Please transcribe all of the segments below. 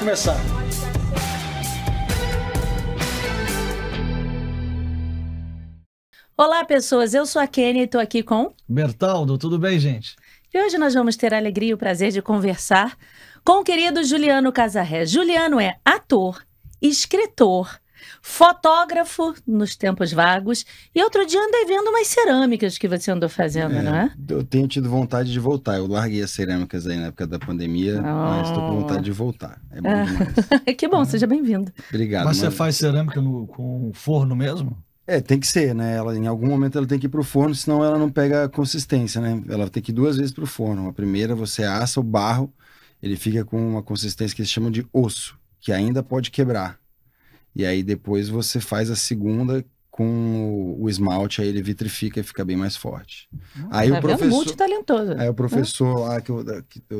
começar. Olá, pessoas. Eu sou a Kenny e estou aqui com. Bertaldo, tudo bem, gente? E hoje nós vamos ter a alegria e o prazer de conversar com o querido Juliano Casarré. Juliano é ator, escritor, fotógrafo nos tempos vagos e outro dia andei vendo umas cerâmicas que você andou fazendo, é, não é? Eu tenho tido vontade de voltar. Eu larguei as cerâmicas aí na época da pandemia, oh. mas estou com vontade de voltar. É bom é. que bom, é. seja bem-vindo. Obrigado. Mas você faz cerâmica no, com forno mesmo? É, tem que ser, né? Ela, em algum momento ela tem que ir pro forno, senão ela não pega consistência, né? Ela tem que ir duas vezes pro forno. A primeira você assa o barro, ele fica com uma consistência que eles chamam de osso, que ainda pode quebrar. E aí depois você faz a segunda com o esmalte, aí ele vitrifica e fica bem mais forte. aí, tá o professor, talentoso. aí o professor lá que eu,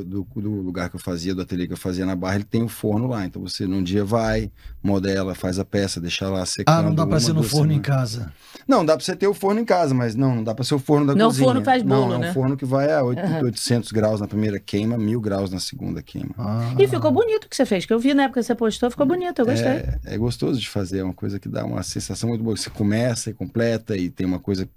do, do, lugar que eu fazia, do ateliê que eu fazia na barra, ele tem o um forno lá. Então você num dia vai, modela, faz a peça, deixa lá secando. Ah, não dá para ser no forno em casa. Não, dá para você ter o forno em casa, mas não, não dá para ser o forno da não, cozinha. Não, forno faz bolo, Não, é um né? forno que vai a 8, uhum. 800 graus na primeira queima, 1000 graus na segunda queima. Ah. E ficou bonito o que você fez, que eu vi na época que você postou, ficou bonito, eu gostei. É, é gostoso de fazer, é uma coisa que dá uma sensação muito boa. Você começa e completa e tem uma coisa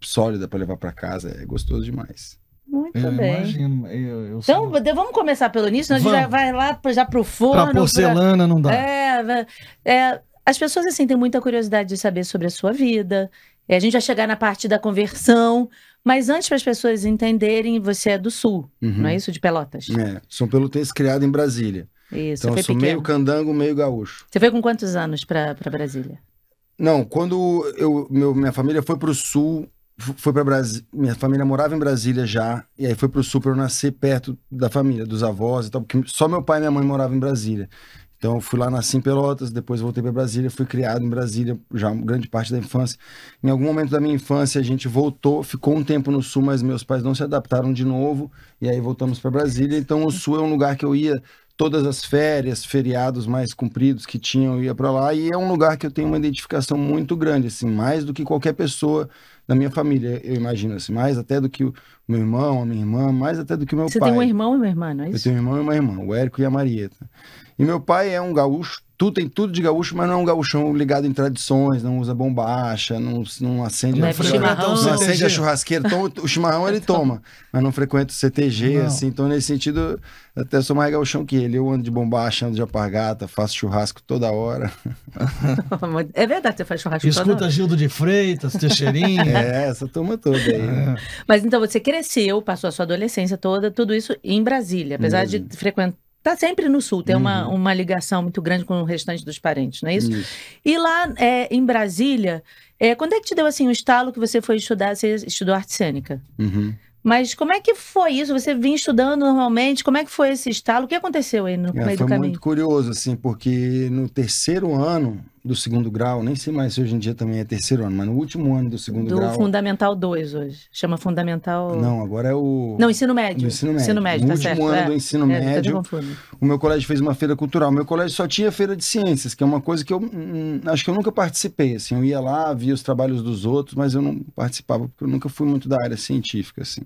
sólida para levar para casa, é gostoso demais. Muito eu bem. Imagino, eu, eu então, sou... vamos começar pelo início, senão a gente já vai lá já pro forno. Pra porcelana pra... não dá. É, é, as pessoas assim têm muita curiosidade de saber sobre a sua vida. É, a gente vai chegar na parte da conversão, mas antes para as pessoas entenderem, você é do sul, uhum. não é uhum. isso? De Pelotas. É, Pelotas criado em Brasília. Isso, então, eu sou pequeno. meio candango, meio gaúcho. Você foi com quantos anos para Brasília? Não, quando eu, meu, minha família foi para o sul fui para Brasília. Minha família morava em Brasília já. E aí foi pro sul para eu nascer perto da família, dos avós e tal. Porque só meu pai e minha mãe moravam em Brasília. Então eu fui lá, nasci em Pelotas, depois voltei para Brasília, fui criado em Brasília já grande parte da infância. Em algum momento da minha infância a gente voltou, ficou um tempo no Sul, mas meus pais não se adaptaram de novo e aí voltamos para Brasília. Então o Sul é um lugar que eu ia todas as férias, feriados mais compridos que tinham, eu ia para lá e é um lugar que eu tenho uma identificação muito grande, assim, mais do que qualquer pessoa da minha família, eu imagino, assim, mais até do que o meu irmão, a minha irmã, mais até do que o meu Você pai. Você tem um irmão e uma irmã, não é isso? Eu tenho um irmão e uma irmã, o Érico e a Marieta. E meu pai é um gaúcho tudo, tem tudo de gaúcho, mas não é um gaúchão ligado em tradições, não usa bombacha, não, não acende, não, é não, não acende a churrasqueira. Então, o chimarrão ele então. toma, mas não frequenta o CTG, não. assim. Então, nesse sentido, até sou mais gaúchão que ele. Eu ando de bombacha, ando de apargata, faço churrasco toda hora. é verdade, você faz churrasco Escuta toda hora. Gildo de Freitas, Teixeirinho. É, essa turma toda aí. É. Mas então, você cresceu, passou a sua adolescência toda, tudo isso em Brasília, apesar Mesmo. de frequentar Está sempre no sul, tem uhum. uma, uma ligação muito grande com o restante dos parentes, não é isso? isso. E lá é, em Brasília, é, quando é que te deu assim o um estalo que você foi estudar, você estudou arte cênica? Uhum. Mas como é que foi isso? Você vinha estudando normalmente, como é que foi esse estalo? O que aconteceu aí no é, meio do caminho? Foi muito curioso, assim, porque no terceiro ano do segundo grau, nem sei mais se hoje em dia também é terceiro ano, mas no último ano do segundo do grau. Do Fundamental 2 hoje. Chama Fundamental. Não, agora é o. Não, ensino médio. ensino médio. Ensino médio, no tá último certo. ano é. do ensino é, médio. O meu colégio fez uma feira cultural. Meu colégio só tinha feira de ciências, que é uma coisa que eu hum, acho que eu nunca participei. Assim, eu ia lá, via os trabalhos dos outros, mas eu não participava, porque eu nunca fui muito da área científica, assim.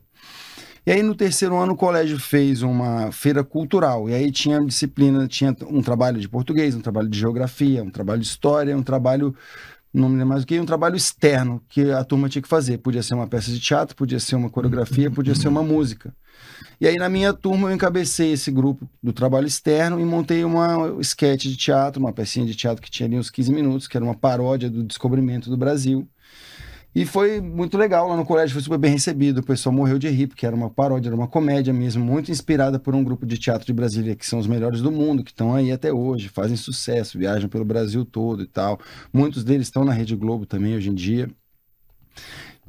E aí, no terceiro ano, o colégio fez uma feira cultural. E aí tinha disciplina, tinha um trabalho de português, um trabalho de geografia, um trabalho de história, um trabalho não me lembro mais o que, um trabalho externo que a turma tinha que fazer. Podia ser uma peça de teatro, podia ser uma coreografia, podia ser uma música. E aí, na minha turma, eu encabecei esse grupo do trabalho externo e montei uma esquete de teatro, uma pecinha de teatro que tinha ali uns 15 minutos, que era uma paródia do descobrimento do Brasil. E foi muito legal lá no colégio, foi super bem recebido. O pessoal morreu de rir, porque era uma paródia, era uma comédia mesmo, muito inspirada por um grupo de teatro de Brasília, que são os melhores do mundo, que estão aí até hoje, fazem sucesso, viajam pelo Brasil todo e tal. Muitos deles estão na Rede Globo também hoje em dia.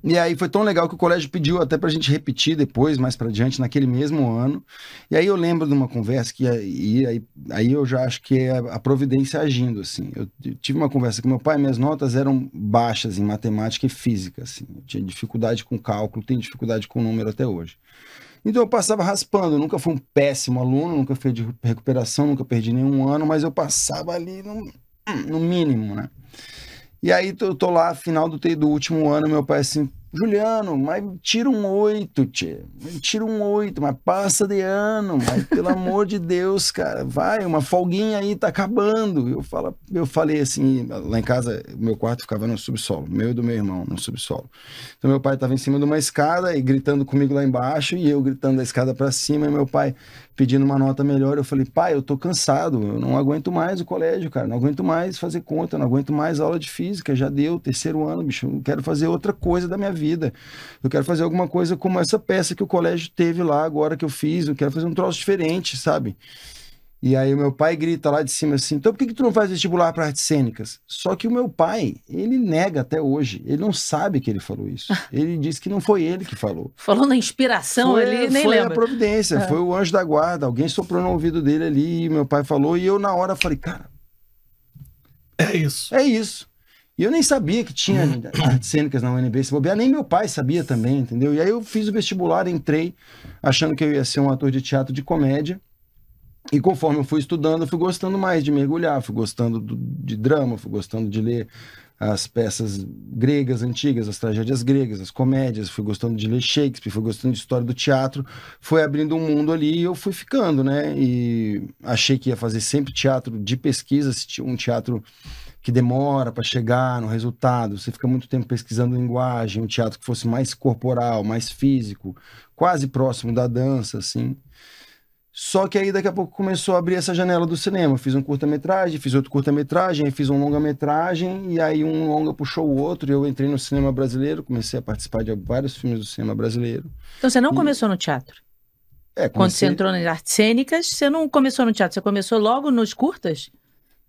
E aí foi tão legal que o colégio pediu até pra gente repetir depois, mais para diante, naquele mesmo ano. E aí eu lembro de uma conversa que e aí, aí eu já acho que é a providência agindo, assim. Eu tive uma conversa com meu pai, minhas notas eram baixas em matemática e física, assim. Eu tinha dificuldade com cálculo, tenho dificuldade com número até hoje. Então eu passava raspando, eu nunca fui um péssimo aluno, nunca fui de recuperação, nunca perdi nenhum ano, mas eu passava ali no, no mínimo, né? E aí eu tô lá, final do, do último ano, meu pai assim, Juliano, mas tira um oito, tira, tira um oito, mas passa de ano, mas pelo amor de Deus, cara, vai, uma folguinha aí tá acabando. Eu, falo, eu falei assim, lá em casa, meu quarto ficava no subsolo, meu e do meu irmão, no subsolo. Então meu pai tava em cima de uma escada e gritando comigo lá embaixo, e eu gritando da escada para cima, e meu pai, pedindo uma nota melhor. Eu falei, pai, eu tô cansado, eu não aguento mais o colégio, cara, não aguento mais fazer conta, não aguento mais aula de física, já deu, terceiro ano, bicho, eu quero fazer outra coisa da minha vida. Eu quero fazer alguma coisa como essa peça que o colégio teve lá agora que eu fiz, eu quero fazer um troço diferente, sabe? E aí o meu pai grita lá de cima assim, então por que, que tu não faz vestibular para artes cênicas? Só que o meu pai, ele nega até hoje, ele não sabe que ele falou isso. Ele disse que não foi ele que falou. Falou na inspiração foi, ali, nem foi lembra. Foi a providência, é. foi o anjo da guarda, alguém soprou no ouvido dele ali e meu pai falou e eu na hora falei, cara... É isso. É isso. E eu nem sabia que tinha uhum. artes cênicas na UNB, se bobear, nem meu pai sabia também, entendeu? E aí eu fiz o vestibular, entrei, achando que eu ia ser um ator de teatro de comédia, e conforme eu fui estudando, eu fui gostando mais de mergulhar, fui gostando do, de drama, fui gostando de ler as peças gregas antigas, as tragédias gregas, as comédias, fui gostando de ler Shakespeare, fui gostando de história do teatro, foi abrindo um mundo ali e eu fui ficando, né? E achei que ia fazer sempre teatro de pesquisa, um teatro que demora para chegar no resultado, você fica muito tempo pesquisando linguagem, um teatro que fosse mais corporal, mais físico, quase próximo da dança, assim. Só que aí daqui a pouco começou a abrir essa janela do cinema. Fiz um curta-metragem, fiz outro curta-metragem, fiz um longa-metragem, e aí um longa puxou o outro, e eu entrei no cinema brasileiro, comecei a participar de vários filmes do cinema brasileiro. Então você não e... começou no teatro? É, comecei... Quando você entrou nas artes cênicas, você não começou no teatro, você começou logo nos curtas?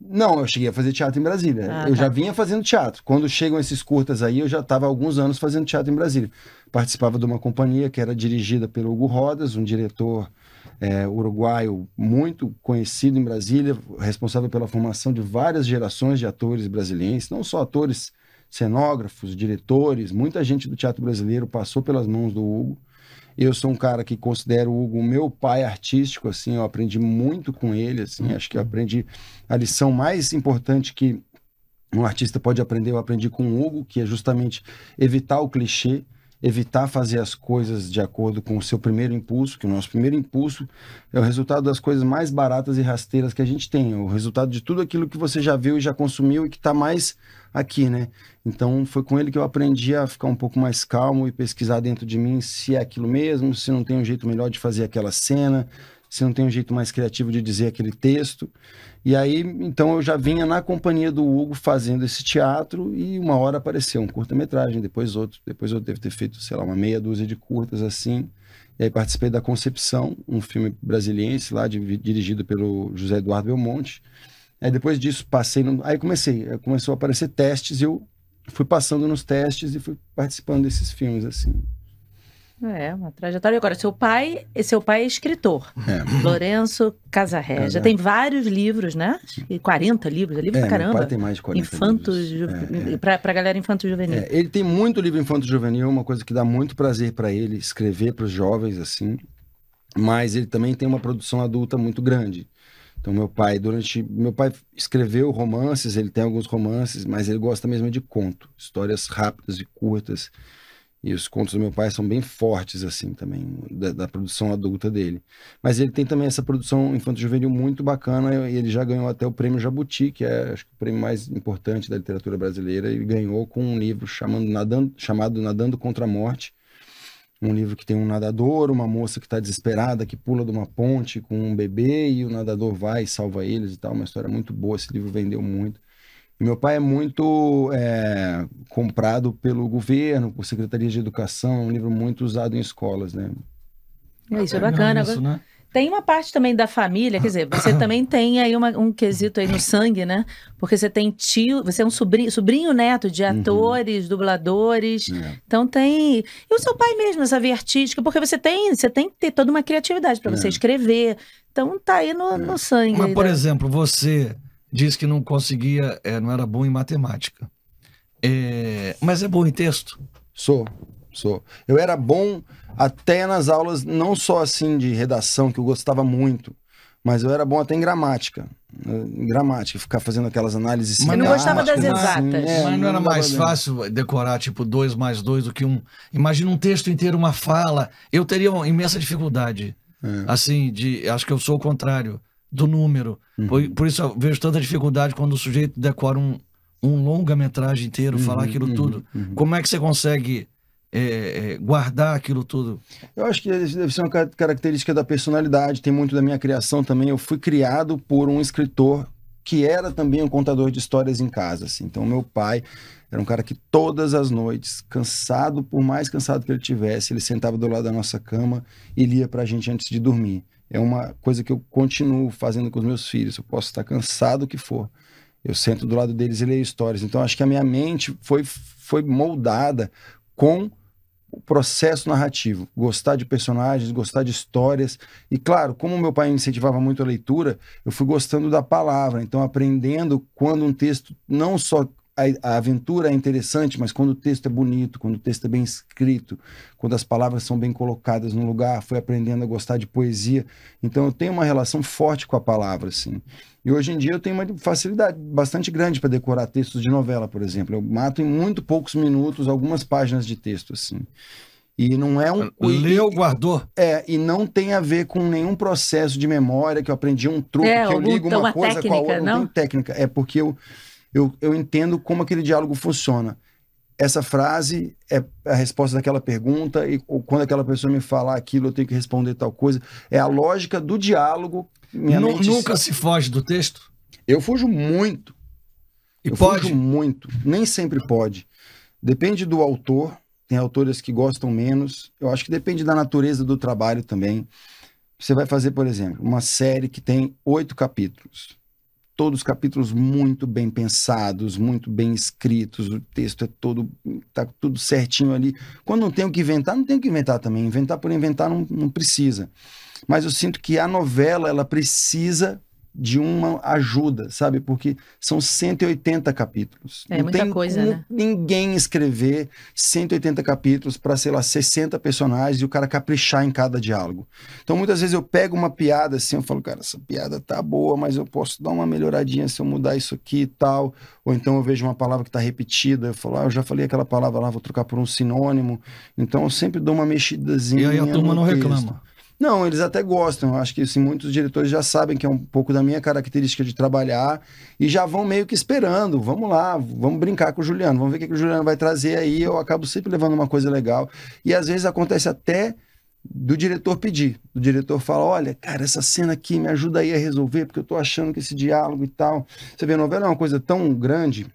Não, eu cheguei a fazer teatro em Brasília. Ah, eu tá. já vinha fazendo teatro. Quando chegam esses curtas aí, eu já estava há alguns anos fazendo teatro em Brasília. Participava de uma companhia que era dirigida pelo Hugo Rodas, um diretor é, uruguaio muito conhecido em Brasília, responsável pela formação de várias gerações de atores brasileiros, não só atores, cenógrafos, diretores, muita gente do teatro brasileiro passou pelas mãos do Hugo. Eu sou um cara que considero o Hugo meu pai artístico, assim, eu aprendi muito com ele, assim, uhum. acho que aprendi a lição mais importante que um artista pode aprender, eu aprendi com o Hugo, que é justamente evitar o clichê, evitar fazer as coisas de acordo com o seu primeiro impulso, que o nosso primeiro impulso é o resultado das coisas mais baratas e rasteiras que a gente tem, o resultado de tudo aquilo que você já viu e já consumiu e que está mais aqui, né? Então foi com ele que eu aprendi a ficar um pouco mais calmo e pesquisar dentro de mim se é aquilo mesmo, se não tem um jeito melhor de fazer aquela cena, se não tem um jeito mais criativo de dizer aquele texto. E aí, então eu já vinha na companhia do Hugo fazendo esse teatro e uma hora apareceu um curta-metragem, depois outro, depois eu devo ter feito, sei lá, uma meia dúzia de curtas assim. E aí participei da Concepção, um filme brasiliense lá, de, dirigido pelo José Eduardo Belmonte. Aí depois disso passei, no, aí comecei, começou a aparecer testes e eu fui passando nos testes e fui participando desses filmes assim. É, uma trajetória. Agora, seu pai, seu pai é escritor. É. Lourenço Casarré. Já tem vários livros, né? 40 livros, é livro é, pra caramba. Meu pai tem mais de 40 Infanto, livros. Ju... É, é. Pra, pra, galera infanto juvenil. É, ele tem muito livro infanto juvenil, é uma coisa que dá muito prazer para ele escrever para os jovens, assim. Mas ele também tem uma produção adulta muito grande. Então, meu pai, durante. Meu pai escreveu romances, ele tem alguns romances, mas ele gosta mesmo de conto, histórias rápidas e curtas e os contos do meu pai são bem fortes, assim, também, da, da produção adulta dele. Mas ele tem também essa produção infanto-juvenil muito bacana, e ele já ganhou até o prêmio Jabuti, que é acho que, o prêmio mais importante da literatura brasileira, e ganhou com um livro chamando, nadando, chamado Nadando Contra a Morte. Um livro que tem um nadador, uma moça que está desesperada, que pula de uma ponte com um bebê, e o nadador vai e salva eles e tal. Uma história muito boa, esse livro vendeu muito meu pai é muito é, comprado pelo governo, por Secretaria de Educação, é um livro muito usado em escolas, né? É, isso é bacana. Isso, né? Tem uma parte também da família, quer dizer, você também tem aí uma, um quesito aí no sangue, né? Porque você tem tio, você é um sobrinho, sobrinho neto de uhum. atores, uhum. dubladores. É. Então tem. E o seu pai mesmo, essa via artística, porque você tem, você tem que ter toda uma criatividade para é. você escrever. Então tá aí no, é. no sangue. Mas, por né? exemplo, você diz que não conseguia, é, não era bom em matemática. É, mas é bom em texto? Sou, sou. Eu era bom até nas aulas, não só assim de redação, que eu gostava muito, mas eu era bom até em gramática. Em gramática, ficar fazendo aquelas análises Mas não gostava das né? exatas. Assim, é, mas não, não era mais bem. fácil decorar, tipo, dois mais dois do que um. Imagina um texto inteiro, uma fala. Eu teria uma imensa dificuldade. É. Assim, de. Acho que eu sou o contrário do número. Uhum. Por, por, isso eu vejo tanta dificuldade quando o sujeito decora um, um longa-metragem inteiro, uhum, falar aquilo uhum, tudo. Uhum. Como é que você consegue é, é, guardar aquilo tudo? Eu acho que deve ser uma característica da personalidade, tem muito da minha criação também. Eu fui criado por um escritor que era também um contador de histórias em casa. Assim. Então, meu pai era um cara que todas as noites, cansado, por mais cansado que ele tivesse, ele sentava do lado da nossa cama e lia para a gente antes de dormir é uma coisa que eu continuo fazendo com os meus filhos. Eu posso estar cansado o que for. Eu sento do lado deles e leio histórias. Então, acho que a minha mente foi, foi moldada com o processo narrativo, gostar de personagens, gostar de histórias. E claro, como meu pai incentivava muito a leitura, eu fui gostando da palavra, então aprendendo quando um texto não só a, a, aventura é interessante, mas quando o texto é bonito, quando o texto é bem escrito, quando as palavras são bem colocadas no lugar, fui aprendendo a gostar de poesia. Então eu tenho uma relação forte com a palavra, assim. E hoje em dia eu tenho uma facilidade bastante grande para decorar textos de novela, por exemplo. Eu mato em muito poucos minutos algumas páginas de texto, assim. E não é um. Leu, guardou. É, e não tem a ver com nenhum processo de memória que eu aprendi um truque, é, que eu ligo uma, coisa técnica, com a outra. Não, não tem técnica. É porque eu eu, eu entendo como aquele diálogo funciona. Essa frase é a resposta daquela pergunta, e quando aquela pessoa me falar aquilo, eu tenho que responder tal coisa. É a lógica do diálogo. Nu, nunca se... se foge do texto? Eu fujo muito. E eu pode? fujo muito. Nem sempre pode. Depende do autor. Tem autores que gostam menos. Eu acho que depende da natureza do trabalho também. Você vai fazer, por exemplo, uma série que tem oito capítulos todos capítulos muito bem pensados, muito bem escritos, o texto é todo, tá tudo certinho ali. Quando não tem o que inventar, não tem o que inventar também. Inventar por inventar não, não precisa. Mas eu sinto que a novela, ela precisa de uma ajuda, sabe? Porque são 180 capítulos. É Não muita tem coisa, né? Ninguém escrever 180 capítulos para, sei lá, 60 personagens e o cara caprichar em cada diálogo. Então, muitas vezes eu pego uma piada assim, eu falo, cara, essa piada tá boa, mas eu posso dar uma melhoradinha se eu mudar isso aqui e tal. Ou então eu vejo uma palavra que tá repetida, eu falo, ah, eu já falei aquela palavra lá, vou trocar por um sinônimo. Então, eu sempre dou uma mexidazinha. E aí a turma não texto. reclama. Não, eles até gostam. Acho que assim, muitos diretores já sabem que é um pouco da minha característica de trabalhar e já vão meio que esperando. Vamos lá, vamos brincar com o Juliano, vamos ver o que, o Juliano vai trazer aí. Eu acabo sempre levando uma coisa legal. E às vezes acontece até do diretor pedir. O diretor fala: olha, cara, essa cena aqui me ajuda aí a resolver, porque eu tô achando que esse diálogo e tal. Você vê, a novela é uma coisa tão grande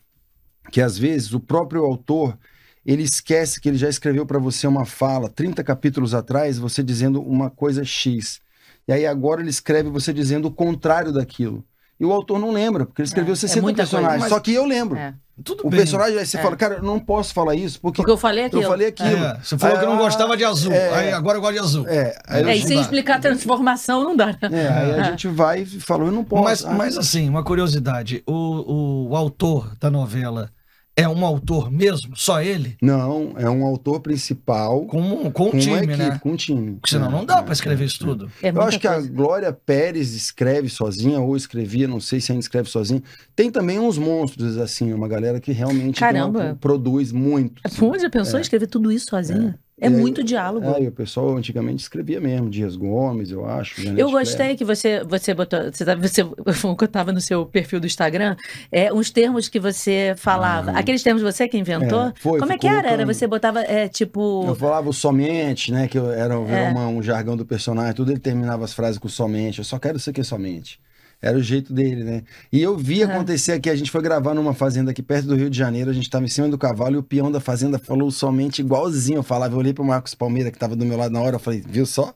que às vezes o próprio autor ele esquece que ele já escreveu para você uma fala 30 capítulos atrás, você dizendo uma coisa X. E aí agora ele escreve você dizendo o contrário daquilo. E o autor não lembra, porque ele escreveu é, 60 é personagens. Coisa, mas... Só que eu lembro. É. Tudo o bem. personagem, aí você é. fala, cara, eu não posso falar isso, porque, porque eu falei aquilo. Eu falei é, aquilo. É, você falou ah, que não ah, gostava de azul, é. aí agora eu gosto de azul. É, aí é e sem explicar a transformação não dá. Né? É, aí a gente vai e falou, eu não posso. Mas, ah, mas assim, uma curiosidade, o, o, o autor da novela, é um autor mesmo? Só ele? Não, é um autor principal. Com, com, com time, né? equipe, né? com um time. Porque senão é, não dá é, para escrever é, isso tudo. É Eu acho coisa. que a Glória Pérez escreve sozinha, ou escrevia, não sei se ainda escreve sozinha. Tem também uns monstros, assim, uma galera que realmente Caramba. Uma, produz muito. Assim. Onde a pessoa é. é. escrever tudo isso sozinha? É, é muito diálogo. É, e o pessoal antigamente escrevia mesmo, Dias Gomes, eu acho. Janete eu gostei que você você botou, você, tá, você eu tava no seu perfil do Instagram, é uns termos que você falava. Ah, Aqueles termos você que inventou? É, foi, Como é que colocando. era? Era você botava é tipo Eu falava somente, né, que era, é. era uma, um jargão do personagem, tudo ele terminava as frases com somente. Eu só quero ser que somente. Era o jeito dele, né? E eu vi acontecer aqui, a gente foi gravar numa fazenda aqui perto do Rio de Janeiro, a gente tava em cima do cavalo e o peão da fazenda falou somente igualzinho. Eu falava, eu olhei pro Marcos Palmeira, que tava do meu lado na hora, eu falei, viu só?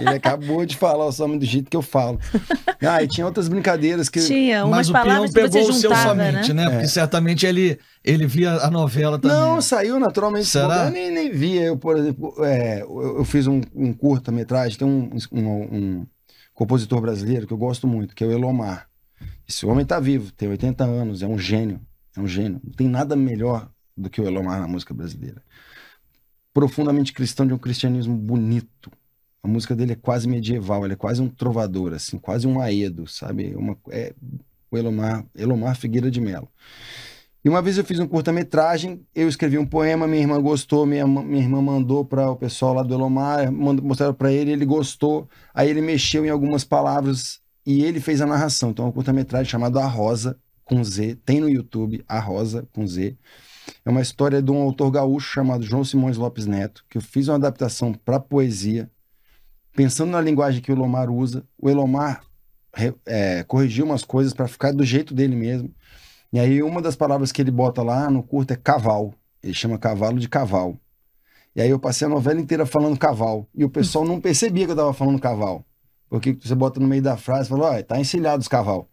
Ele acabou de falar o somente do jeito que eu falo. Ah, e tinha outras brincadeiras que. Tinha, umas Mas o peão pegou o seu somente, né? né? É. Porque é. certamente ele, ele via a novela também. Não, saiu naturalmente. Será? Eu nem, nem via. Eu, por exemplo, é, eu, eu fiz um, um curta-metragem, tem um, um, um compositor brasileiro que eu gosto muito, que é o Elomar. Esse homem está vivo, tem 80 anos, é um gênio, é um gênio. Não tem nada melhor do que o Elomar na música brasileira. Profundamente cristão, de um cristianismo bonito. A música dele é quase medieval, ele é quase um trovador, assim, quase um aedo, sabe? É uma, é o Elomar, Elomar Figueira de Melo. E uma vez eu fiz um curta-metragem, eu escrevi um poema, minha irmã gostou, minha, minha irmã mandou para o pessoal lá do Elomar, mostraram para ele, ele gostou, aí ele mexeu em algumas palavras e ele fez a narração. Então é um curta-metragem chamado A Rosa, com Z, tem no YouTube, A Rosa, com Z. É uma história de um autor gaúcho chamado João Simões Lopes Neto, que eu fiz uma adaptação para poesia, pensando na linguagem que o Elomar usa. O Elomar é, corrigiu umas coisas para ficar do jeito dele mesmo. E aí uma das palavras que ele bota lá no curto é caval. Ele chama cavalo de caval. E aí eu passei a novela inteira falando caval. E o pessoal não percebia que eu estava falando caval. Porque você bota no meio da frase e fala, ó, tá encilhado os cavalos.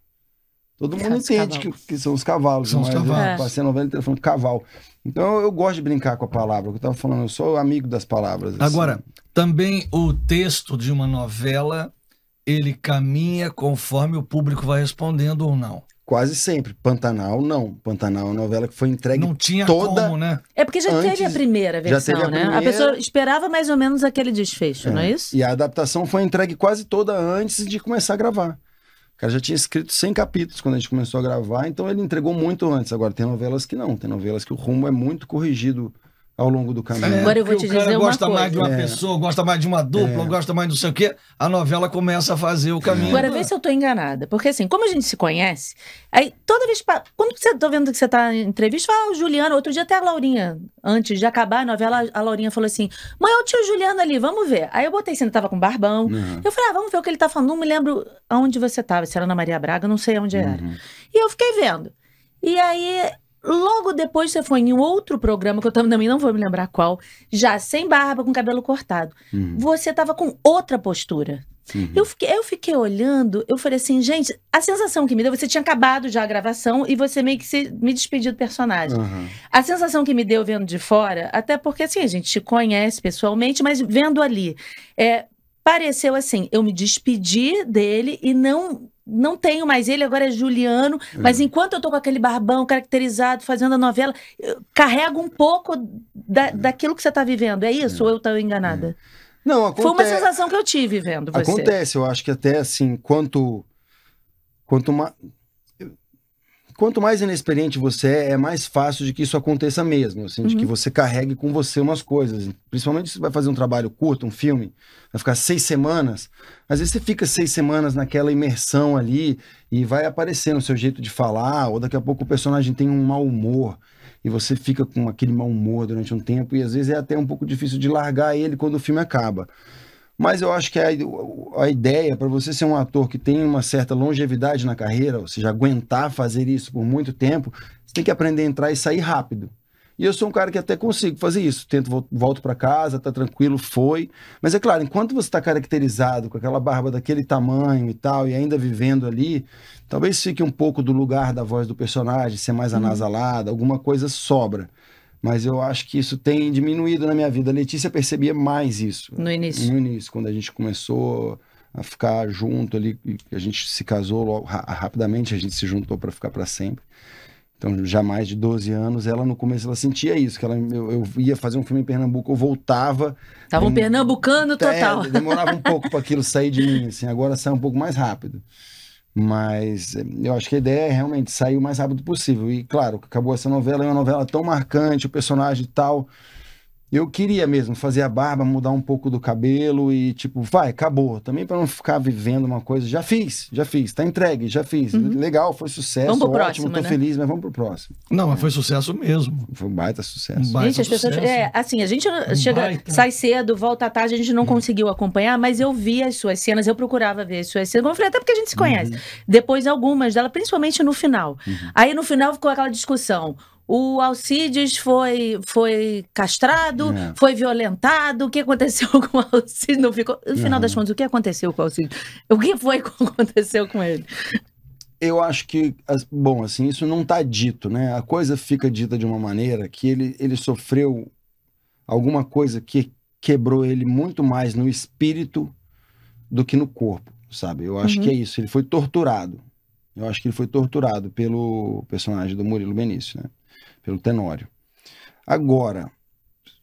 Todo mundo entende que, que, são os cavalos. São os cavalos. Eu é. passei a novela inteira falando cavalo. Então eu gosto de brincar com a palavra. Eu estava falando, eu sou amigo das palavras. Assim. Agora, também o texto de uma novela, ele caminha conforme o público vai respondendo ou não. Quase sempre. Pantanal, não. Pantanal é uma novela que foi entregue não tinha toda... Como, né? É porque já antes, teve a primeira versão, a né? Primeira... A pessoa esperava mais ou menos aquele desfecho, é. não é isso? E a adaptação foi entregue quase toda antes de começar a gravar. O cara já tinha escrito 100 capítulos quando a gente começou a gravar, então ele entregou muito antes. Agora, tem novelas que não. Tem novelas que o rumo é muito corrigido ao longo do caminho. É, Agora eu vou te dizer uma coisa. gosta mais de uma é. pessoa, gosta mais de uma dupla, é. gosta mais de não sei o quê, a novela começa a fazer o caminho. Agora vê se eu estou enganada, porque assim, como a gente se conhece, aí toda vez quando você tô vendo que você está em entrevista, fala ah, o Juliano, outro dia até a Laurinha, antes de acabar a novela, a Laurinha falou assim: "Mãe, eu tinha o Juliano ali, vamos ver". Aí eu botei assim, ele tava com barbão. Uhum. Eu falei: "Ah, vamos ver o que ele tá falando". Não me lembro aonde você estava, se era na Maria Braga, não sei onde uhum. era. E eu fiquei vendo. E aí Logo depois você foi em outro programa, que eu também não vou me lembrar qual, já sem barba, com cabelo cortado. Uhum. Você estava com outra postura. Uhum. Eu, fiquei, eu fiquei olhando, eu falei assim, gente, a sensação que me deu, você tinha acabado já a gravação e você meio que se, me despediu do personagem. Uhum. A sensação que me deu vendo de fora, até porque assim, a gente te conhece pessoalmente, mas vendo ali, é, pareceu assim, eu me despedi dele e não não tenho mais ele, agora é Juliano, é. mas enquanto eu tô com aquele barbão caracterizado, fazendo a novela, carrego um pouco da, é. daquilo que você tá vivendo. É isso? É. Ou eu tô enganada? É. Não, Foi uma sensação que eu tive vendo você. Acontece, eu acho que até assim, quanto quanto uma Quanto mais inexperiente você é, é mais fácil de que isso aconteça mesmo, assim, uhum. de que uhum. você carregue com você umas coisas. Principalmente se você vai fazer um trabalho curto, um filme, vai ficar seis semanas. Às vezes você fica seis semanas naquela imersão ali e vai aparecendo o seu jeito de falar, ou daqui a pouco o personagem tem um mau humor e você fica com aquele mau humor durante um tempo e às vezes é até um pouco difícil de largar ele quando o filme acaba. Mas eu acho que a, a ideia, para você ser um ator que tem uma certa longevidade na carreira, ou seja, aguentar fazer isso por muito tempo, você tem que aprender a entrar e sair rápido. E eu sou um cara que até consigo fazer isso. Tento, volto para casa, tá tranquilo, foi. Mas é claro, enquanto você está caracterizado com aquela barba daquele tamanho e tal, e ainda vivendo ali, talvez fique um pouco do lugar da voz do personagem, ser mais uhum. anasalada, alguma coisa sobra. Mas eu acho que isso tem diminuído na minha vida. A Letícia percebia mais isso. No início. No início, quando a gente começou a ficar junto ali, a gente se casou logo, rapidamente, a gente se juntou para ficar para sempre. Então, já mais de 12 anos, ela no começo ela sentia isso, que ela, eu, eu ia fazer um filme em Pernambuco, eu voltava. Tava um pernambucano é, total. É, demorava um pouco para aquilo sair de mim, assim, agora sai um pouco mais rápido. Mas eh, eu acho que a ideia é realmente sair o mais rápido possível. E claro, acabou essa novela, é uma novela tão marcante, o personagem tal eu queria mesmo fazer a barba, mudar um pouco do cabelo e tipo, vai, acabou. Também para não ficar vivendo uma coisa, já fiz, já fiz, tá entregue, já fiz. Uhum. Legal, foi sucesso, vamos pro ótimo, próximo, tô né? feliz, mas vamos pro próximo. Não, mas foi sucesso mesmo. Foi um baita sucesso. Um baita gente, as sucesso. pessoas, é, assim, a gente um chega, baita. sai cedo, volta à tarde, a gente não hum. conseguiu acompanhar, mas eu vi as suas cenas, eu procurava ver as suas cenas, como eu falei, até porque a gente se conhece. Uhum. Depois algumas dela, principalmente no final. Uhum. Aí no final ficou aquela discussão, o Alcides foi, foi castrado, é. foi violentado. O que aconteceu com o Alcides? Não ficou... No final uhum. das contas, o que aconteceu com o Alcides? O que foi que aconteceu com ele? Eu acho que, bom, assim, isso não está dito, né? A coisa fica dita de uma maneira que ele, ele sofreu alguma coisa que quebrou ele muito mais no espírito do que no corpo, sabe? Eu acho uhum. que é isso. Ele foi torturado. Eu acho que ele foi torturado pelo personagem do Murilo Benício, né? pelo Tenório. Agora,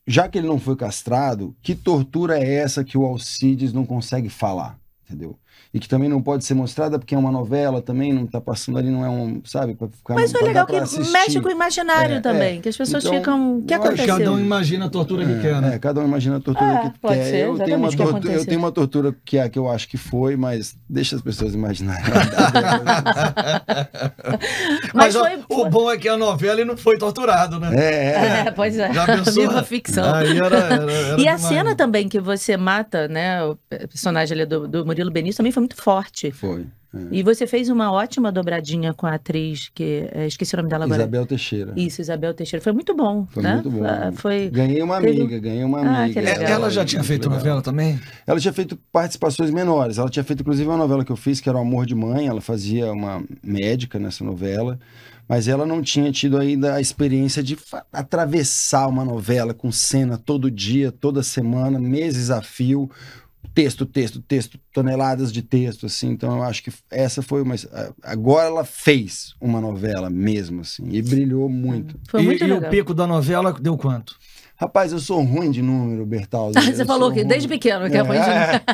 já que ele não foi castrado, que tortura é essa que o Alcides não consegue falar? Entendeu? e que também não pode ser mostrada porque é uma novela também, não está passando ali, não é um, sabe, para ficar Mas é legal que assistir. mexe com o imaginário é, é. também, é. que as pessoas então, ficam, o que aconteceu? É, né? é, cada um imagina a tortura é, que quer, né? cada um imagina a tortura ah, que quer. Ser, eu, tenho uma tortura, eu tenho uma tortura que é que eu acho que foi, mas deixa as pessoas imaginarem. mas, mas foi... o, o, bom é que a novela não foi torturado, né? É, pois é. Já pensou? Viva ficção. Aí era, era, era e demais. a cena também que você mata, né, o personagem ali do, do Murilo Benício também foi foi muito forte. Foi. É. E você fez uma ótima dobradinha com a atriz que. É, esqueci o nome dela agora. Isabel Teixeira. Isso, Isabel Teixeira. Foi muito bom. Foi né? muito bom. Foi... Ganhei uma amiga, Teve... ganhei uma ah, amiga. Ah, ela já tinha feito legal. novela também? Ela tinha feito participações menores. Ela tinha feito, inclusive, uma novela que eu fiz, que era O Amor de Mãe. Ela fazia uma médica nessa novela. Mas ela não tinha tido ainda a experiência de atravessar uma novela com cena todo dia, toda semana, meses a fio, texto, texto, texto, toneladas de texto, assim. Então eu acho que essa foi uma. Agora ela fez uma novela mesmo, assim, e brilhou muito. Foi muito e, legal. e o pico da novela deu quanto? Rapaz, eu sou ruim de número, Bertal. Você falou que ruim. desde pequeno que é, é ruim de é. número.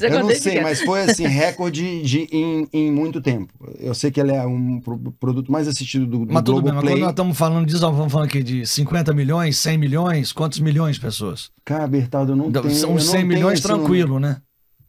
eu não sei, pequeno. mas foi assim, recorde de, em, em, muito tempo. Eu sei que ele é um produto mais assistido do, do mas tudo bem, Play. mas nós estamos falando disso, vamos falar aqui de 50 milhões, 100 milhões, quantos milhões de pessoas? Cara, Bertaldo, eu não então, tenho... São 100 milhões tranquilo, número. né?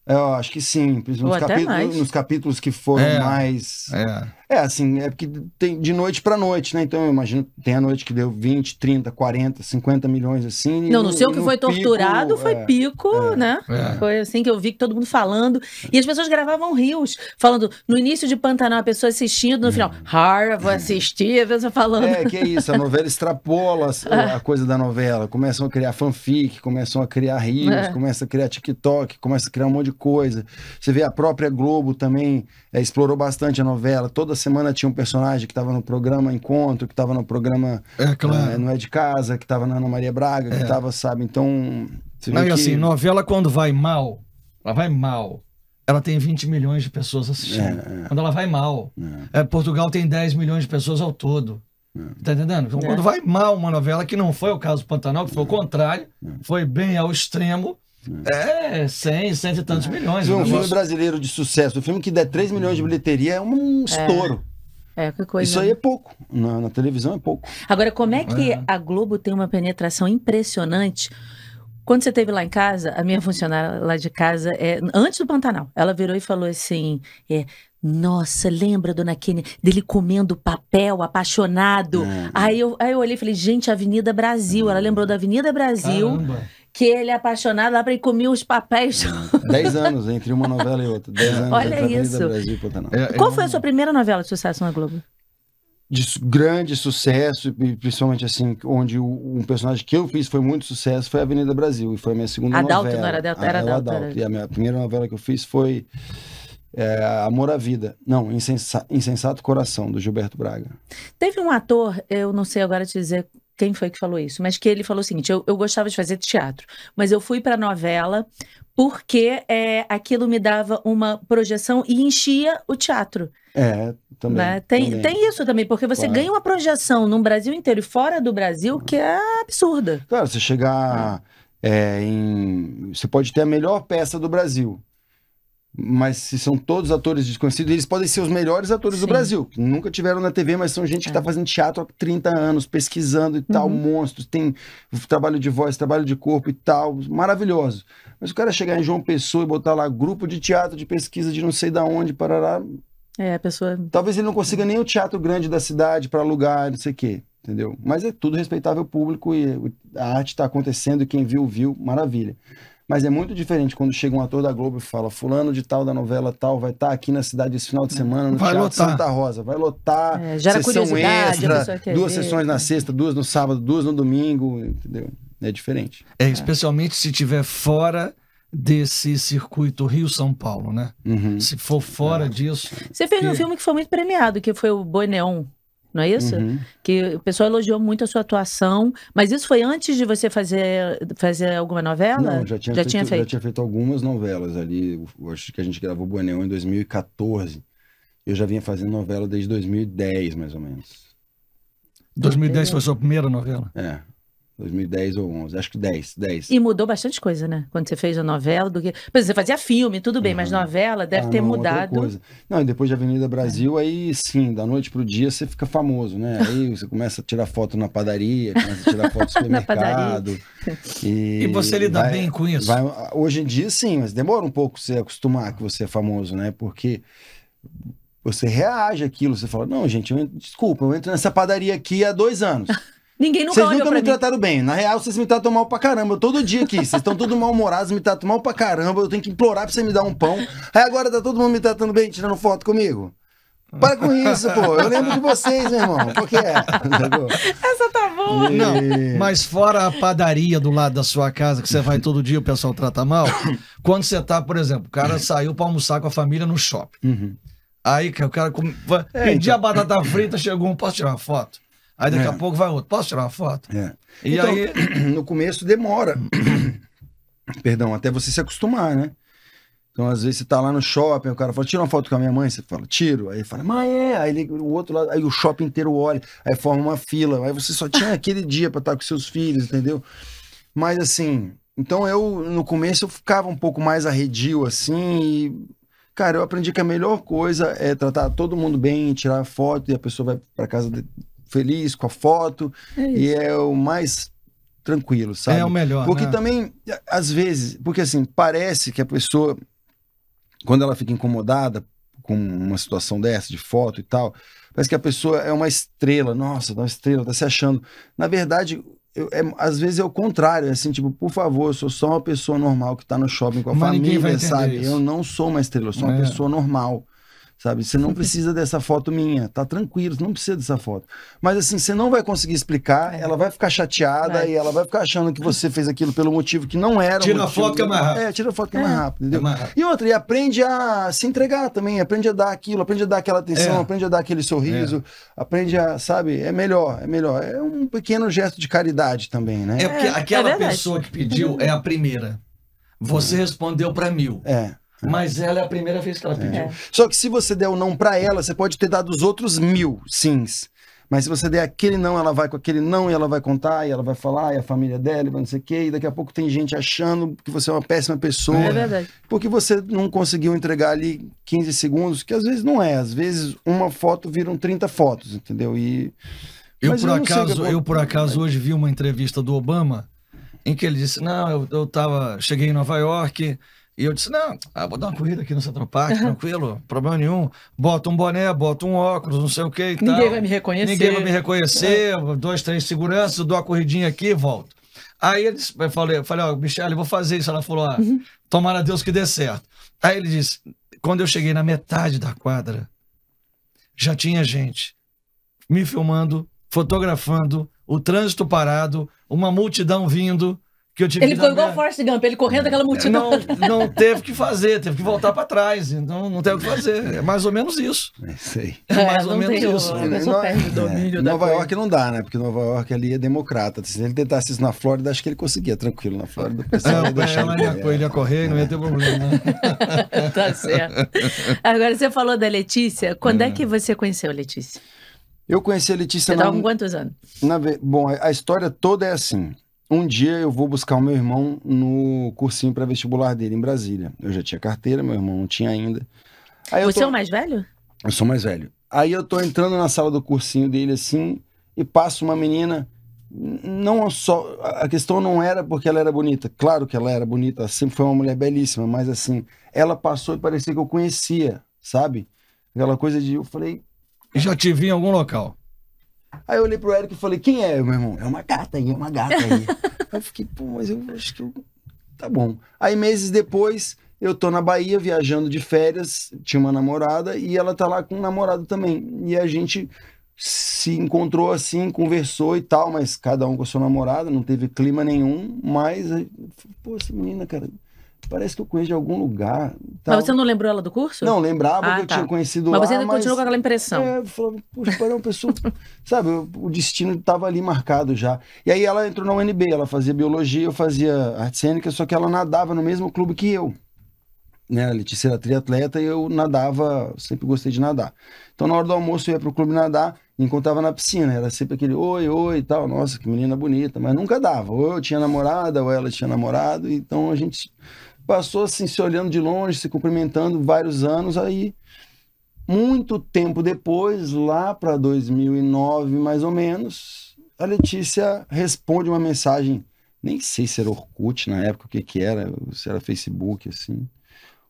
É, eu acho que sim. Nos, capítulo, nos capítulos que foram é, mais... É. É, assim, é porque tem de noite para noite, né? Então eu imagino tem a noite que deu 20, 30, 40, 50 milhões assim. Não, no, no seu que foi pico, torturado foi é, pico, é, né? É. Foi assim que eu vi que todo mundo falando. E as pessoas gravavam rios, falando no início de Pantanal, a pessoa assistindo, no hum. final, Hara, vou assistir, a pessoa falando. É, que é isso, a novela extrapola a, a coisa da novela. Começam a criar fanfic, começam a criar rios, é. começam a criar TikTok, começam a criar um monte de coisa. Você vê a própria Globo também é, explorou bastante a novela, toda toda semana tinha um personagem que estava no programa Encontro, que estava no programa é, claro. Eh, não É de Casa, que estava na Ana Maria Braga, que estava, é. sabe? Então. Não, que... assim, novela quando vai mal, ela vai mal. Ela tem 20 milhões de pessoas assistindo. É, é. quando ela vai mal. É. Portugal tem 10 milhões de pessoas ao todo. Tá entendendo? Então, quando vai mal uma novela, que não foi o caso do Pantanal, que foi o contrário, foi bem ao extremo, é, 100, cento e tantos é. milhões. Um filme brasileiro de sucesso, um filme que der 3 milhões de bilheteria é um estouro. É, é que coisa. Isso aí né? é pouco. Na, na televisão é pouco. Agora, como é que é. a Globo tem uma penetração impressionante? Quando você teve lá em casa, a minha funcionária lá de casa, é, antes do Pantanal, ela virou e falou assim: é, Nossa, lembra, dona Kenia, dele comendo papel, apaixonado? É. Aí, eu, aí eu olhei e falei: Gente, Avenida Brasil. Ela lembrou da Avenida Brasil. Caramba que ele é apaixonado lá para ele comer os papéis. Uhum. Dez anos entre uma novela e outra. Dez anos. Olha isso. Brasil, é, Qual é... foi a sua primeira novela de sucesso na Globo? De grande sucesso, principalmente assim, onde um personagem que eu fiz foi muito sucesso, foi Avenida Brasil, e foi a minha segunda Adalto, novela. Não era Adalto, era ah, Adalto, Adalto. E a minha primeira novela que eu fiz foi é, Amor à Vida. Não, Insensa... Insensato Coração, do Gilberto Braga. Teve um ator, eu não sei agora te dizer quem foi que falou isso, mas que ele falou o seguinte: eu, eu gostava de fazer teatro, mas eu fui para novela porque é, aquilo me dava uma projeção e enchia o teatro. É, também. Né? Tem, também. tem isso também, porque você claro. ganha uma projeção no Brasil inteiro e fora do Brasil que é absurda. Claro, você chegar é, é em. Você pode ter a melhor peça do Brasil mas se são todos atores desconhecidos, eles podem ser os melhores atores Sim. do Brasil. Nunca tiveram na TV, mas são gente que está é. Tá fazendo teatro há 30 anos, pesquisando e uhum. tal, uhum. monstros, tem trabalho de voz, trabalho de corpo e tal, maravilhoso. Mas o cara chegar em João Pessoa e botar lá grupo de teatro de pesquisa de não sei da onde, parará. É, a pessoa. Talvez ele não consiga nem o teatro grande da cidade para alugar, não sei o quê. Entendeu? Mas é tudo respeitável público e a arte está acontecendo e quem viu, viu, maravilha. Mas é muito diferente quando chega um ator da Globo e fala: Fulano de tal da novela tal vai estar tá aqui na cidade esse final de é. semana, no vai Teatro lotar. Santa Rosa, vai lotar. É, gera sessão extra, duas ver. sessões na né? sexta, duas no sábado, duas no domingo, entendeu? É diferente. É, especialmente é. se tiver fora desse circuito Rio-São Paulo, né? Uhum. Se for fora é. disso. Você fez que... um filme que foi muito premiado, que foi o Boi Neon não é isso? Uhum. Que o pessoal elogiou muito a sua atuação, mas isso foi antes de você fazer, fazer alguma novela? Não, já tinha, já feito, tinha feito. Já tinha feito algumas novelas ali, acho que a gente gravou Buenão em 2014. Eu já vinha fazendo novela desde 2010, mais ou menos. 2010 foi a sua primeira novela? É, 2010 ou 11, acho que 10, 10. E mudou bastante coisa, né? Quando você fez a novela, do que... Pois você fazia filme, tudo bem, uhum. mas novela deve ah, ter não, mudado. Coisa. Não, e depois de Avenida Brasil, é. aí sim, da noite pro dia você fica famoso, né? Aí você começa a tirar foto na padaria, começa a tirar foto no supermercado. e... e, você lida vai, bem com isso? Vai... hoje em dia sim, mas demora um pouco você acostumar que você é famoso, né? Porque você reage àquilo, você fala, não, gente, eu... desculpa, eu entro nessa padaria aqui há dois anos. Ninguém nunca Vocês nunca me trataram bem. Na real, vocês me tratam mal pra caramba. Eu, todo dia aqui, vocês estão todo mal-humorados, me tratam mal pra caramba. Eu tenho que implorar pra você me dar um pão. Aí agora tá todo mundo me tratando bem, tirando foto comigo. Para com isso, pô. Eu lembro de vocês, meu irmão. Por que é? Essa tá boa. E... Não, mas fora a padaria do lado da sua casa, que você vai todo dia o pessoal trata mal, quando você tá, por exemplo, o cara saiu pra almoçar com a família no shopping. Uhum. Aí o cara come... É, pediu então... a batata frita, chegou um, posso tirar uma foto? Aí daqui é. a pouco vai outro. Posso tirar uma foto? É. E então, aí. No começo demora. Perdão, até você se acostumar, né? Então, às vezes, você tá lá no shopping, o cara fala, tira uma foto com a minha mãe, você fala, tiro. Aí fala, mãe, é. Aí ele o outro lado, aí o shopping inteiro olha, aí forma uma fila. Aí você só tinha aquele dia para estar com seus filhos, entendeu? Mas assim, então eu, no começo, eu ficava um pouco mais arredio, assim, e, cara, eu aprendi que a melhor coisa é tratar todo mundo bem, tirar foto e a pessoa vai para casa feliz com a foto. É e é o mais tranquilo, é sabe? É o melhor. Porque né? também, às vezes, porque assim, parece que a pessoa, quando ela fica incomodada com uma situação dessa, de foto e tal, parece que a pessoa é uma estrela, nossa, tá uma estrela, tá se achando. Na verdade, eu, é, às vezes é o contrário, né? assim, tipo, por favor, eu sou só uma pessoa normal que tá no shopping com a Mas família, sabe? Isso. Eu não sou uma estrela, eu sou é. uma pessoa normal sabe? Você não precisa dessa foto minha, tá tranquilo, não precisa dessa foto. Mas assim, você não vai conseguir explicar, é. ela vai ficar chateada é. e ela vai ficar achando que você fez aquilo pelo motivo que não era. Tira a foto que é mais rápido. É, tira a foto que é, mais é. rápido, entendeu? É mais rápido. E outra, e aprende a se entregar também, aprende a dar aquilo, aprende a dar aquela atenção, é. aprende a dar aquele sorriso, é. aprende a, sabe? É melhor, é melhor. É um pequeno gesto de caridade também, né? É porque aquela pessoa que pediu é a primeira. Você respondeu para mil. É. Mas ela é a primeira vez que ela é. pediu. É. Só que se você der o não para ela, você pode ter dado os outros mil sims. Mas se você der aquele não, ela vai com aquele não e ela vai contar, e ela vai falar, e a família dela, e vai não sei o quê, e daqui a pouco tem gente achando que você é uma péssima pessoa. É verdade. Porque você não conseguiu entregar ali 15 segundos, que às vezes não é. Às vezes uma foto viram 30 fotos, entendeu? E. Eu por, eu acaso, eu, eu por acaso hoje vi uma entrevista do Obama em que ele disse: Não, eu, eu tava, cheguei em Nova York, e eu disse, não, ah, vou dar uma corrida aqui no Central Park, tranquilo, problema nenhum. Bota um boné, bota um óculos, não sei o que e Ninguém tal. vai me reconhecer. Ninguém vai me reconhecer, é. dois, três seguranças, dou uma corridinha aqui e volto. Aí ele disse, eu falei, eu falei, ó, Michelle, Michele, vou fazer isso. Ela falou, ah, uhum. tomara Deus que dê certo. Aí ele disse, quando eu cheguei na metade da quadra, já tinha gente me filmando, fotografando, o trânsito parado, uma multidão vindo, ele foi igual minha... Forrest Gump, ele correndo daquela multidão. Não, não teve que fazer, teve que voltar para trás. Então não teve o que fazer. É mais ou menos isso. É Sei. É mais é, ou menos isso. O, é, é Nova York não dá, né? Porque Nova York ali é democrata. Se ele tentasse isso na Flórida, acho que ele conseguia, tranquilo. Na Flórida, é, deixar ele, ia, ele né? ia correr e não ia ter problema. Né? tá certo. Agora você falou da Letícia. Quando é, é que você conheceu a Letícia? Eu conheci a Letícia. Você estava tá com quantos anos? Na... Bom, a história toda é assim um dia eu vou buscar o meu irmão no cursinho para vestibular dele em Brasília. Eu já tinha carteira, meu irmão não tinha ainda. Aí Você tô... é o mais velho? Eu sou mais velho. Aí eu tô entrando na sala do cursinho dele assim e passa uma menina. Não só. A questão não era porque ela era bonita. Claro que ela era bonita, sempre foi uma mulher belíssima, mas assim, ela passou e parecia que eu conhecia, sabe? Aquela coisa de. Eu falei. Já te vi em algum local. Aí eu olhei pro Eric e falei, quem é, meu irmão? É uma gata aí, é uma gata aí. aí eu fiquei, pô, mas eu acho que eu... tá bom. Aí meses depois, eu tô na Bahia viajando de férias, tinha uma namorada e ela tá lá com um namorado também. E a gente se encontrou assim, conversou e tal, mas cada um com a sua namorada, não teve clima nenhum, mas pô, essa menina, cara, Parece que eu conheço de algum lugar. Tal. Mas você não lembrou ela do curso? Não, lembrava ah, que eu tá. tinha conhecido mas lá. Você ainda mas continuou com aquela impressão. É, eu falava, puxa, era é uma pessoa. sabe, o destino estava ali marcado já. E aí ela entrou na UNB, ela fazia biologia, eu fazia arte cênica, só que ela nadava no mesmo clube que eu. Né, a Letícia era triatleta e eu nadava, sempre gostei de nadar. Então, na hora do almoço, eu ia para o clube nadar, encontrava na piscina. Era sempre aquele oi, oi e tal. Nossa, que menina bonita. Mas nunca dava. Ou eu tinha namorada, ou ela tinha namorado. Então, a gente Passou assim, se olhando de longe, se cumprimentando vários anos. Aí, muito tempo depois, lá para 2009 mais ou menos, a Letícia responde uma mensagem. Nem sei se era Orkut na época, o que que era, se era Facebook, assim.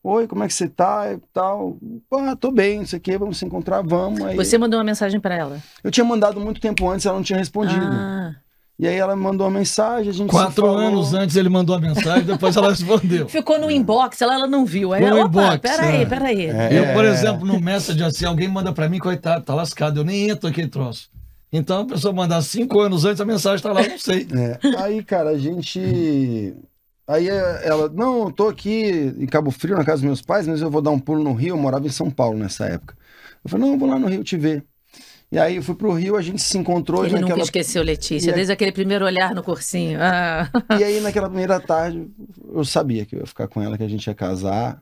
Oi, como é que você tá? E tal. Ah, tô bem, não sei o quê, vamos se encontrar, vamos. Aí... Você mandou uma mensagem para ela? Eu tinha mandado muito tempo antes, ela não tinha respondido. Ah. E aí ela me mandou uma mensagem, a gente Quatro anos antes ele mandou a mensagem, depois ela respondeu. Ficou no inbox, ela, ela não viu. Aí opa, inbox, peraí, é. peraí. É. Eu, por é. exemplo, no Messenger, assim, alguém manda para mim, coitado, tá lascado, eu nem entro aqui troço. Então a pessoa mandar cinco anos antes, a mensagem tá lá, não sei. É. Aí, cara, a gente... Aí é, ela, não, tô aqui em Cabo Frio, na casa dos meus pais, mas eu vou dar um pulo no Rio, eu morava em São Paulo nessa época. Eu falei, não, eu vou lá no Rio te ver. E aí eu fui pro Rio, a gente se encontrou. Ele naquela... nunca esqueceu Letícia, desde aquele primeiro olhar no cursinho. Ah. E aí naquela primeira tarde eu sabia que eu ia ficar com ela, que a gente ia casar.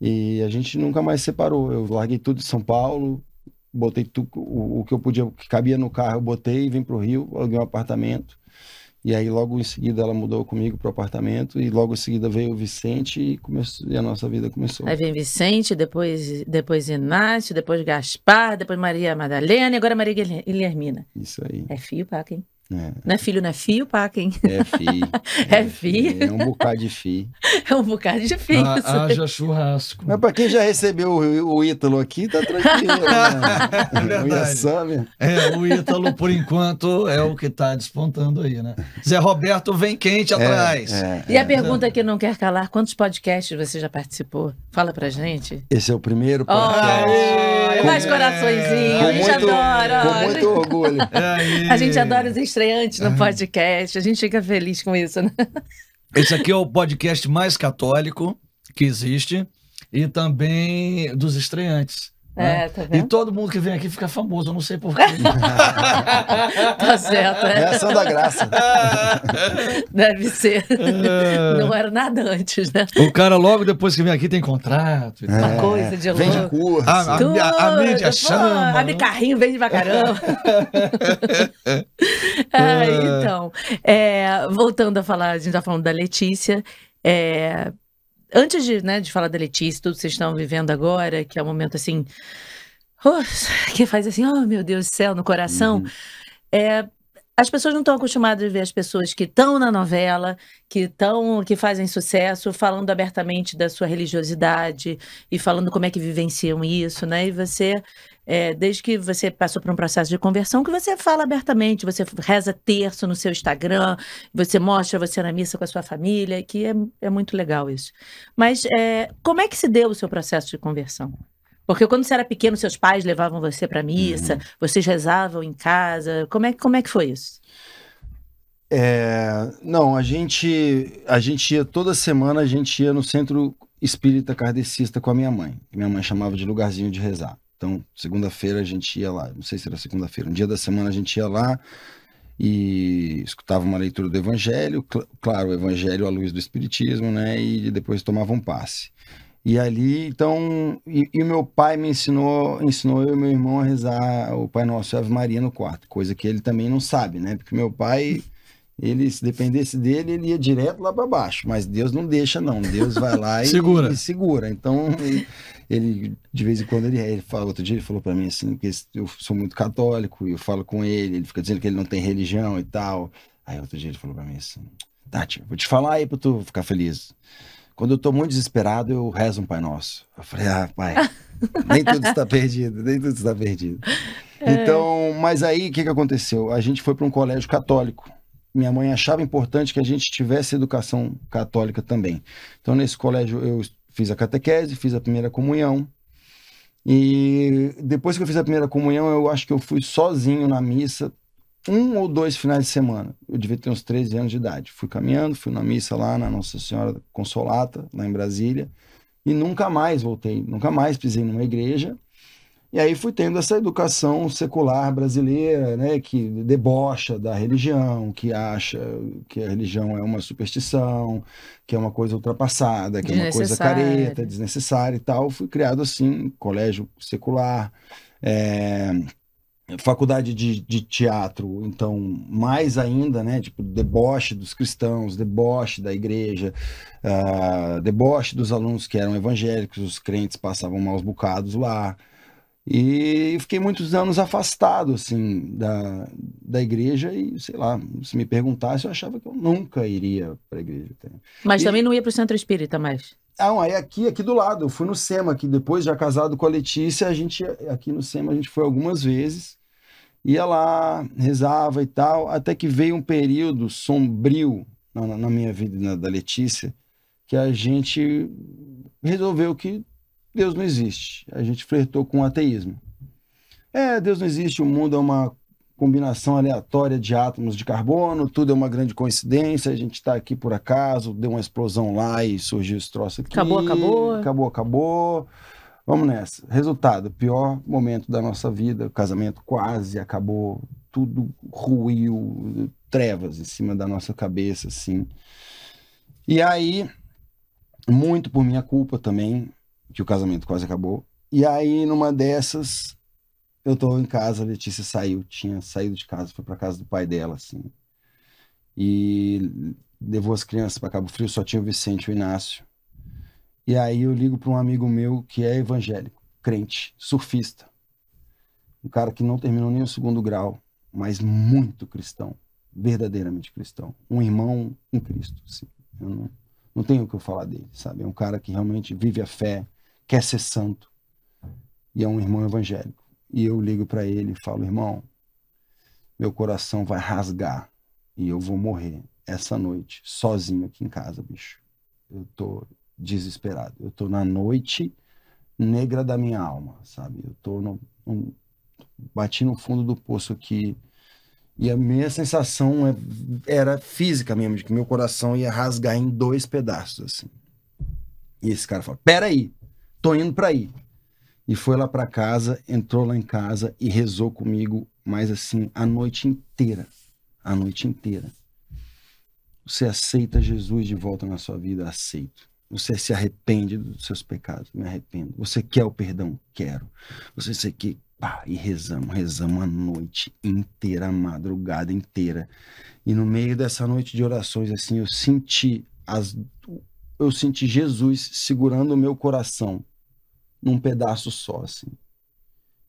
E a gente nunca mais separou. Eu larguei tudo de São Paulo, botei tu, o, o, que eu podia, o que cabia no carro, eu botei, vim pro Rio, aluguei um apartamento. E aí logo em seguida ela mudou comigo para o apartamento e logo em seguida veio o Vicente e, começou, e a nossa vida começou. Aí vem Vicente, depois, depois Inácio, depois Gaspar, depois Maria Madalena e agora Maria Guilhermina. Isso aí. É fio, Paco, hein? É. Não é filho, não é fio, Paquem? É fi. É, é fi. É um bocado de fi. É um bocado de fi. Ah, haja churrasco. Mas pra quem já recebeu o, o Ítalo aqui, tá tranquilo. né? É, é, o Ítalo, por enquanto, é o que tá despontando aí, né? Zé Roberto vem quente é, atrás. É, e a é. pergunta que não quer calar, quantos podcasts você já participou? Fala pra gente. Esse é o primeiro podcast. Oh, com, mais coraçõezinho, a gente muito, adora. Com muito orgulho. a gente adora os estreante no ah. podcast. A gente fica feliz com isso, né? Esse aqui é o podcast mais católico que existe e também dos estreantes. Né? É, tá E todo mundo que vem aqui fica famoso, eu não sei porquê. tá certo, é. Reação é da graça. Deve ser. É. Não era nada antes, né? O cara, logo depois que vem aqui, tem contrato. É. Uma coisa de louco. Vende curso. A, a, a, a mídia pô, chama. Abre carrinho, vem pra caramba. É, então, é, voltando a falar, a gente tá falando da Letícia. É, antes de, né, de falar da Letícia, tudo que vocês estão vivendo agora, que é um momento assim, oh, que faz assim, oh meu Deus do céu, no coração, uhum. é, as pessoas não estão acostumadas a ver as pessoas que estão na novela, que estão, que fazem sucesso, falando abertamente da sua religiosidade e falando como é que vivenciam isso, né? E você é, desde que você passou por um processo de conversão, que você fala abertamente, você reza terço no seu Instagram, você mostra você na missa com a sua família, que é, é muito legal isso. Mas é, como é que se deu o seu processo de conversão? Porque quando você era pequeno, seus pais levavam você para missa, uhum. vocês rezavam em casa. Como é, como é que foi isso? É, não, a gente, a gente ia toda semana, a gente ia no centro espírita kardecista com a minha mãe. Minha mãe chamava de lugarzinho de rezar. Então, segunda-feira a gente ia lá, não sei se era segunda-feira, um dia da semana a gente ia lá e escutava uma leitura do Evangelho, cl claro, o Evangelho à luz do Espiritismo, né? E depois tomava um passe. E ali, então, e, o meu pai me ensinou, ensinou eu e meu irmão a rezar o Pai Nosso e Ave Maria no quarto, coisa que ele também não sabe, né? Porque meu pai ele se dependesse dele, ele ia direto lá para baixo. Mas Deus não deixa, não. Deus vai lá e segura. E segura. Então, ele, ele, de vez em quando, ele, ele fala, outro dia ele falou para mim assim, que eu sou muito católico, e eu falo com ele, ele fica dizendo que ele não tem religião e tal. Aí outro dia ele falou para mim assim, Tati, vou te falar aí para tu ficar feliz. Quando eu tô muito desesperado, eu rezo um Pai Nosso. Eu falei, ah, pai, nem tudo está perdido, nem tudo está perdido. É. Então, mas aí o que, que aconteceu? A gente foi para um colégio católico minha mãe achava importante que a gente tivesse educação católica também. Então, nesse colégio, eu fiz a catequese, fiz a primeira comunhão. E depois que eu fiz a primeira comunhão, eu acho que eu fui sozinho na missa um ou dois finais de semana. Eu devia ter uns 13 anos de idade. Fui caminhando, fui na missa lá na Nossa Senhora Consolata, lá em Brasília, e nunca mais voltei, nunca mais pisei numa igreja. E aí fui tendo essa educação secular brasileira, né, que debocha da religião, que acha que a religião é uma superstição, que é uma coisa ultrapassada, que é uma coisa careta, desnecessária e tal. Fui criado assim, colégio secular, é, faculdade de, de, teatro, então mais ainda, né, tipo deboche dos cristãos, deboche da igreja, uh, deboche dos alunos que eram evangélicos, os crentes passavam maus bocados lá. E fiquei muitos anos afastado, assim, da, da igreja e, sei lá, se me perguntasse, eu achava que eu nunca iria para a igreja. Tá? Mas e... também não ia para o centro espírita mais? Ah, não, aí aqui, aqui do lado, eu fui no SEMA, que depois, já casado com a Letícia, a gente, aqui no SEMA, a gente foi algumas vezes, ia lá, rezava e tal, até que veio um período sombrio na, na minha vida, na, né, da Letícia, que a gente resolveu que Deus não existe. A gente flertou com o ateísmo. É, Deus não existe, o mundo é uma combinação aleatória de átomos de carbono, tudo é uma grande coincidência, a gente está aqui por acaso, deu uma explosão lá e surgiu esse troço aqui. Acabou, acabou. Acabou, acabou. Vamos nessa. Resultado, pior momento da nossa vida, o casamento quase acabou, tudo ruiu, trevas em cima da nossa cabeça, assim. E aí, muito por minha culpa também, que o casamento quase acabou. E aí, numa dessas, eu tô em casa, a Letícia saiu, tinha saído de casa, foi para casa do pai dela, assim. E levou as crianças para Cabo Frio, só tinha o Vicente e o Inácio. E aí eu ligo para um amigo meu que é evangélico, crente, surfista. Um cara que não terminou nem o segundo grau, mas muito cristão, verdadeiramente cristão. Um irmão em Cristo, assim. Eu não, não tenho o que eu falar dele, sabe? É um cara que realmente vive a fé, quer ser santo. E é um irmão evangélico. E eu ligo para ele e falo: irmão, meu coração vai rasgar e eu vou morrer essa noite, sozinho aqui em casa, bicho. Eu tô desesperado. Eu tô na noite negra da minha alma, sabe? Eu tô no, no bati no fundo do poço aqui. E a minha sensação é, era física mesmo, de que meu coração ia rasgar em dois pedaços, assim. E esse cara fala: peraí, tô indo para aí. E foi lá para casa, entrou lá em casa e rezou comigo, mais assim, a noite inteira. A noite inteira. Você aceita Jesus de volta na sua vida? Aceito. Você se arrepende dos seus pecados? Me arrependo. Você quer o perdão? Quero. Você sei que pá, e rezamos, rezamos a noite inteira, a madrugada inteira. E no meio dessa noite de orações, assim, eu senti as eu senti Jesus segurando o meu coração num pedaço só, assim.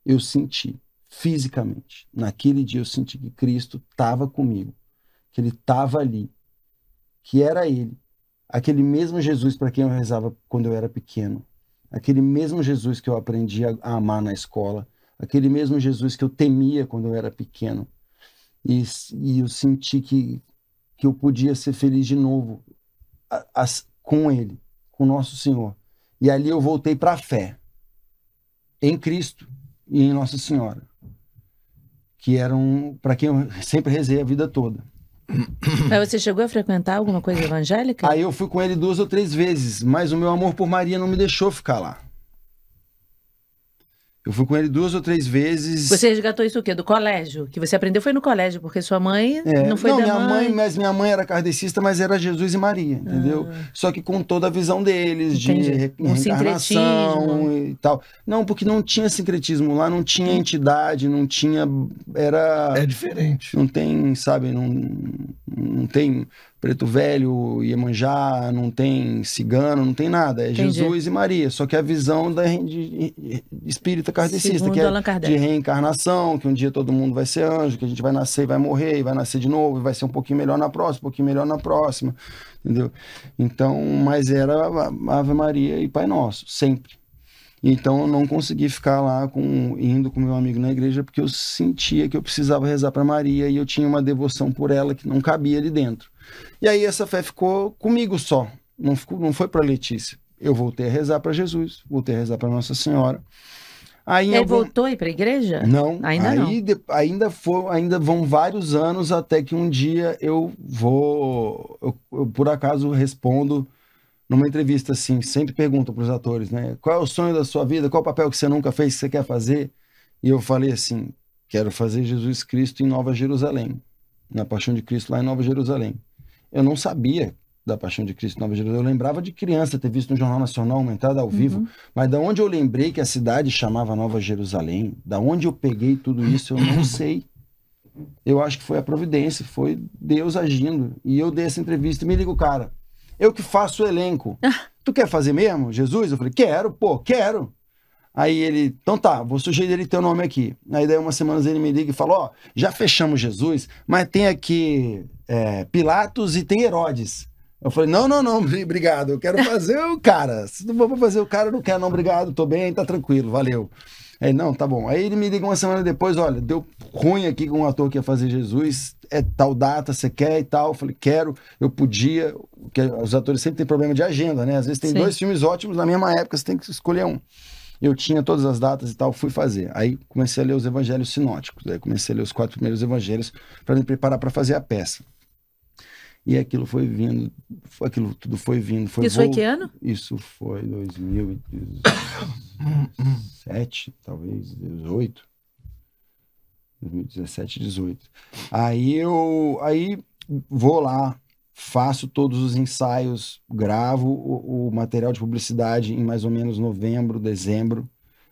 Eu senti fisicamente. Naquele dia eu senti que Cristo estava comigo, que ele estava ali, que era ele, aquele mesmo Jesus para quem eu rezava quando eu era pequeno, aquele mesmo Jesus que eu aprendi a, amar na escola, aquele mesmo Jesus que eu temia quando eu era pequeno. E, e eu senti que, que eu podia ser feliz de novo a, a, com ele, com nosso Senhor. E ali eu voltei para a fé em Cristo e em Nossa Senhora, que eram para quem eu sempre rezei a vida toda. Mas você chegou a frequentar alguma coisa evangélica? Aí eu fui com ele duas ou três vezes, mas o meu amor por Maria não me deixou ficar lá. Eu fui com ele duas ou três vezes. Você resgatou isso o quê? Do colégio? Que você aprendeu foi no colégio, porque sua mãe é, não foi não, da minha mãe. mãe. Mas minha mãe era cardecista, mas era Jesus e Maria, entendeu? Ah. Só que com toda a visão deles, Entendi. de re reencarnação e tal. Não, porque não tinha sincretismo lá, não tinha entidade, não tinha... Era... É diferente. Não tem, sabe, não, não tem preto velho, Iemanjá, não tem cigano, não tem nada. É Entendi. Jesus e Maria. Só que a visão da, de, de espírita kardecista, que é de reencarnação, que um dia todo mundo vai ser anjo, que a gente vai nascer e vai morrer, e vai nascer de novo, e vai ser um pouquinho melhor na próxima, um pouquinho melhor na próxima. Entendeu? Então, mas era Ave Maria e Pai Nosso, sempre. Então eu não consegui ficar lá com indo com meu amigo na igreja porque eu sentia que eu precisava rezar para Maria e eu tinha uma devoção por ela que não cabia ali dentro. E aí essa fé ficou comigo só, não ficou, não foi para Letícia. Eu voltei a rezar para Jesus, voltei a rezar para Nossa Senhora. Aí Ele algum... voltou aí para a igreja? Não. Ainda aí, não. De... Ainda, for... ainda vão vários anos até que um dia eu vou. Eu, eu por acaso respondo numa entrevista assim, sempre perguntam para os atores, né? Qual é o sonho da sua vida? Qual é o papel que você nunca fez que você quer fazer? E eu falei assim, quero fazer Jesus Cristo em Nova Jerusalém, na Paixão de Cristo lá em Nova Jerusalém. Eu não sabia da Paixão de Cristo em Nova Jerusalém. Eu lembrava de criança ter visto no Jornal Nacional uma entrada ao vivo, uhum. mas da onde eu lembrei que a cidade chamava Nova Jerusalém, da onde eu peguei tudo isso, eu não sei. Eu acho que foi a providência, foi Deus agindo. E eu dei essa entrevista e me liga o cara. Eu que faço o elenco. Ah. tu quer fazer mesmo, Jesus? Eu falei, quero, pô, quero. Aí ele, então tá, vou sugerir ele teu nome aqui. Aí daí umas semanas ele me liga e fala, ó, oh, já fechamos Jesus, mas tem aqui é, Pilatos e tem Herodes. Eu falei, não, não, não, obrigado, eu quero fazer o cara. Se não vou fazer o cara, eu não quero não, obrigado, tô bem, tá tranquilo, valeu. Aí, não, tá bom. Aí ele me liga uma semana depois, olha, deu ruim aqui com um ator que ia fazer Jesus, é tal data, você quer e tal. Eu falei, quero, eu podia. Porque os atores sempre têm problema de agenda, né? Às vezes tem Sim. dois filmes ótimos na mesma época, você tem que escolher um. Eu tinha todas as datas e tal, fui fazer. Aí comecei a ler os evangelhos sinóticos, aí comecei a ler os quatro primeiros evangelhos para me preparar para fazer a peça. E aquilo foi vindo, aquilo tudo foi vindo. Foi Isso foi que ano? Isso foi 2018 sete talvez, 18. 2017, 18. Aí eu aí vou lá, faço todos os ensaios, gravo o, o material de publicidade em mais ou menos novembro, dezembro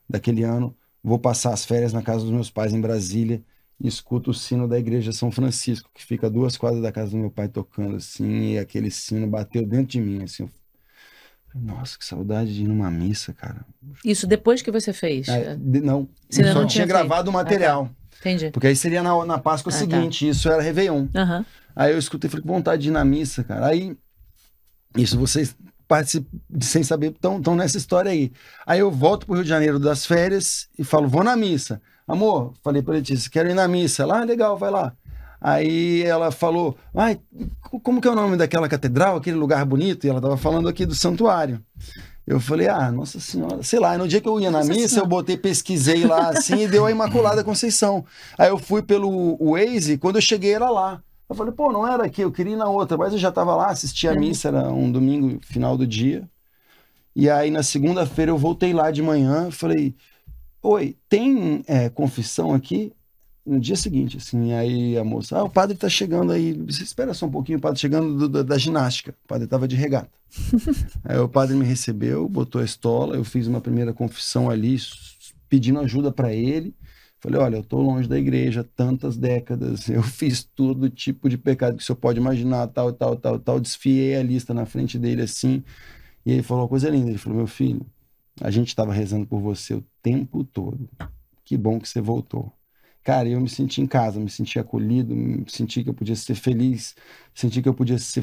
daquele ano. Vou passar as férias na casa dos meus pais em Brasília e escuto o sino da igreja São Francisco, que fica duas quadras da casa do meu pai tocando assim, e aquele sino bateu dentro de mim, assim, eu nossa, que saudade de ir numa missa, cara. Isso depois que você fez? É, de, não, você só não tinha, feito. gravado o material. Ah, tá. Entendi. Porque aí seria na, na Páscoa ah, tá. seguinte, tá. isso era Réveillon. Uhum. Aí eu escutei, falei, que vontade de ir na missa, cara. Aí, isso vocês participam, sem saber, estão nessa história aí. Aí eu volto pro Rio de Janeiro das férias e falo, vou na missa. Amor, falei pra Letícia, quero ir na missa. Lá, ah, legal, vai lá. Aí ela falou: Ai, como que é o nome daquela catedral, aquele lugar bonito? E ela estava falando aqui do santuário. Eu falei, ah, Nossa Senhora, sei lá, no dia que eu ia na nossa missa, senhora. eu botei, pesquisei lá assim e deu a Imaculada Conceição. Aí eu fui pelo Waze, quando eu cheguei era lá. Eu falei, pô, não era aqui, eu queria ir na outra, mas eu já estava lá, assisti a uhum. missa, era um domingo, final do dia. E aí na segunda-feira eu voltei lá de manhã, falei, oi, tem é, confissão aqui? no dia seguinte, assim, aí a moça, ah, o padre tá chegando aí, você espera só um pouquinho, o padre tá chegando do, da, da, ginástica, o padre tava de regata. aí o padre me recebeu, botou a estola, eu fiz uma primeira confissão ali, pedindo ajuda para ele, Falei, olha, eu estou longe da igreja tantas décadas, eu fiz todo tipo de pecado que o senhor pode imaginar, tal, tal, tal, tal. Desfiei a lista na frente dele assim. E ele falou uma coisa linda. Ele falou, meu filho, a gente estava rezando por você o tempo todo. Que bom que você voltou. Cara, eu me senti em casa, me senti acolhido, me senti que eu podia ser feliz, senti que eu podia ser.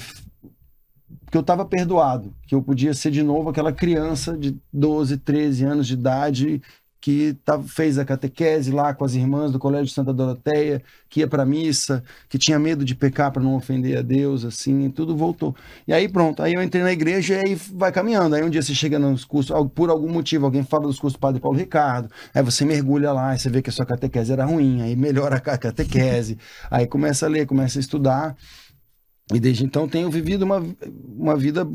que eu estava perdoado, que eu podia ser de novo aquela criança de 12, 13 anos de idade que tava, tá, fez a catequese lá com as irmãs do Colégio Santa Doroteia, que ia para missa, que tinha medo de pecar para não ofender a Deus, assim, tudo voltou. E aí pronto, aí eu entrei na igreja e aí vai caminhando. Aí um dia você chega nos cursos, por algum motivo, alguém fala dos cursos do Padre Paulo Ricardo, aí você mergulha lá e você vê que a sua catequese era ruim, aí melhora a catequese, aí começa a ler, começa a estudar. E desde então tenho vivido uma, uma vida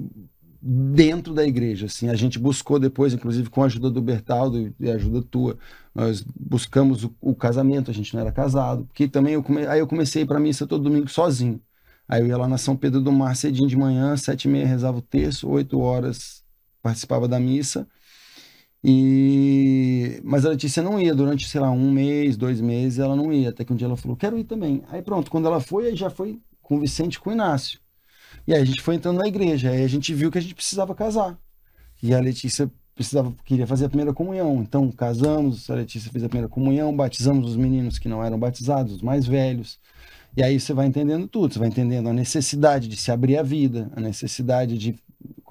dentro da igreja, assim, a gente buscou depois, inclusive com a ajuda do Bertaldo e a ajuda tua, nós buscamos o, o casamento, a gente não era casado, porque também eu come... aí eu comecei para missa todo domingo sozinho, aí eu ia lá na São Pedro do Mar cedinho de manhã, sete e meia rezava o terço, oito horas participava da missa, e... Mas a Letícia não ia durante, sei lá, um mês, dois meses, ela não ia. Até que um dia ela falou, quero ir também. Aí pronto, quando ela foi, aí já foi com o Vicente e com o Inácio. E aí a gente foi entrando na igreja, aí a gente viu que a gente precisava casar. E a Letícia precisava, queria fazer a primeira comunhão. Então casamos, a Letícia fez a primeira comunhão, batizamos os meninos que não eram batizados, os mais velhos. E aí você vai entendendo tudo, você vai entendendo a necessidade de se abrir a vida, a necessidade de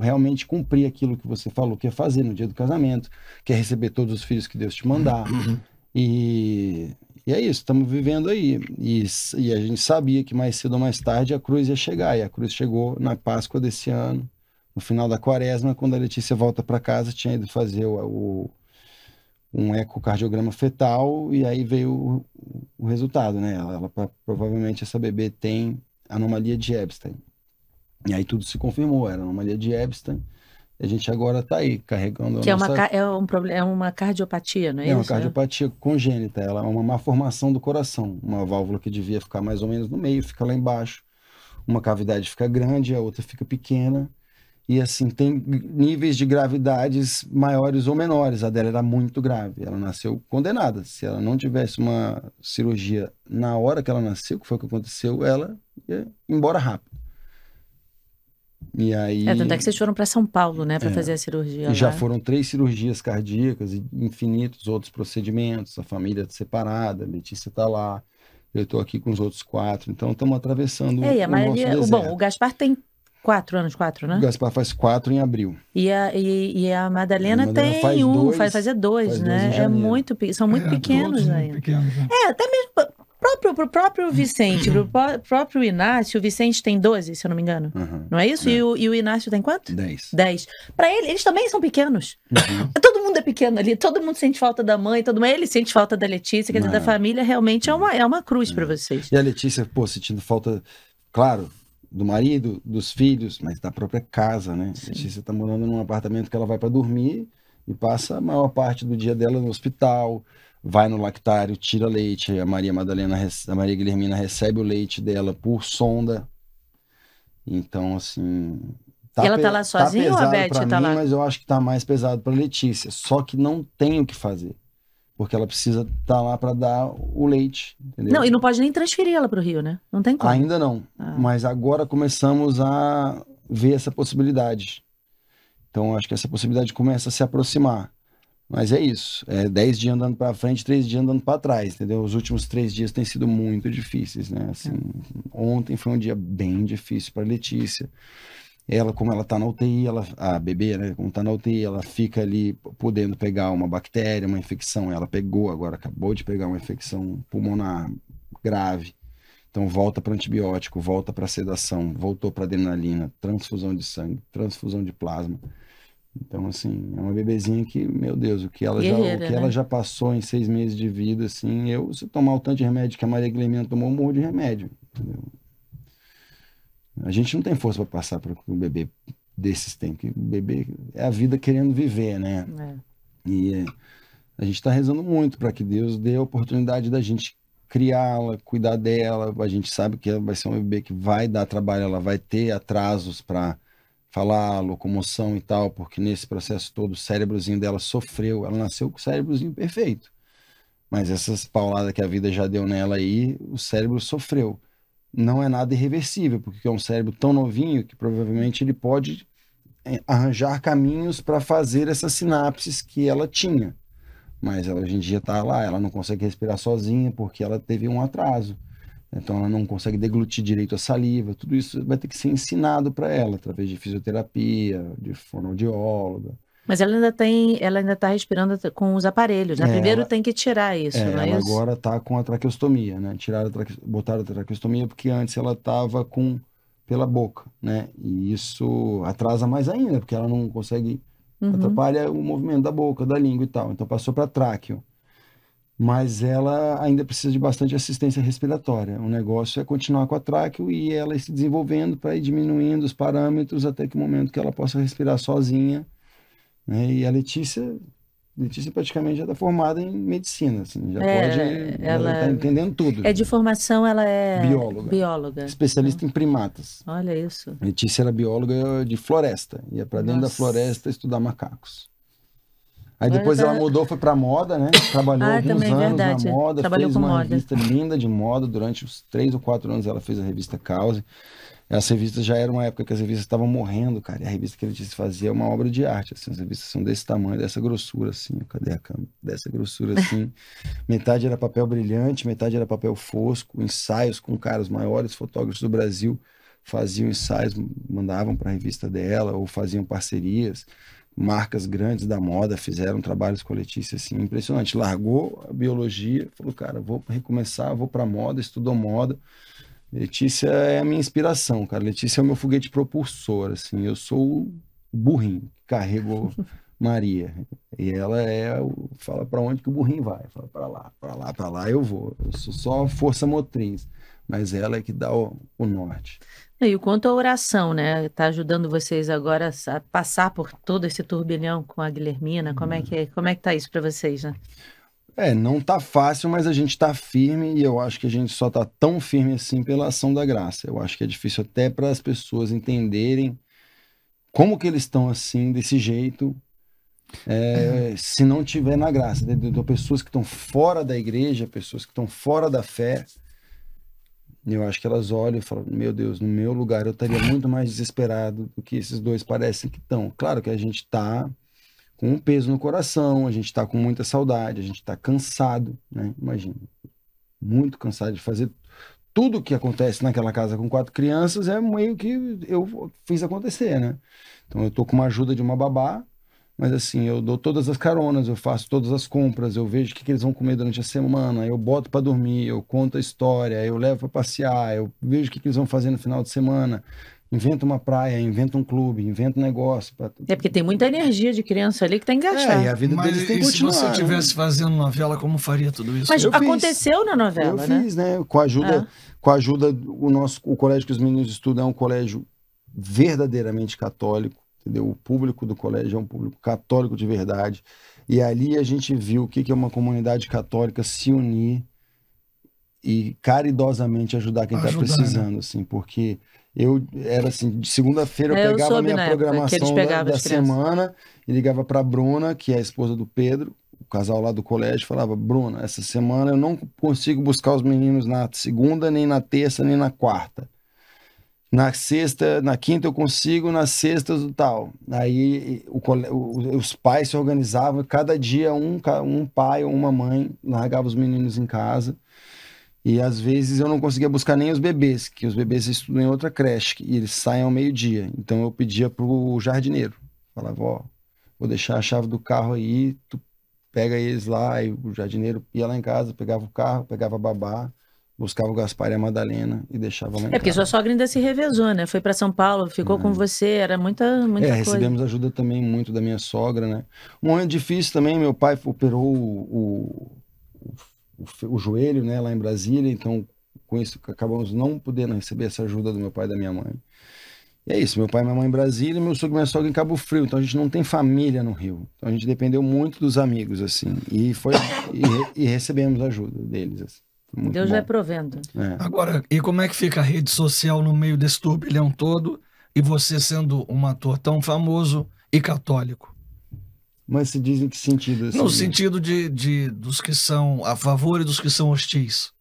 realmente cumprir aquilo que você falou que ia fazer no dia do casamento, que é receber todos os filhos que Deus te mandar. Uhum. E e é isso, estamos vivendo aí. E, e, a gente sabia que mais cedo ou mais tarde a cruz ia chegar. E a cruz chegou na Páscoa desse ano, no final da quaresma, quando a Letícia volta para casa, tinha ido fazer o, o, um ecocardiograma fetal, e aí veio o, o resultado, né? Ela, ela, provavelmente essa bebê tem anomalia de Epstein. E aí tudo se confirmou, era anomalia de Epstein. A gente agora está aí carregando. Que é, uma, é, um problema, é uma cardiopatia, não é, é isso? É uma cardiopatia congênita, ela é uma má formação do coração. Uma válvula que devia ficar mais ou menos no meio, fica lá embaixo. Uma cavidade fica grande, a outra fica pequena. E assim, tem níveis de gravidades maiores ou menores. A dela era muito grave, ela nasceu condenada. Se ela não tivesse uma cirurgia na hora que ela nasceu, que foi o que aconteceu, ela ia embora rápido. E aí... É, tanto é que vocês foram para São Paulo, né, para é, fazer a cirurgia. E já foram três cirurgias cardíacas e infinitos outros procedimentos. A família tá separada, a Letícia está lá, eu estou aqui com os outros quatro. Então, estamos atravessando é, o, o Bom, o Gaspar tem quatro anos, quatro, né? O Gaspar faz quatro em abril. E a, e, e a, Madalena, a Madalena tem faz um, dois, faz fazer dois, faz né? Dois é muito, são muito é, pequenos ainda. Muito pequenos, né? É, até mesmo próprio, pro próprio hum. Vicente, pro uhum. próprio Inácio, o Vicente tem 12, se eu não me engano. Uhum. Não é isso? É. E, o, e, o, Inácio tem quanto? 10. 10. Pra ele, eles também são pequenos. Uhum. Todo mundo é pequeno ali, todo mundo sente falta da mãe, todo mundo, ele sente falta da Letícia, quer dizer, da é. família, realmente é uma, é uma cruz é. para vocês. E a Letícia, pô, sentindo falta, claro, do marido, dos filhos, mas da própria casa, né? Sim. A Letícia tá morando num apartamento que ela vai para dormir e passa a maior parte do dia dela no hospital vai no lactário, tira leite, a Maria Madalena, a Maria Guilhermina recebe o leite dela por sonda. Então, assim. Tá e ela tá lá tá sozinha tá ou a Beth tá mim, lá? Mas eu acho que tá mais pesado para Letícia. Só que não tem o que fazer. Porque ela precisa estar tá lá para dar o leite. Entendeu? Não, e não pode nem transferir ela para o Rio, né? Não tem como. Ainda não. Ah. Mas agora começamos a ver essa possibilidade. Então, acho que essa possibilidade começa a se aproximar. Mas é isso. É 10 dias andando para frente, 3 dias andando para trás, entendeu? Os últimos 3 dias têm sido muito difíceis, né? Assim, é. ontem foi um dia bem difícil para Letícia. Ela, como ela tá na UTI, ela, a bebê, né? Como tá na UTI, ela fica ali podendo pegar uma bactéria, uma infecção. Ela pegou agora, acabou de pegar uma infecção pulmonar grave. Então volta para antibiótico, volta para sedação, voltou para adrenalina, transfusão de sangue, transfusão de plasma. Então, assim, é uma bebezinha que, meu Deus, o que ela, já, o que né? ela já passou em seis meses de vida, assim, eu, se eu tomar o tanto de remédio que a Maria Guilhermina tomou, eu morro de remédio, entendeu? A gente não tem força para passar para um bebê desses tempos, que o bebê é a vida querendo viver, né? É. E eh, a gente está rezando muito para que Deus dê a oportunidade da gente criá-la, cuidar dela, a gente sabe que vai ser um bebê que vai dar trabalho, ela vai ter atrasos para falar, locomoção e tal, porque nesse processo todo o cérebrozinho dela sofreu, ela nasceu com o cérebrozinho perfeito. Mas essas pauladas que a vida já deu nela aí, o cérebro sofreu. Não é nada irreversível, porque é um cérebro tão novinho que provavelmente ele pode é, arranjar caminhos para fazer essas sinapses que ela tinha. Mas ela hoje em dia está lá, ela não consegue respirar sozinha porque ela teve um atraso. Então ela não consegue deglutir direito a saliva, tudo isso vai ter que ser ensinado para ela através de fisioterapia, de fonoaudióloga. Mas ela ainda tem, ela ainda está respirando com os aparelhos, né? É, Primeiro ela, tem que tirar isso, é, não é ela isso? agora está com a traqueostomia, né? Tiraram traque, botaram a traqueostomia porque antes ela estava com pela boca, né? E isso atrasa mais ainda, porque ela não consegue uhum. atrapalha o movimento da boca, da língua e tal. Então passou para tráqueo mas ela ainda precisa de bastante assistência respiratória. O negócio é continuar com a tráqueo e ela ir se desenvolvendo para ir diminuindo os parâmetros até que o momento que ela possa respirar sozinha. Né? E a Letícia, Letícia praticamente já está formada em medicina, assim, já é, pode, ela está entendendo tudo. É de formação, ela é bióloga, bióloga. especialista em primatas. Olha isso. Letícia era bióloga de floresta, ia para dentro Nossa. da floresta estudar macacos. Aí depois ela tá mudou, foi pra moda, né? Trabalhou ah, alguns é anos verdade. na moda, Trabalhou fez uma moda. revista linda de moda. Durante os três ou quatro anos ela fez a revista Cause. Essa revista já era uma época que as revistas estavam morrendo, cara. E a revista que ele disse fazia é uma obra de arte, assim. As revistas são desse tamanho, dessa grossura, assim. Cadê a câmera? Dessa grossura, assim. metade era papel brilhante, metade era papel fosco. Ensaios com caras maiores, fotógrafos do Brasil faziam ensaios, mandavam para a revista dela ou faziam parcerias marcas grandes da moda fizeram trabalhos com Letícia assim impressionante. Largou a biologia, falou, cara, vou recomeçar, vou para moda, estudou moda. Letícia é a minha inspiração, cara. Letícia é o meu foguete propulsor, assim. Eu sou o burrinho que carrego Maria. E ela é o, fala para onde que o burrinho vai, fala para lá, para lá, para lá eu vou. Eu sou só força motriz, mas ela é que dá o, o norte. E o quanto a oração, né? Está ajudando vocês agora a passar por todo esse turbilhão com a Guilhermina. Como é que uhum. é, como é que tá isso para vocês, né? É, não tá fácil, mas a gente tá firme e eu acho que a gente só tá tão firme assim pela ação da graça. Eu acho que é difícil até para as pessoas entenderem como que eles estão assim desse jeito. É, uhum. se não tiver na graça, Tem pessoas que estão fora da igreja, pessoas que estão fora da fé, eu acho que elas olham e falam: Meu Deus, no meu lugar eu estaria muito mais desesperado do que esses dois parecem que estão. Claro que a gente está com um peso no coração, a gente está com muita saudade, a gente está cansado, né? Imagina, muito cansado de fazer tudo o que acontece naquela casa com quatro crianças é meio que eu fiz acontecer, né? Então eu tô com uma ajuda de uma babá mas assim, eu dou todas as caronas, eu faço todas as compras, eu vejo o que, que eles vão comer durante a semana, eu boto para dormir, eu conto a história, eu levo para passear, eu vejo o que, que eles vão fazer no final de semana inventa uma praia, inventa um clube, inventa um negócio. Pra... É porque tem muita energia de criança ali que tá engajada. É, e a vida Mas deles tem que se você estivesse né? fazendo novela, como faria tudo isso? Mas eu aconteceu fiz. na novela, eu né? fiz, né? Com a ajuda, ah. com a ajuda o nosso o colégio que os meninos estudam é um colégio verdadeiramente católico entendeu? O público do colégio é um público católico de verdade. E ali a gente viu o que é uma comunidade católica se unir e caridosamente ajudar quem está né? precisando, né? assim, porque eu era assim, de segunda-feira eu, é, eu pegava a minha programação da, da semana e ligava para Bruna, que é a esposa do Pedro, o casal lá do colégio, falava: "Bruna, essa semana eu não consigo buscar os meninos na segunda, nem na terça, nem na quarta na sexta, na quinta eu consigo, na sexta do tal. Aí o, o, os pais se organizavam, cada dia um, um pai ou uma mãe largava os meninos em casa. E às vezes eu não conseguia buscar nem os bebês, que os bebês estudam em outra creche e eles saem ao meio-dia. Então eu pedia pro jardineiro, falava, ó, vou deixar a chave do carro aí, tu pega eles lá, e o jardineiro ia lá em casa, pegava o carro, pegava a babá, buscava o Gaspar e a Madalena e deixava lá. É porque sua sogra ainda se revezou, né? Foi para São Paulo, ficou é. com você, era muita, muita é, coisa. recebemos ajuda também muito da minha sogra, né? Um ano difícil também, meu pai operou o, o, o, o joelho, né, lá em Brasília, então com isso acabamos não podendo receber essa ajuda do meu pai e da minha mãe. E é isso, meu pai e minha mãe em Brasília, meu sogro e minha sogra em Cabo Frio, então a gente não tem família no Rio. Então a gente dependeu muito dos amigos, assim, e foi e, e recebemos ajuda deles, assim. Muito Deus bom. vai provendo. É. Agora, e como é que fica a rede social no meio desse turbilhão todo e você sendo um ator tão famoso e católico? Mas se diz em que sentido? Assim? No sentido de, de, dos que são a favor e dos que são hostis.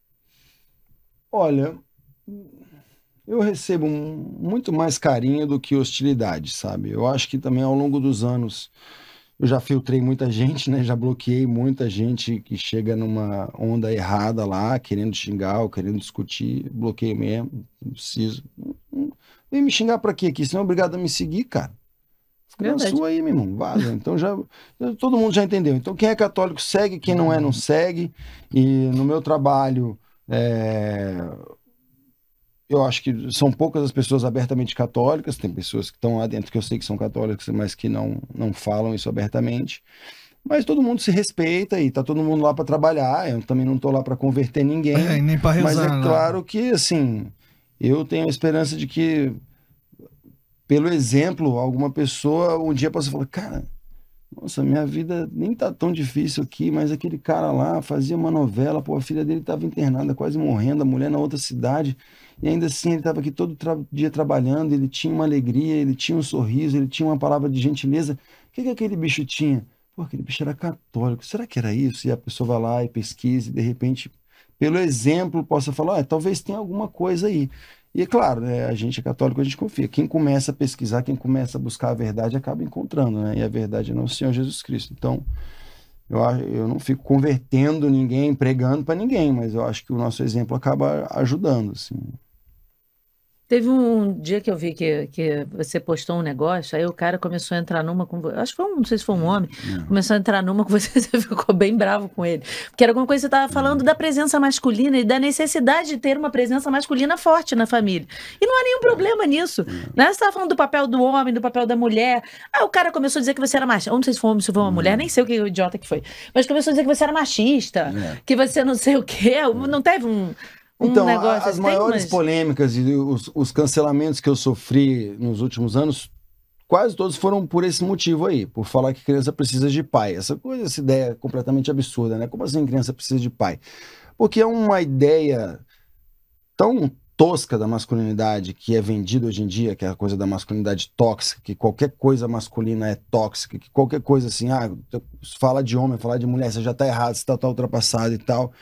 Olha, eu recebo muito mais carinho do que hostilidade, sabe? Eu acho que também ao longo dos anos eu já filtrei muita gente, né? Já bloqueei muita gente que chega numa onda errada lá, querendo xingar ou querendo discutir. Bloqueei mesmo, não preciso. Vem me xingar pra quê aqui? Senão é obrigado a me seguir, cara. Fica Verdade. na sua aí, meu irmão. Vaza. Então já. Todo mundo já entendeu. Então quem é católico segue, quem não é, não segue. E no meu trabalho. É eu acho que são poucas as pessoas abertamente católicas, tem pessoas que estão lá dentro que eu sei que são católicas, mas que não, não falam isso abertamente. Mas todo mundo se respeita e tá todo mundo lá para trabalhar. Eu também não estou lá para converter ninguém. É, nem para Mas é né? claro que, assim, eu tenho a esperança de que, pelo exemplo, alguma pessoa um dia possa falar: cara, nossa, minha vida nem tá tão difícil aqui, mas aquele cara lá fazia uma novela, pô, a filha dele tava internada, quase morrendo, a mulher na outra cidade, e ainda assim ele tava aqui todo tra dia trabalhando, ele tinha uma alegria, ele tinha um sorriso, ele tinha uma palavra de gentileza. O que que aquele bicho tinha? Pô, aquele bicho era católico. Será que era isso? E a pessoa vai lá e pesquisa e de repente, pelo exemplo, possa falar, ah, talvez tenha alguma coisa aí. E é claro, né, a gente é católico, a gente confia. Quem começa a pesquisar, quem começa a buscar a verdade, acaba encontrando, né? E a verdade é nosso Senhor Jesus Cristo. Então, eu, eu não fico convertendo ninguém, pregando para ninguém, mas eu acho que o nosso exemplo acaba ajudando, assim. Teve um dia que eu vi que, que você postou um negócio, aí o cara começou a entrar numa com Acho que foi um, não sei se foi um hum, homem, não. É. começou a entrar numa com você, você ficou bem bravo com ele. Porque era alguma coisa que você estava falando hum. da presença masculina e da necessidade de ter uma presença masculina forte na família. E não há nenhum é. problema nisso. É. Né? Você estava falando do papel do homem, do papel da mulher. Aí ah, o cara começou a dizer que você era machista. Não sei se foi um homem, se foi uma mulher, hum. nem sei o que o idiota que foi. Mas começou a dizer que você era machista, que você não sei o quê. Não teve um um então, negócio. As maiores umas... polêmicas e os, os cancelamentos que eu sofri nos últimos anos, quase todos foram por esse motivo aí, por falar que criança precisa de pai. Essa coisa, essa ideia é completamente absurda, né? Como assim criança precisa de pai? Porque é uma ideia tão tosca da masculinidade que é vendida hoje em dia, que é a coisa da masculinidade tóxica, que qualquer coisa masculina é tóxica, que qualquer coisa assim, ah, fala de homem, falar de mulher, você já tá errado, você tá, tá ultrapassado e tal.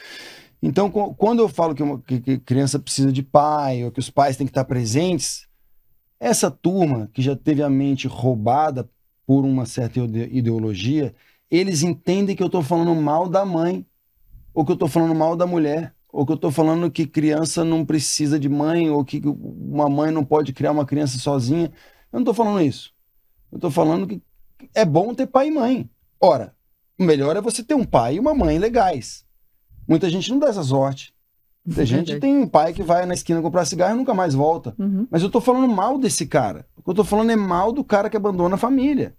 Então, quando eu falo que, uma, que criança precisa de pai, ou que os pais têm que estar presentes, essa turma que já teve a mente roubada por uma certa ideologia, eles entendem que eu estou falando mal da mãe, ou que eu estou falando mal da mulher, ou que eu estou falando que criança não precisa de mãe, ou que uma mãe não pode criar uma criança sozinha. Eu não estou falando isso. Eu estou falando que é bom ter pai e mãe. Ora, o melhor é você ter um pai e uma mãe legais. Muita gente não dá essa sorte. Muita é gente tem um pai que vai na esquina comprar cigarro e nunca mais volta. Uhum. Mas eu tô falando mal desse cara. O que eu tô falando é mal do cara que abandona a família.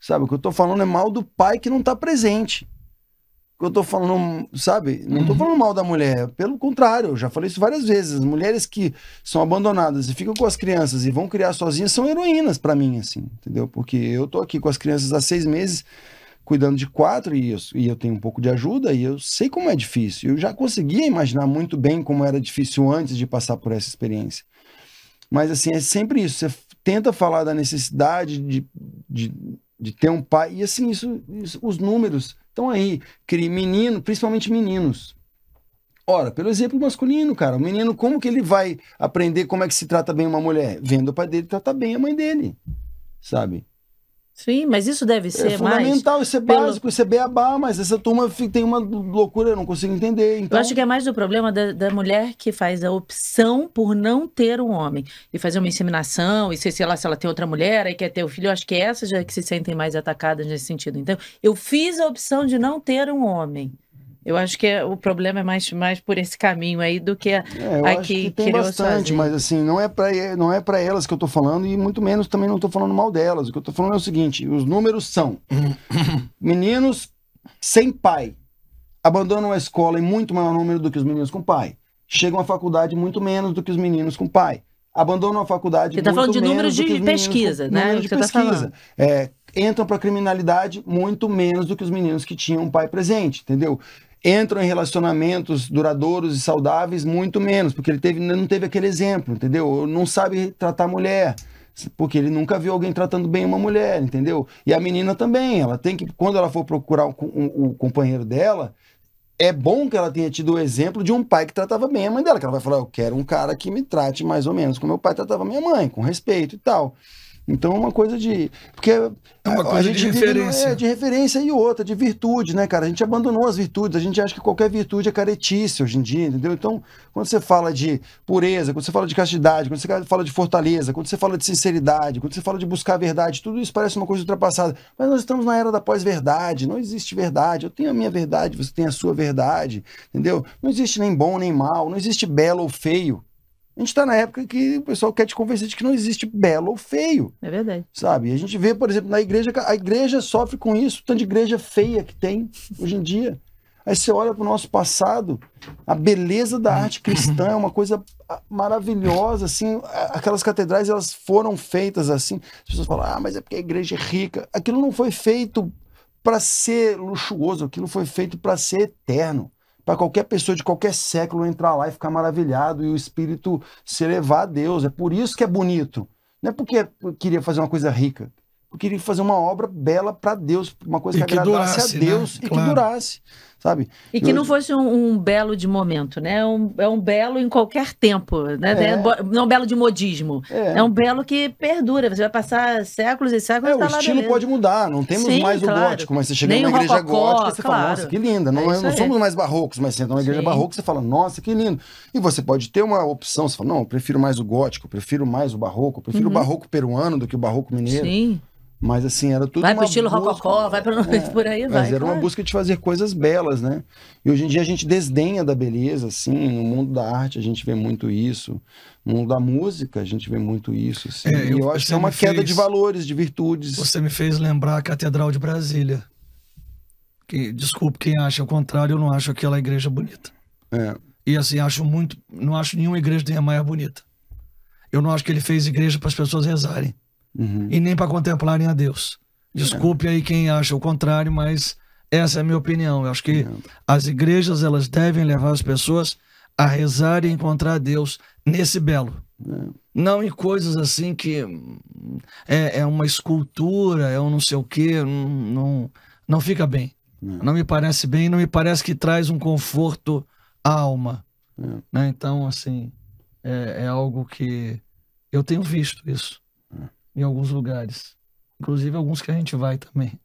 Sabe? O que eu tô falando é mal do pai que não tá presente. O que eu tô falando, sabe? Não tô uhum. falando mal da mulher. Pelo contrário, eu já falei isso várias vezes. As mulheres que são abandonadas e ficam com as crianças e vão criar sozinhas são heroínas para mim, assim, entendeu? Porque eu tô aqui com as crianças há seis meses cuidando de quatro e eu, e eu tenho um pouco de ajuda e eu sei como é difícil. Eu já conseguia imaginar muito bem como era difícil antes de passar por essa experiência. Mas assim, é sempre isso. Você tenta falar da necessidade de, de, de ter um pai. E assim, isso, isso os números estão aí. Menino, principalmente meninos. Ora, pelo exemplo masculino, cara. O menino, como que ele vai aprender como é que se trata bem uma mulher? Vendo o pai dele tratar bem a mãe dele, sabe? Sim, mas isso deve é ser é fundamental, mais... isso é básico, pelo... isso é beabá, mas essa turma tem uma loucura, eu não consigo entender. Então... Eu acho que é mais do problema da, da mulher que faz a opção por não ter um homem e fazer uma inseminação, e se, sei lá, se ela tem outra mulher e quer ter o um filho, eu acho que é essas já que se sentem mais atacadas nesse sentido. Então, eu fiz a opção de não ter um homem. Eu acho que é, o problema é mais, mais por esse caminho aí do que a, é, a que, que tem bastante, mas assim, não é para não é para elas que eu estou falando e muito menos também não estou falando mal delas. O que eu estou falando é o seguinte, os números são meninos sem pai abandonam a escola em muito maior número do que os meninos com pai. Chegam à faculdade muito menos do que os meninos com pai. Abandonam a faculdade muito menos. Você tá falando de números de pesquisa, com, né? de tá pesquisa. Tá é, entram para criminalidade muito menos do que os meninos que tinham um pai presente, entendeu? entram em relacionamentos duradouros e saudáveis muito menos, porque ele teve, não teve aquele exemplo, entendeu? não sabe tratar mulher, porque ele nunca viu alguém tratando bem uma mulher, entendeu? E a menina também, ela tem que, quando ela for procurar o companheiro dela, é bom que ela tenha tido o exemplo de um pai que tratava bem a mãe dela, que ela vai falar, eu quero um cara que me trate mais ou menos como meu pai tratava minha mãe, com respeito e tal. Então é uma coisa de. Porque é uma coisa a gente de referência. No, é, de referência e outra, de virtude, né, cara? A gente abandonou as virtudes, a gente acha que qualquer virtude é caretice hoje em dia, entendeu? Então, quando você fala de pureza, quando você fala de castidade, quando você fala de fortaleza, quando você fala de sinceridade, quando você fala de buscar a verdade, tudo isso parece uma coisa ultrapassada. Mas nós estamos na era da pós-verdade, não existe verdade. Eu tenho a minha verdade, você tem a sua verdade, entendeu? Não existe nem bom nem mal, não existe belo ou feio. A gente está na época que o pessoal quer te convencer de que não existe belo ou feio. É verdade. Sabe? A gente vê, por exemplo, na igreja, a igreja sofre com isso, tanto de igreja feia que tem hoje em dia. Aí você olha para o nosso passado, a beleza da arte cristã é uma coisa ah, maravilhosa, assim, aquelas catedrais elas foram feitas assim. As pessoas falam, ah, mas é porque a igreja é rica. Aquilo não foi feito para ser luxuoso, aquilo foi feito para ser eterno para qualquer pessoa de qualquer século entrar lá e ficar maravilhado e o espírito se elevar a Deus. É por isso que é bonito. Não é porque queria fazer uma coisa rica. Eu queria fazer uma obra bela para Deus, uma coisa que, que agradasse durasse, a né? Deus né? e claro. que durasse sabe? E que não fosse um, um, belo de momento, né? É um, é um belo em qualquer tempo, né? É. Né? Não é um belo de modismo. É. é. um belo que perdura. Você vai passar séculos e séculos. É, tá o estilo beleza. pode mudar. Não temos Sim, mais claro. o gótico, mas você chega Nem numa igreja rococó, gótica, você claro. fala, nossa, que linda. É não, é não somos mais barrocos, mas você entra numa igreja Sim. barroca, você fala, nossa, que lindo. E você pode ter uma opção. Você fala, não, eu prefiro mais o gótico, eu prefiro mais o barroco, eu prefiro uhum. o barroco peruano do que o barroco mineiro. Sim. Mas assim, era tudo. Vai pro estilo busca, rococó, vai pra... É. noite por aí, vai. Mas era claro. uma busca de fazer coisas belas, né? E hoje em dia a gente desdenha da beleza, assim, no mundo da arte a gente vê muito isso. No mundo da música a gente vê muito isso. Assim. É, e eu acho que é uma queda fez... de valores, de virtudes. Você me fez lembrar a Catedral de Brasília. Que, desculpe quem acha o contrário, eu não acho aquela igreja bonita. É. E assim, acho muito. Não acho nenhuma igreja de Niemeyer bonita. Eu não acho que ele fez igreja para as pessoas rezarem uhum. e nem para contemplarem a Deus. Desculpe aí quem acha o contrário, mas essa é a minha opinião. Eu acho que as igrejas elas devem levar as pessoas a rezar e encontrar Deus nesse belo. É. Não em coisas assim que é, é, uma escultura, é um não sei o quê, não, não, não fica bem. É. Não me parece bem, não me parece que traz um conforto à alma. É. Né? Então, assim, é, é algo que eu tenho visto isso em alguns lugares. Inclusive alguns que a gente vai também.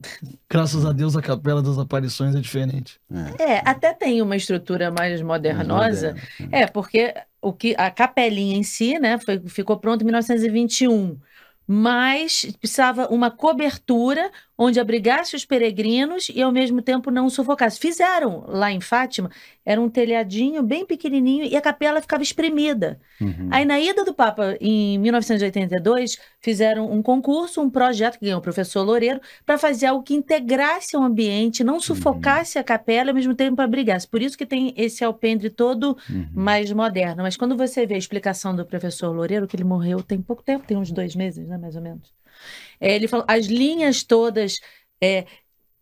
Graças a hum. Deus a capela das aparições é diferente. É, é até tem uma estrutura mais modernosa. Mais é. é, porque o que a capelinha em si, né, foi, ficou pronta em 1921, mas precisava uma cobertura onde abrigasse os peregrinos e ao mesmo tempo não sufocasse. Fizeram lá em Fátima, era um telhadinho bem pequenininho e a capela ficava espremida. Uhum. Aí na ida do Papa, em 1982, fizeram um concurso, um projeto que ganhou o professor Loureiro, para fazer algo que integrasse o ambiente, não sufocasse uhum. a capela e ao mesmo tempo abrigasse. Por isso que tem esse alpendre todo uhum. mais moderno. Mas quando você vê a explicação do professor Loureiro, que ele morreu tem pouco tempo, tem uns dois meses, né, mais ou menos. É, ele falou as linhas todas é,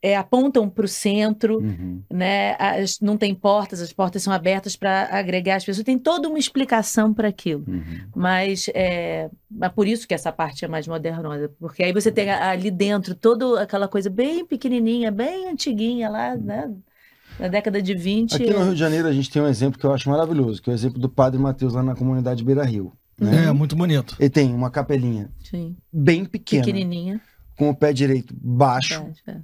é, apontam para o centro, uhum. né? As, não tem portas, as portas são abertas para agregar as pessoas. Tem toda uma explicação para aquilo. Uhum. Mas é mas por isso que essa parte é mais modernosa, porque aí você tem ali dentro toda aquela coisa bem pequenininha, bem antiguinha lá, uhum. né? Na década de 20. Aqui no Rio de Janeiro a gente tem um exemplo que eu acho maravilhoso, que é o exemplo do Padre Mateus lá na comunidade Beira Rio. Né? É, muito bonito. Ele tem uma capelinha Sim. bem pequena. Pequenininha. Com o pé direito baixo. é.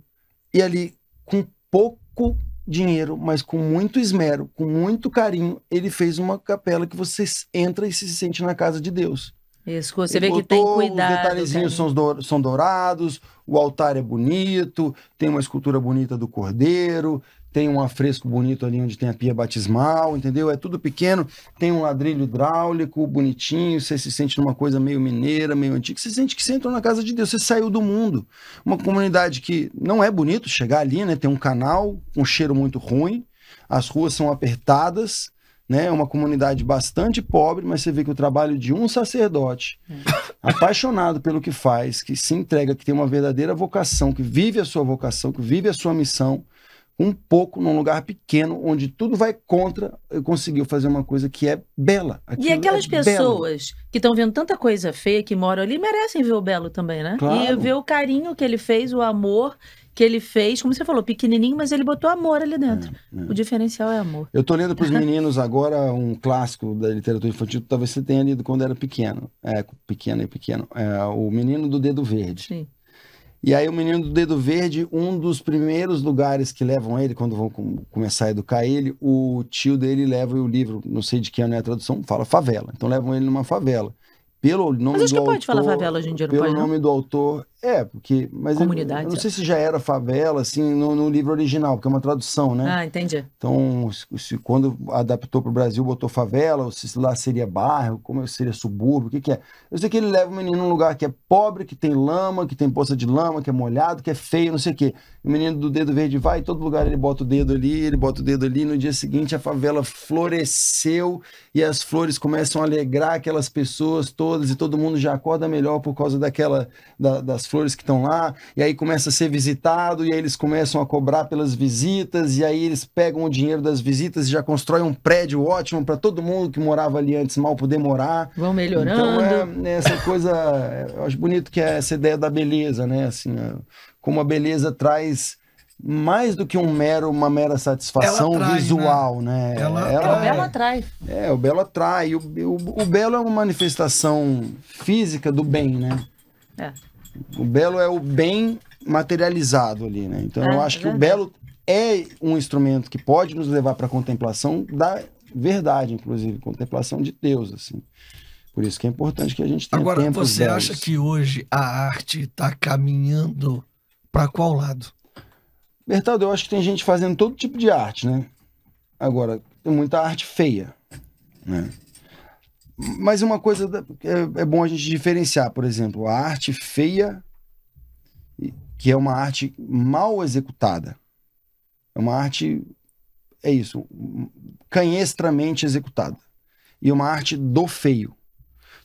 E ali, com pouco dinheiro, mas com muito esmero, com muito carinho, ele fez uma capela que você entra e se sente na casa de Deus. Isso, você ele vê que tem cuidado. Os detalhezinhos né? São, são dourados, o altar é bonito, tem uma escultura bonita do cordeiro, tem um afresco bonito ali onde tem a pia batismal, entendeu? É tudo pequeno, tem um ladrilho hidráulico, bonitinho, você se sente numa coisa meio mineira, meio antiga, você sente que você entrou na casa de Deus, você saiu do mundo. Uma comunidade que não é bonito chegar ali, né? Tem um canal, um cheiro muito ruim, as ruas são apertadas, né? É uma comunidade bastante pobre, mas você vê que o trabalho de um sacerdote é. apaixonado pelo que faz, que se entrega, que tem uma verdadeira vocação, que vive a sua vocação, que vive a sua missão, um pouco num lugar pequeno, onde tudo vai contra, conseguiu fazer uma coisa que é bela. Aquilo e é aquelas é pessoas belo. que estão vendo tanta coisa feia, que moram ali, merecem ver o belo também, né? Claro. E ver o carinho que ele fez, o amor que ele fez, como você falou, pequenininho, mas ele botou amor ali dentro. É, é. O diferencial é amor. Eu tô lendo para os meninos agora um clássico da literatura infantil, talvez você tenha lido quando era pequeno, é, pequeno e pequeno, é, o Menino do Dedo Verde. Sim. E aí o Menino do Dedo Verde, um dos primeiros lugares que levam ele, quando vão com, começar a educar ele, o tio dele leva o livro, não sei de que ano é a é tradução, fala favela. Então levam ele numa favela. Pelo nome Mas acho que autor, pode falar favela hoje em dia, não pelo pode, Pelo nome do autor, é, porque. Mas Comunidade. Eu, eu não sei se já era favela, assim, no, no, livro original, porque é uma tradução, né? Ah, entendi. Então, se, quando adaptou para o Brasil, botou favela, ou se lá seria bairro, como seria subúrbio, o que, que é? Eu sei que ele leva o menino num lugar que é pobre, que tem lama, que tem poça de lama, que é molhado, que é feio, não sei o quê. O menino do dedo verde vai, todo lugar ele bota o dedo ali, ele bota o dedo ali, e no dia seguinte a favela floresceu e as flores começam a alegrar aquelas pessoas todas e todo mundo já acorda melhor por causa daquela. Da, das flores que estão lá, e aí começa a ser visitado, e aí eles começam a cobrar pelas visitas, e aí eles pegam o dinheiro das visitas e já constroem um prédio ótimo para todo mundo que morava ali antes mal poder morar. Vão melhorando. Então, é, né, essa coisa, eu acho bonito que é essa ideia da beleza, né? Assim, é, como a beleza traz mais do que um mero, uma mera satisfação visual, né? né? Ela, é, ela, o belo é. atrai. É, o belo atrai. O, o, o belo é uma manifestação física do bem, né? É. O belo é o bem materializado ali, né? Então é, eu acho que o belo é um instrumento que pode nos levar para a contemplação da verdade, inclusive, contemplação de Deus, assim. Por isso que é importante que a gente tenha Agora, você belos. acha que hoje a arte está caminhando para qual lado? Bertaldo, eu acho que tem gente fazendo todo tipo de arte, né? Agora, tem muita arte feia, né? Mas uma coisa é, é bom a gente diferenciar, por exemplo, a arte feia, que é uma arte mal executada. É uma arte, é isso, canhestramente executada. E uma arte do feio.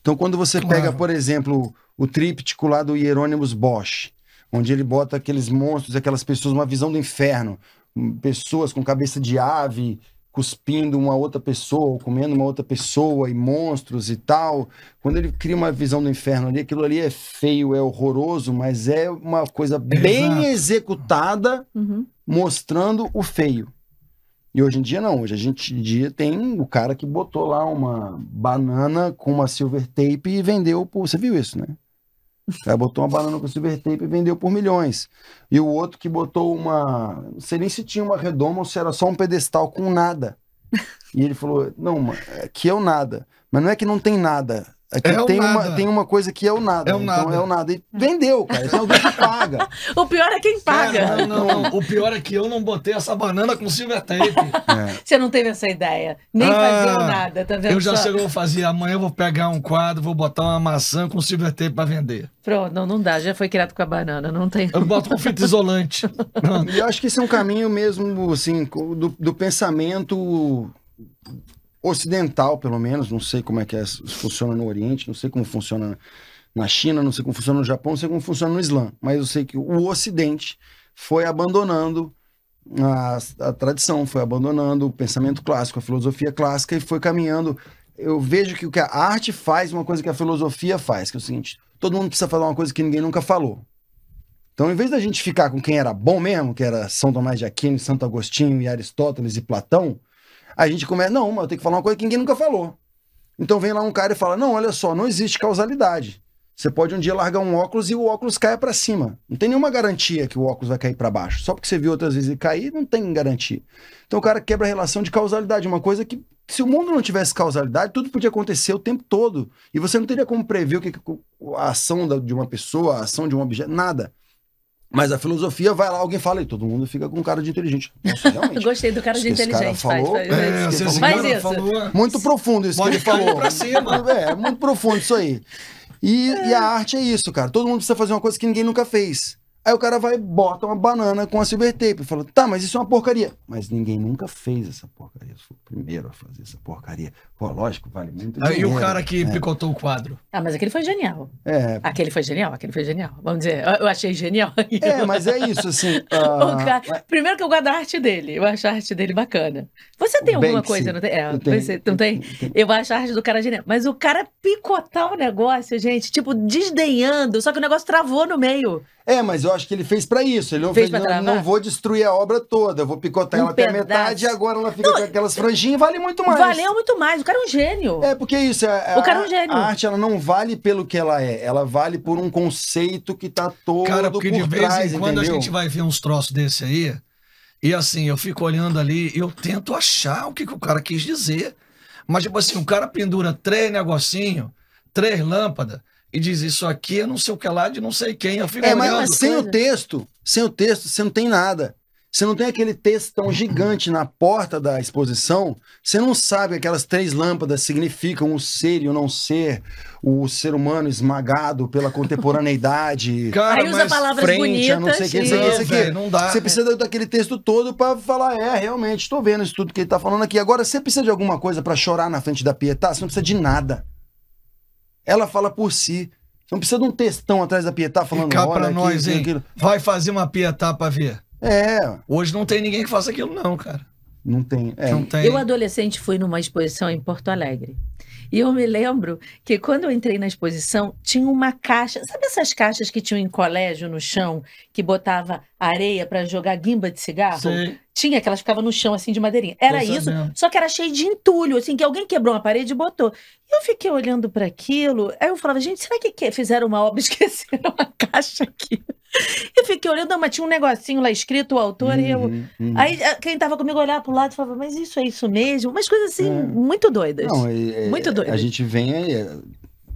Então, quando você pega, claro. por exemplo, o tríptico lá do Hieronymus Bosch, onde ele bota aqueles monstros, aquelas pessoas, uma visão do inferno, hum, pessoas com cabeça de ave, cuspindo uma outra pessoa, ou comendo uma outra pessoa e monstros e tal. Quando ele cria uma visão do inferno ali, aquilo ali é feio, é horroroso, mas é uma coisa é, bem Exato. executada, uhum. mostrando o feio. E hoje em dia não, hoje a gente dia tem o cara que botou lá uma banana com uma silver tape e vendeu você viu isso, né? Aí botou uma banana com silver tape e vendeu por milhões. E o outro que botou uma. Não sei nem se tinha uma redoma ou se era só um pedestal com nada. E ele falou: Não, é que eu é nada. Mas não é que não tem nada. Aqui é, é tem, uma, tem uma coisa que é o nada. É o então nada. Então é o nada. E vendeu, cara. Então alguém que paga. o pior é quem paga. É, não, não, não, O pior é que eu não botei essa banana com silver tape. É. Você não teve essa ideia. Nem ah, fazer o nada, tá vendo? Eu já só? sei o que eu vou fazer. Amanhã eu vou pegar um quadro, vou botar uma maçã com silver tape pra vender. Pronto, não, não dá. Já foi criado com a banana, não tem. Eu boto com fita isolante. e eu acho que esse é um caminho mesmo, assim, do, do pensamento ocidental, pelo menos, não sei como é que é, funciona no Oriente, não sei como funciona na China, não sei como funciona no Japão, não sei como funciona no Islã, mas eu sei que o Ocidente foi abandonando a, a tradição, foi abandonando o pensamento clássico, a filosofia clássica e foi caminhando. Eu vejo que o que a arte faz, uma coisa que a filosofia faz, que é o seguinte: todo mundo precisa falar uma coisa que ninguém nunca falou. Então, em vez da gente ficar com quem era bom mesmo, que era São Tomás de Aquino, Santo Agostinho e Aristóteles e Platão, a gente começa, não, mas eu tenho que falar uma coisa que ninguém nunca falou. Então vem lá um cara e fala: não, olha só, não existe causalidade. Você pode um dia largar um óculos e o óculos caia para cima. Não tem nenhuma garantia que o óculos vai cair para baixo. Só porque você viu outras vezes ele cair, não tem garantia. Então o cara quebra a relação de causalidade, uma coisa que se o mundo não tivesse causalidade, tudo podia acontecer o tempo todo e você não teria como prever o que a ação de uma pessoa, a ação de um objeto, nada. Mas a filosofia vai lá, alguém fala e todo mundo fica com um cara de inteligente. Nossa, Gostei do cara de inteligente. Cara falou, faz, faz, é, faz isso. Falou, muito profundo isso que ele falou. Pra cima. É, muito profundo isso aí. E, é. e, a arte é isso, cara. Todo mundo precisa fazer uma coisa que ninguém nunca fez. Aí o cara vai e bota uma banana com a silver tape e fala: tá, mas isso é uma porcaria. Mas ninguém nunca fez essa porcaria. Eu fui o primeiro a fazer essa porcaria. Pô, lógico, vale muito Aí o cara que né? picotou o quadro. Ah, mas aquele foi genial. É. Aquele foi genial, aquele foi genial. Vamos dizer, eu achei genial. É, mas é isso, assim. Uh... Cara... É. Primeiro que eu guardo a arte dele, eu acho a arte dele bacana. Você tem o alguma Banksy, coisa, é, não tem? É, você tenho, não tem? Eu, eu acho a arte do cara genial. Mas o cara picotar o negócio, gente, tipo, desdenhando, só que o negócio travou no meio. É, mas eu acho que ele fez para isso. Ele não fez, fez não, não, vou destruir a obra toda, eu vou picotar um ela pedaço. até metade e agora ela fica não, com aquelas franjinhas e vale muito mais. Valeu muito mais. O cara é um gênio. É, porque isso. É, é o cara é um gênio. A arte, ela não vale pelo que ela é. Ela vale por um conceito que tá todo Cara, porque por de vez trás, em quando entendeu? a gente vai ver uns troços desse aí. E assim, eu fico olhando ali, eu tento achar o que, que o cara quis dizer. Mas, tipo assim, o cara pendura três negocinho, três lâmpadas, e diz isso aqui é não sei o que lá de não sei quem. Eu fico é, olhando. mas sem o texto, sem o texto, você não tem nada. Você não tem aquele textão gigante na porta da exposição. Você não sabe aquelas três lâmpadas significam o ser e o não ser, o ser humano esmagado pela contemporaneidade. Cara, Aí usa palavras frente, bonitas. Não sei quem que, não, sei que. não dá. Você né? precisa daquele texto todo para falar, é, realmente, estou vendo isso tudo que ele está falando aqui. Agora, você precisa de alguma coisa para chorar na frente da Pietá? Você não precisa de nada. Ela fala por si. Você não precisa de um textão atrás da Pietá falando, Ficar olha, aqui, nós, Aquilo. Vai fazer uma Pietá para ver. É. Hoje não tem ninguém que faça aquilo, não, cara. Não tem. É. Não tem. Eu, adolescente, fui numa exposição em Porto Alegre. E eu me lembro que quando eu entrei na exposição, tinha uma caixa. Sabe essas caixas que tinham em colégio no chão, que botava areia para jogar guimba de cigarro. Sim. Tinha que elas ficavam no chão assim de madeirinha. Era é isso, só que era cheio de entulho, assim, que alguém quebrou uma parede e botou. E eu fiquei olhando para aquilo, aí eu falava, gente, será que fizeram uma obra, esqueceram uma caixa aqui? Eu fiquei olhando, mas tinha um negocinho lá escrito, o autor, uhum, e eu. Uhum. uhum. Aí eh, quem tava comigo olhava pro lado e falava, mas isso é isso mesmo? Umas coisas assim, é. muito doidas. Não, é, muito doidas. A gente vem aí. É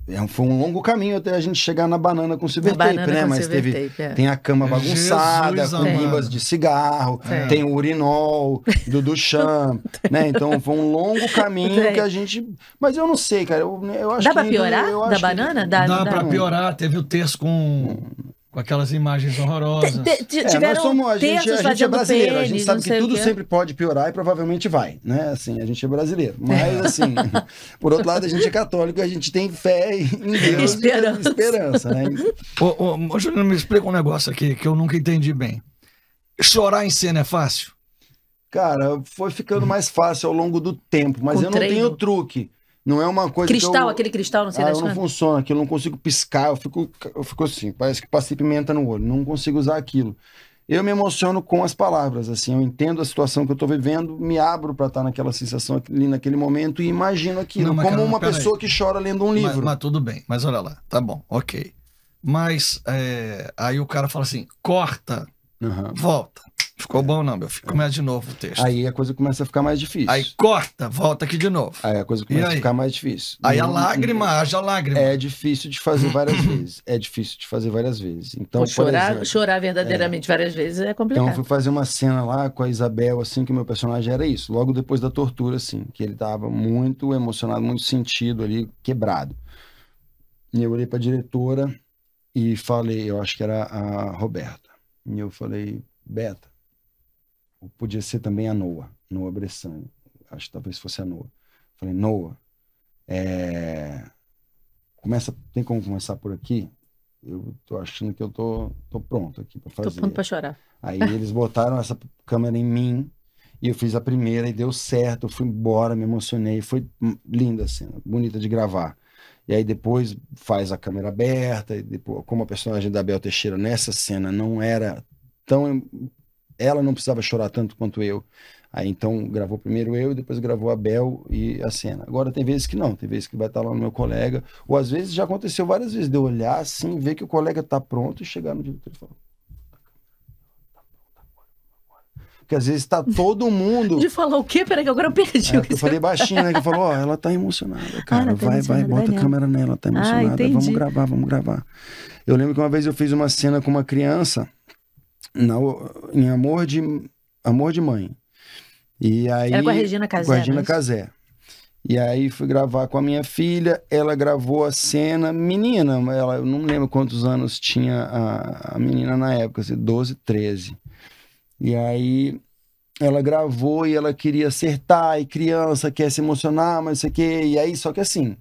é foi um longo caminho até a gente chegar na banana com silver tape, né? Com Mas teve tape, é. tem a cama bagunçada, Jesus, com de cigarro, é. tem o urinol do Duchamp, né? Então foi um longo caminho que a gente. Mas eu não sei, cara. Eu, eu acho dá que pra piorar? Eu, da banana? Que... Dá, dá, dá pra piorar. Teve o texto com hum com aquelas imagens horrorosas. T tiveram é, nós somos, a gente, é, é a gente é brasileiro, pênis, a gente sabe que tudo sempre pode piorar e provavelmente vai, né? Assim, a gente é brasileiro. Mas, é. assim, por outro lado, a gente é católico, a gente tem fé em Deus esperança. e esperança, né? ô, ô, Júnior, me explica um negócio aqui que eu nunca entendi bem. Chorar em cena é fácil? Cara, foi ficando mais fácil ao longo do tempo, mas Com eu não tenho truque. Não é uma coisa. Cristal, eu, aquele cristal, não sei ah, das não funciona, aquilo não consigo piscar, eu fico, eu fico assim, parece que passei pimenta no olho, não consigo usar aquilo. Eu me emociono com as palavras, assim, eu entendo a situação que eu estou vivendo, me abro para estar tá naquela sensação ali naquele momento e imagino aquilo, não, como cara, uma pessoa aí. que chora lendo um livro. Mas, mas, tudo bem, mas olha lá, tá bom, ok. Mas é, aí o cara fala assim: corta, uhum. volta. Ficou bom não, meu filho. Começa de novo o texto. Aí a coisa começa a ficar mais difícil. Aí corta, volta aqui de novo. Aí a coisa começa a ficar mais difícil. Aí a lágrima, haja lágrima. É difícil de fazer várias vezes. É difícil de fazer várias vezes. Então, chorar, exemplo, chorar verdadeiramente é... várias vezes é complicado. Então eu fui fazer uma cena lá com a Isabel, assim, que o meu personagem era isso. Logo depois da tortura, assim, que ele tava muito emocionado, muito sentido ali, quebrado. E eu olhei pra diretora e falei, eu acho que era a Roberta. E eu falei, Beta, podia ser também a Noa, Noa Bressan. Acho que talvez fosse a Noa. Falei, Noa, é... começa, tem como começar por aqui? Eu tô achando que eu tô, tô pronto aqui para fazer. Tô pronto para chorar. Aí eles botaram essa câmera em mim e eu fiz a primeira e deu certo. Eu fui embora, me emocionei. Foi linda a cena, bonita de gravar. E aí depois faz a câmera aberta. E depois, como a personagem da Bel Teixeira nessa cena não era tão ela não precisava chorar tanto quanto eu. Aí então gravou primeiro eu e depois gravou a Bel e a cena. Agora tem vezes que não, tem vezes que vai estar lá no meu colega, ou às vezes já aconteceu várias vezes de eu olhar assim, ver que o colega tá pronto e chegar no diretor e falar: tá tá tá Porque às vezes tá todo mundo. De falar o quê? Peraí, que agora eu perdi. É, eu falei baixinho, né? Que falou, ó, ela tá emocionada, cara. Ah, tá vai, vai, bota a né? câmera nela, tá ah, emocionada. Ah, vamos gravar, vamos gravar. Eu lembro que uma vez eu fiz uma cena com uma criança na, em Amor de, Amor de Mãe. E aí, Era com a Regina Casé. Com a Regina é Casé. E aí fui gravar com a minha filha, ela gravou a cena, menina, ela, eu não lembro quantos anos tinha a, a menina na época, assim, 12, 13. E aí ela gravou e ela queria acertar, e criança quer se emocionar, mas não sei o quê. E aí, só que assim,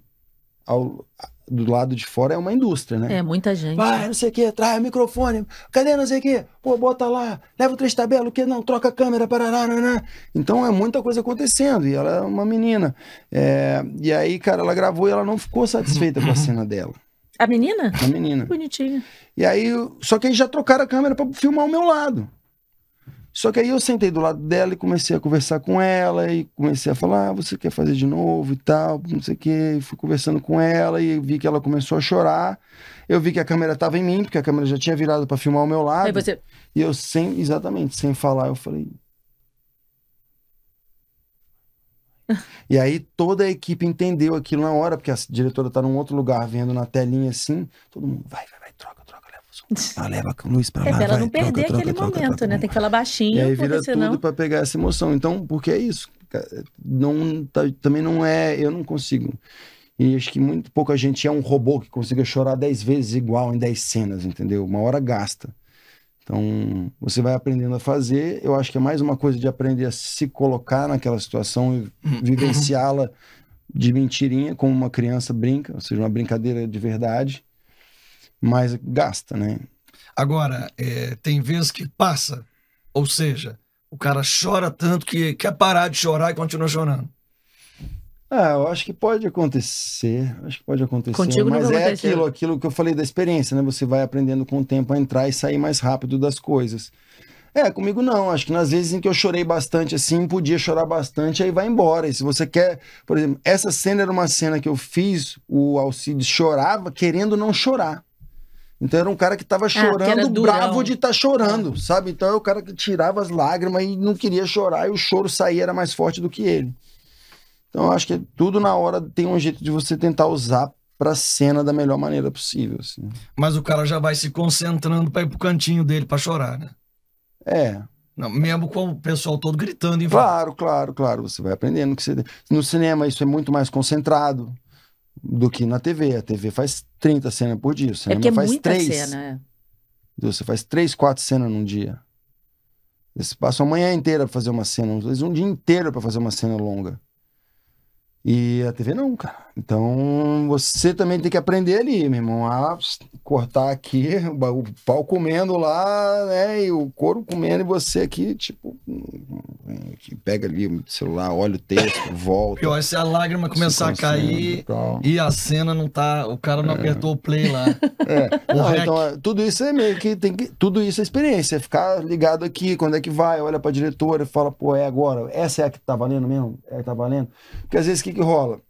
ao, do lado de fora é uma indústria, né? É, muita gente. Vai, não sei o que, traz o microfone, cadê não sei o que? Pô, bota lá, leva três tabelas, o que não, troca a câmera, parará, nananá. Né, né? Então é muita coisa acontecendo, e ela é uma menina. É... e aí, cara, ela gravou e ela não ficou satisfeita com a cena dela. A menina? A menina. Bonitinha. E aí, só que aí já trocaram a câmera para filmar o meu lado. Só que aí eu sentei do lado dela e comecei a conversar com ela e comecei a falar, ah, você quer fazer de novo e tal, não sei o quê. E fui conversando com ela e vi que ela começou a chorar. Eu vi que a câmera estava em mim, porque a câmera já tinha virado para filmar o meu lado. Aí você... E eu sem, exatamente, sem falar, eu falei, E aí toda a equipe entendeu aquilo na hora, porque a diretora tá num outro lugar vendo na telinha assim, todo mundo vai, vai ah, leva a luz pra é lá. É, pra ela vai, não perder troca, troca, aquele troca, momento, né? Tem que falar baixinho. E aí vira senão... tudo pra pegar essa emoção. Então, porque é isso. Não, tá, também não é. Eu não consigo. E acho que muito pouca gente é um robô que consiga chorar dez vezes igual em dez cenas, entendeu? Uma hora gasta. Então, você vai aprendendo a fazer. Eu acho que é mais uma coisa de aprender a se colocar naquela situação e vivenciá-la de mentirinha, como uma criança brinca, ou seja, uma brincadeira de verdade mas gasta, né? Agora, é, tem vezes que passa, ou seja, o cara chora tanto que quer parar de chorar e continua chorando. Ah, eu acho que pode acontecer, acho que pode acontecer, Contigo mas é acontecer. aquilo, aquilo que eu falei da experiência, né? Você vai aprendendo com o tempo a entrar e sair mais rápido das coisas. É, comigo não. Acho que nas vezes em que eu chorei bastante assim, podia chorar bastante, aí vai embora. E se você quer, por exemplo, essa cena era uma cena que eu fiz, o Alcides chorava querendo não chorar. Então era um cara que tava ah, chorando, ah, bravo de estar tá é. chorando, sabe? Então era é o cara que tirava as lágrimas e não queria chorar, e o choro saía era mais forte do que ele. Então acho que tudo na hora tem um jeito de você tentar usar pra cena da melhor maneira possível. Assim. Mas o cara já vai se concentrando pra ir pro cantinho dele pra chorar, né? É. Não, mesmo com o pessoal todo gritando em Claro, claro, claro. Você vai aprendendo que você... No cinema isso é muito mais concentrado do que na TV. A TV faz 30 cenas por dia, o é cinema é faz muita 3. Cena, é. Você faz 3, 4 cenas num dia. Você passa a manhã inteira pra fazer uma cena, às vezes um dia inteiro para fazer uma cena longa. E a TV não, cara. Então, você também tem que aprender ali, meu irmão, a cortar aqui, o pau comendo lá, né? E o couro comendo, e você aqui, tipo, pega ali o celular, olha o texto, volta. Pior, se a lágrima começar a cair e, a cena não tá. O cara não é. apertou o play lá. É. Não, então, tudo isso é meio que tem que. Tudo isso é experiência. É ficar ligado aqui, quando é que vai, olha pra diretora e fala, pô, é agora, essa é a que tá valendo mesmo? É a que tá valendo? Porque às vezes o que, que rola?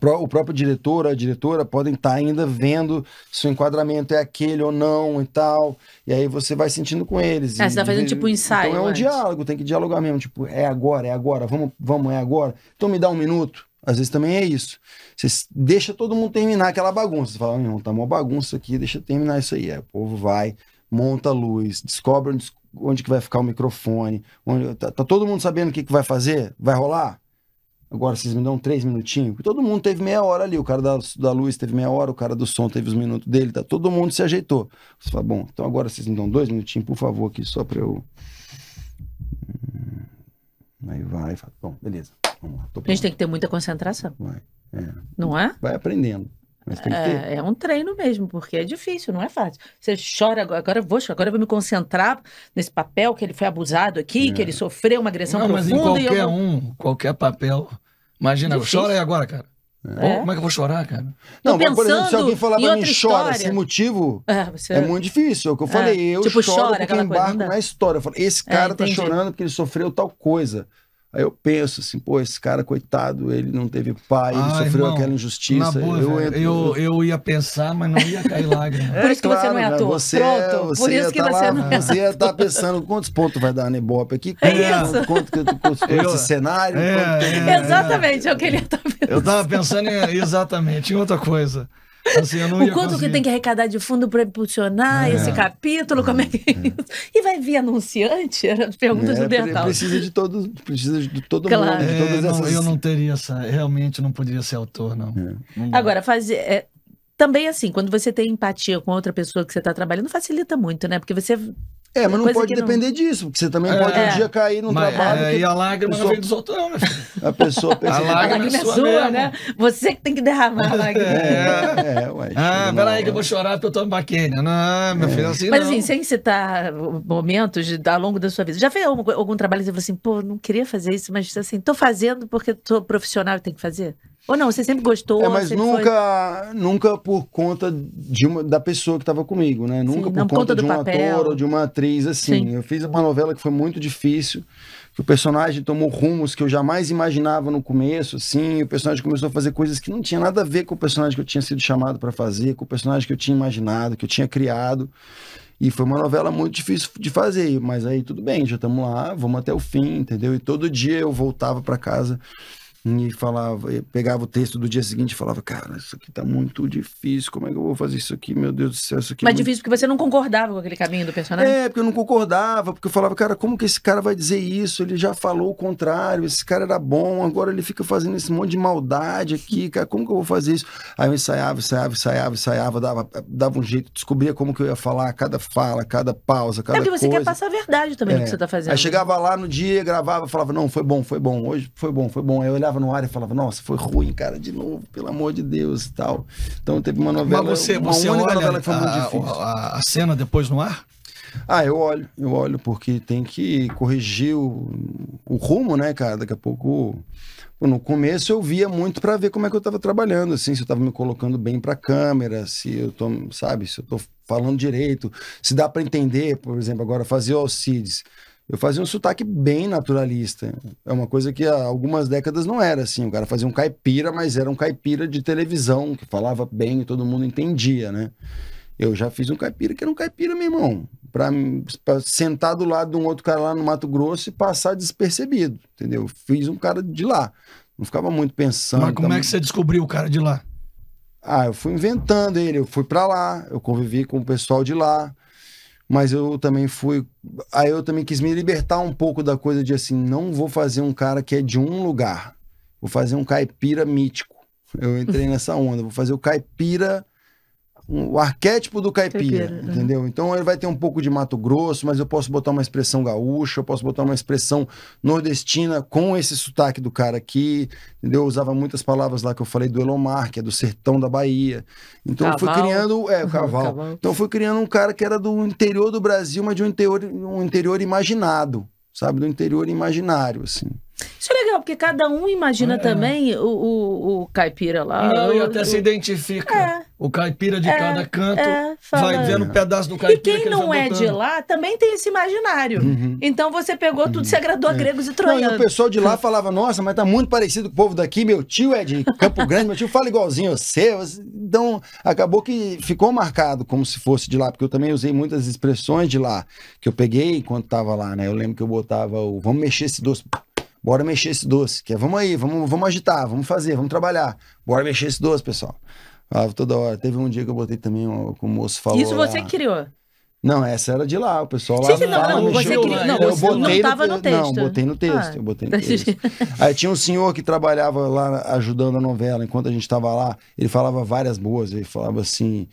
Pró o próprio diretor, a diretora podem estar tá ainda vendo se o enquadramento é aquele ou não e tal. E aí você vai sentindo com eles. É, e, você tá fazendo e, tipo um então ensaio. Então é um antes. diálogo, tem que dialogar mesmo. Tipo, é agora, é agora, vamos, vamos, é agora. Então me dá um minuto. Às vezes também é isso. Você deixa todo mundo terminar aquela bagunça. Você fala, não, tá uma bagunça aqui, deixa terminar isso aí. Aí o povo vai, monta a luz, descobre onde, onde que vai ficar o microfone. Onde, tá, tá todo mundo sabendo o que, que vai fazer? Vai rolar? Agora vocês me dão três minutinhos. Todo mundo teve meia hora ali. O cara da, da luz teve meia hora, o cara do som teve os minutos dele, tá? Todo mundo se ajeitou. Você fala, bom, então agora vocês me dão dois minutinhos, por favor, aqui, só pra eu. Hum, aí vai, fala, bom, beleza. Vamos lá. A gente tem que ter muita concentração. Vai. É. Não é? Vai aprendendo. É, é, um treino mesmo, porque é difícil, não é fácil. Você chora agora, agora eu vou, agora eu vou me concentrar nesse papel que ele foi abusado aqui, é. que ele sofreu uma agressão não, profunda. Mas em qualquer um, qualquer papel, Imagina, chora aí agora, cara. É. Como é que eu vou chorar, cara? Não, mas, por exemplo, se alguém falar pra mim, chora sem motivo, é, você... é, muito difícil. É o que eu é. falei, é. eu tipo, choro chora, porque embarco coisa, na história. Eu falo, esse é, cara tá chorando porque ele sofreu tal coisa. Aí eu penso assim, pô, esse cara, coitado, ele não teve pai, ah, ele sofreu irmão, aquela injustiça. Boa, eu, entro... eu, eu ia pensar, mas não ia cair lágrima. por isso que você não é, é ator. Você, Pronto, você por isso que tá você lá, não é. Você ia estar tá pensando quantos pontos vai dar na Nebope aqui, é quanto, é isso. quanto que tu esse cenário. É, é, exatamente, é o que ele ia estar tá pensando. Eu estava pensando em, exatamente em outra coisa. Assim, o quanto conseguir. que tem que arrecadar de fundo para impulsionar é. esse capítulo, como é que é, é. isso? E vai vir anunciante? Era pergunta é, do Dental. Precisa de todo, precisa de todo claro. mundo. De é, todas essas... não, eu não teria essa, realmente não poderia ser autor, não. É. não Agora, fazer. também assim, quando você tem empatia com outra pessoa que você está trabalhando, facilita muito, né? Porque você é, mas não pode depender não... disso, porque você também é, pode um dia cair num mas, trabalho. É, E a lágrima pessoa... não vem dos outros, não, A pessoa pensa. A lágrima, que... É é a lágrima é sua, sua né? Você que tem que derramar a é, lágrima. É, é ué. Ah, peraí, que eu vou chorar porque eu tô em baquênia. Não, meu filho, assim. Mas não. assim, sem citar momentos de, ao longo da sua vida, já fez algum, algum trabalho que você falou assim, pô, não queria fazer isso, mas assim, tô fazendo porque tô profissional e tenho que fazer? Ou não, você sempre gostou? É, mas nunca, foi... nunca por conta de uma, da pessoa que estava comigo, né? Nunca Sim, por conta, conta de um papel. ator ou de uma atriz, assim. Sim. Eu fiz uma novela que foi muito difícil, que o personagem tomou rumos que eu jamais imaginava no começo, assim. o personagem começou a fazer coisas que não tinha nada a ver com o personagem que eu tinha sido chamado para fazer, com o personagem que eu tinha imaginado, que eu tinha criado. E foi uma novela muito difícil de fazer, mas aí tudo bem, já estamos lá, vamos até o fim, entendeu? E todo dia eu voltava para casa e falava, pegava o texto do dia seguinte e falava, cara, isso aqui tá muito difícil, como é que eu vou fazer isso aqui, meu Deus do céu, isso aqui... É Mas é muito... difícil porque você não concordava com aquele caminho do personagem? É, porque eu não concordava, porque eu falava, cara, como que esse cara vai dizer isso? Ele já falou o contrário, esse cara era bom, agora ele fica fazendo esse monte de maldade aqui, cara, como que eu vou fazer isso? Aí eu ensaiava, ensaiava, ensaiava, ensaiava, dava, dava um jeito, descobria como que eu ia falar, cada fala, cada pausa, é, cada coisa. É porque você coisa. quer passar a verdade também é. que você tá fazendo. Aí né? chegava lá no dia, gravava, falava, não, foi bom, foi bom, hoje foi bom, foi bom, aí eu olhava entrava no ar e falava, nossa, foi ruim, cara, de novo, pelo amor de Deus e tal. Então teve uma novela, Mas você, uma você única novela que foi a, muito difícil. A, a cena depois no ar? Ah, eu olho, eu olho, porque tem que corrigir o, o rumo, né, cara? Daqui a pouco. No começo eu via muito para ver como é que eu tava trabalhando, assim, se eu tava me colocando bem pra câmera, se eu tô, sabe, se eu tô falando direito, se dá para entender, por exemplo, agora fazer o Alcides eu fazia um sotaque bem naturalista. É uma coisa que há algumas décadas não era assim. O cara fazia um caipira, mas era um caipira de televisão, que falava bem e todo mundo entendia, né? Eu já fiz um caipira que era um caipira, meu irmão. Pra, pra sentar do lado de um outro cara lá no Mato Grosso e passar despercebido, entendeu? Fiz um cara de lá. Não ficava muito pensando. Mas como é que você descobriu o cara de lá? Ah, eu fui inventando ele. Eu fui para lá, eu convivi com o pessoal de lá mas eu também fui. Aí eu também quis me libertar um pouco da coisa de assim, não vou fazer um cara que é de um lugar. Vou fazer um caipira mítico. Eu entrei nessa onda, vou fazer o caipira um, o arquétipo do caipira, caipira entendeu? Uhum. Então ele vai ter um pouco de Mato Grosso, mas eu posso botar uma expressão gaúcha, eu posso botar uma expressão nordestina com esse sotaque do cara aqui, entendeu? Eu usava muitas palavras lá que eu falei do Elomar, que é do sertão da Bahia. Então cavalo. fui criando, é, o cavalo. Então cavalo. Então fui criando um cara que era do interior do Brasil, mas de um interior, um interior imaginado, sabe? Do interior imaginário, assim. Isso é legal, porque cada um imagina é. também o, o, o, caipira lá. Não, o, e até se identifica. É. O caipira de é, cada é, canto vai vendo um pedaço do caipira. E quem que não é botando. de lá também tem esse imaginário. Uhum. Então você pegou tudo, você agradou a é. gregos e troianos. Não, e o pessoal de lá falava, nossa, mas tá muito parecido com o povo daqui. Meu tio é de Campo Grande, meu tio fala igualzinho a você. Então acabou que ficou marcado como se fosse de lá, porque eu também usei muitas expressões de lá que eu peguei enquanto tava lá, né? Eu lembro que eu botava o vamos mexer esse doce Bora mexer esse doce, que é vamos aí, vamos, vamos agitar, vamos fazer, vamos trabalhar. Bora mexer esse doce, pessoal. Falava ah, toda hora. Teve um dia que eu botei também, o, o moço falou. Isso você lá. criou? Não, essa era de lá, o pessoal lá. Sim, não, fala, não, você não, eu botei não no, no, texto. Não, botei no texto, ah. eu botei no texto. Aí tinha um senhor que trabalhava lá ajudando a novela, enquanto a gente estava lá, ele falava várias boas, ele falava assim,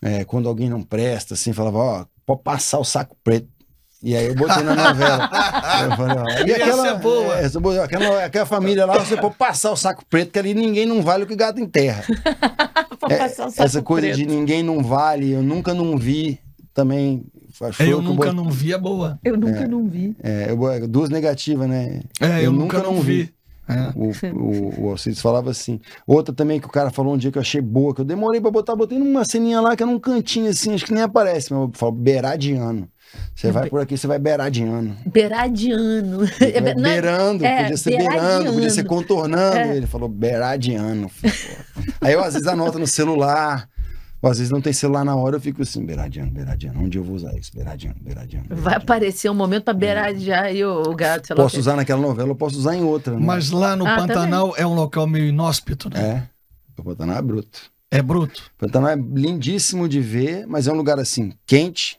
é, quando alguém não presta, assim, falava, ó, pode passar o saco preto. E aí eu botei na novela. eu falei, ó, e aquela, é, essa é boa. Essa, aquela, aquela família lá, você pode passar o saco preto, que ali ninguém não vale o que gato enterra. é, essa coisa preto. de ninguém não vale, eu nunca não vi também. É, eu nunca eu bot... não vi é boa. Eu nunca é, não vi. É, eu, duas negativas, né? É, eu, eu nunca, nunca, não vi. vi. É. O, o, o, Alcides falava assim. Outra também que o cara falou um dia que eu achei boa, que eu demorei pra botar, botei numa ceninha lá que era um cantinho assim, acho que nem aparece, mas eu falo, Beradiano. Você vai por aqui, você vai beradiano. Beradiano. Vai é é- beirando, é, podia ser beirando, podia ser contornando. É. Ele falou beradiano. Aí eu às vezes anoto no celular. Ou às vezes não tem celular na hora, eu fico assim, beiradiano, beiradiano. Onde eu vou usar isso? Beiradiano, beiradiano. Vai aparecer um momento para beiradear e é. o, gato. Posso usar naquela novela, eu posso usar em outra. Né? Mas lá no ah, Pantanal também. é um local meio inóspito, né? É. O Pantanal é bruto. É bruto. O Pantanal é lindíssimo de ver, mas é um lugar assim, quente,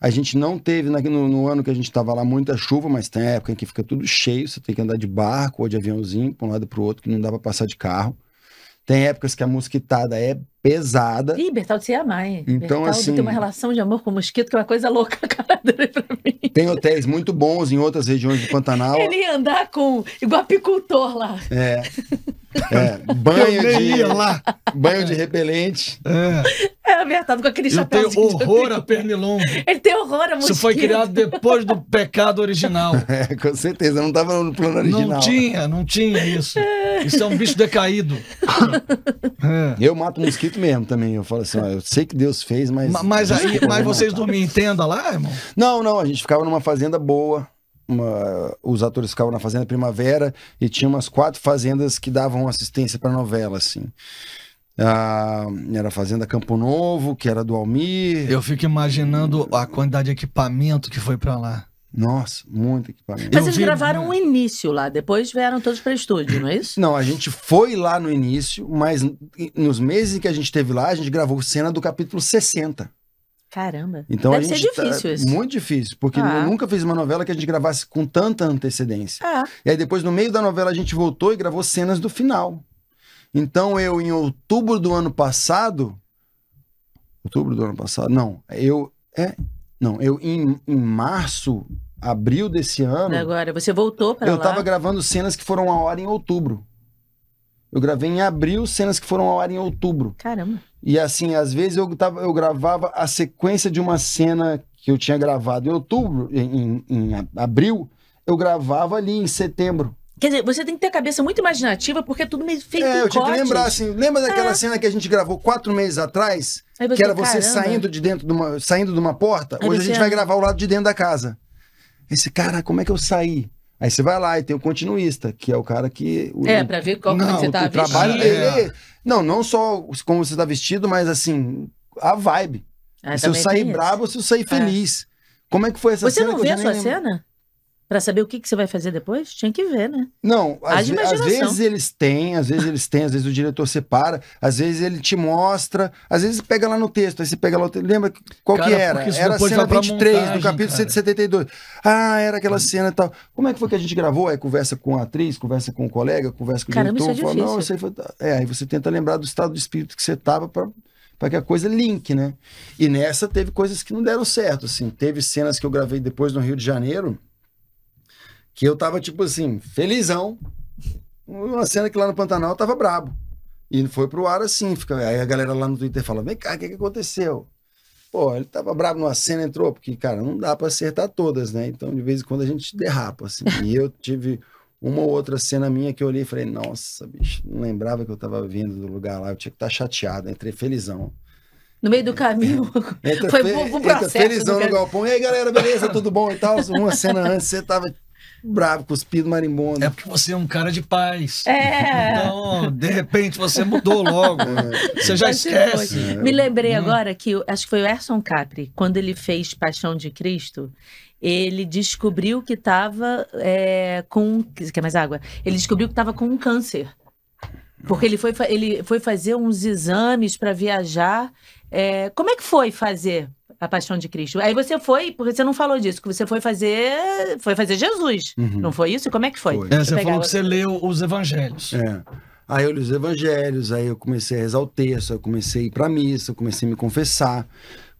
a gente não teve no, no ano que a gente estava lá muita chuva, mas tem época em que fica tudo cheio, você tem que andar de barco ou de aviãozinho para um lado para o outro, que não dá para passar de carro. Tem épocas que a mosquitada é pesada. Ih, Bertaldo se ama, hein? Então, Bertaldo assim... tem uma relação de amor com o mosquito que é uma coisa louca, cara mim. Tem hotéis muito bons em outras regiões do Pantanal. Ele ia andar com... igual apicultor lá. É. É, banho de lá. banho de repelente. É, é abertado com aquele chapéu. Ele tem horror a pernilongo. Ele tem horror a mosquito. Isso foi criado depois do pecado original. É, com certeza, não estava no plano original. Não tinha, não tinha isso. Isso é um bicho decaído. É. Eu mato mosquito mesmo também. Eu falo assim, ó, eu sei que Deus fez, mas. Mas, mas aí, mas vocês dormiam em tenda lá, irmão? Não, não, a gente ficava numa fazenda boa uma, os atores ficavam na Fazenda Primavera e tinha umas quatro fazendas que davam assistência para novela, assim. Ah, era a Fazenda Campo Novo, que era do Almir. Eu fico imaginando a quantidade de equipamento que foi para lá. Nossa, muito equipamento. Mas eles vi... gravaram o início lá, depois vieram todos para estúdio, não é isso? Não, a gente foi lá no início, mas nos meses que a gente teve lá, a gente gravou cena do capítulo 60. Caramba. Então, Deve a gente ser tá difícil tá, isso. Muito difícil, porque ah. nunca fiz uma novela que a gente gravasse com tanta antecedência. Ah. E aí depois, no meio da novela, a gente voltou e gravou cenas do final. Então, eu, em outubro do ano passado. Outubro do ano passado? Não. Eu. É. Não, eu em, em março, abril desse ano. Agora, você voltou para lá. Eu tava gravando cenas que foram a hora em outubro. Eu gravei em abril cenas que foram ao ar em outubro. Caramba. E assim, às vezes eu, tava, eu gravava a sequência de uma cena que eu tinha gravado em outubro, em, em abril, eu gravava ali em setembro. Quer dizer, você tem que ter a cabeça muito imaginativa, porque é tudo meio feito É, eu tinha que lembrar, assim, lembra daquela é. cena que a gente gravou quatro meses atrás? Você, que era você caramba. saindo de dentro de uma, saindo de uma porta? Aí Hoje a gente vai ah. gravar o lado de dentro da casa. Esse cara, como é que eu saí? Aí você vai lá e tem o continuista, que é o cara que. O, é, pra ver como você tá vestido. Trabalho, ele, é- é- não, não só como você tá vestido, mas assim, a vibe. Ah, se eu sair bravo se eu sair é. feliz. Como é que foi essa você cena? Você não vê a sua cena? Para saber o que, que você vai fazer depois? Tinha que ver, né? Não, às, às, vezes eles têm, às vezes eles têm, às vezes o diretor separa, às vezes ele te mostra, às vezes pega lá no texto, aí você pega lá, lembra qual cara, que era? Era a cena 23 montagem, do capítulo cara. 172. Ah, era aquela tá. cena e tal. Como é que foi que a gente gravou? Aí é conversa com a atriz, conversa com o colega, conversa com o Caramba, diretor, é fala, não, isso aí foi... Tá. É, aí você tenta lembrar do estado de espírito que você tava para para que a coisa link, né? E nessa teve coisas que não deram certo, assim. Teve cenas que eu gravei depois no Rio de Janeiro, que eu tava, tipo assim, felizão. Uma cena que lá no Pantanal eu tava brabo. E foi pro ar assim. Fica... Aí a galera lá no Twitter fala: vem cá, o que, que aconteceu? Pô, ele tava brabo numa cena, entrou, porque, cara, não dá para acertar todas, né? Então, de vez em quando a gente derrapa, assim. E eu tive uma ou outra cena minha que eu olhei e falei: nossa, bicho, não lembrava que eu tava vindo do lugar lá, eu tinha que estar tá chateado, entrei felizão. No meio do caminho, entra, foi um processo. felizão né, no galpão, e aí, galera, beleza, tudo bom e tal? Uma cena antes você tava bravo, cuspido marimbondo. É porque você é um cara de paz. É. Então, de repente, você mudou logo. É. Você já esquece. É. Me lembrei hum. agora que, acho que foi o Erson Capri, quando ele fez Paixão de Cristo, ele descobriu que estava é, com... Quer mais água? Ele descobriu que estava com um câncer. Porque ele foi, ele foi fazer uns exames para viajar. É, como é que foi fazer? A Paixão de Cristo. Aí você foi, porque você não falou disso, que você foi fazer, foi fazer Jesus. Uhum. Não foi isso? Como é que foi? foi. É, você falou que você leu os evangelhos. É. Aí eu li os evangelhos, aí eu comecei a rezar o texto, eu comecei a ir pra missa, eu comecei a me confessar,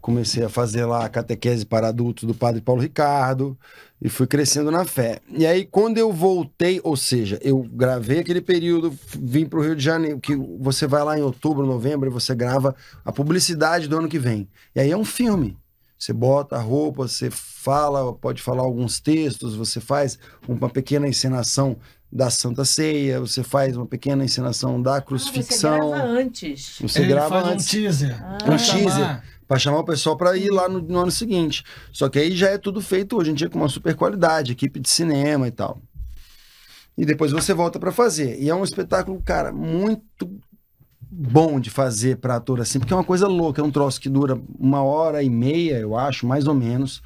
comecei a fazer lá a catequese para adultos do padre Paulo Ricardo, e fui crescendo na fé. E aí, quando eu voltei, ou seja, eu gravei aquele período, vim para o Rio de Janeiro, que você vai lá em outubro, novembro, e você grava a publicidade do ano que vem. E aí é um filme. Você bota a roupa, você fala, pode falar alguns textos, você faz uma pequena encenação da Santa Ceia, você faz uma pequena encenação da crucifixão. Ah, você grava antes. Você Ele grava faz antes. um teaser. Ah. Um tá teaser para chamar o pessoal para ir lá no, no, ano seguinte. Só que aí já é tudo feito hoje em dia com uma super qualidade, equipe de cinema e tal. E depois você volta para fazer. E é um espetáculo, cara, muito bom de fazer para ator assim, porque é uma coisa louca, é um troço que dura uma hora e meia, eu acho, mais ou menos.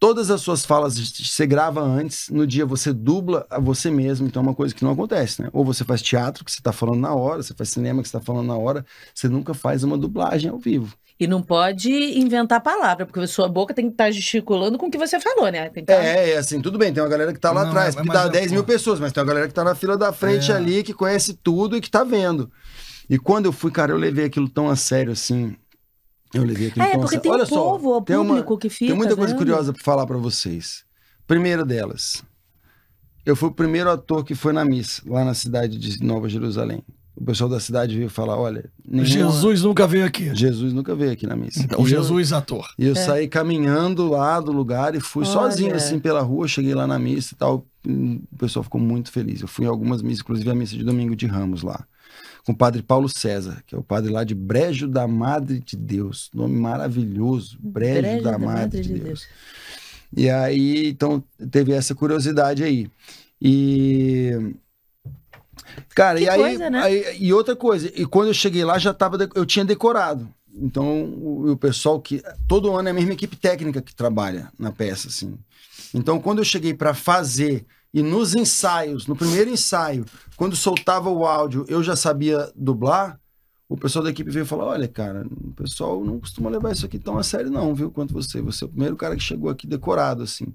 Todas as suas falas você grava antes, no dia você dubla a você mesmo, então é uma coisa que não acontece, né? Ou você faz teatro, que você está falando na hora, você faz cinema, que você está falando na hora, você nunca faz uma dublagem ao vivo. E não pode inventar palavra, porque a sua boca tem que estar tá gesticulando com o que você falou, né? Tem que... Tá é, é, assim, tudo bem. Tem uma galera que tá lá não, atrás, é que dá 10 mil pessoas, mas tem uma galera que tá na fila da frente é. ali, que conhece tudo e que tá vendo. E quando eu fui, cara, eu levei aquilo tão a sério assim. Eu levei aquilo é, tão a sério. Olha só, povo, tem uma, que fica. Tem muita coisa vendo? curiosa pra falar para vocês. Primeira delas, eu fui o primeiro ator que foi na missa, lá na cidade de Nova Jerusalém. O pessoal da cidade veio falar: olha. Nenhuma... Jesus nunca veio aqui. Jesus nunca veio aqui na missa. Então, Jesus eu... ator. E eu é. saí caminhando lá do lugar e fui olha. sozinho, assim, pela rua. Cheguei lá na missa e tal. o pessoal ficou muito feliz. Eu fui em algumas missas, inclusive a missa de domingo de Ramos lá com o padre Paulo César, que é o padre lá de Brejo da Madre de Deus. Nome maravilhoso, Brejo, Brejo da, da, Madre, Madre de, Deus. Deus. E aí, então, teve essa curiosidade aí. E Cara, que e coisa, aí, né? aí, E outra coisa, e quando eu cheguei lá, já tava. Eu tinha decorado. Então, o, o, pessoal que. Todo ano é a mesma equipe técnica que trabalha na peça, assim. Então, quando eu cheguei para fazer. E nos ensaios, no primeiro ensaio, quando soltava o áudio, eu já sabia dublar. O pessoal da equipe veio falar: olha, cara, o pessoal não costuma levar isso aqui tão a sério, não, viu? Quanto você. Você é o primeiro cara que chegou aqui decorado, assim.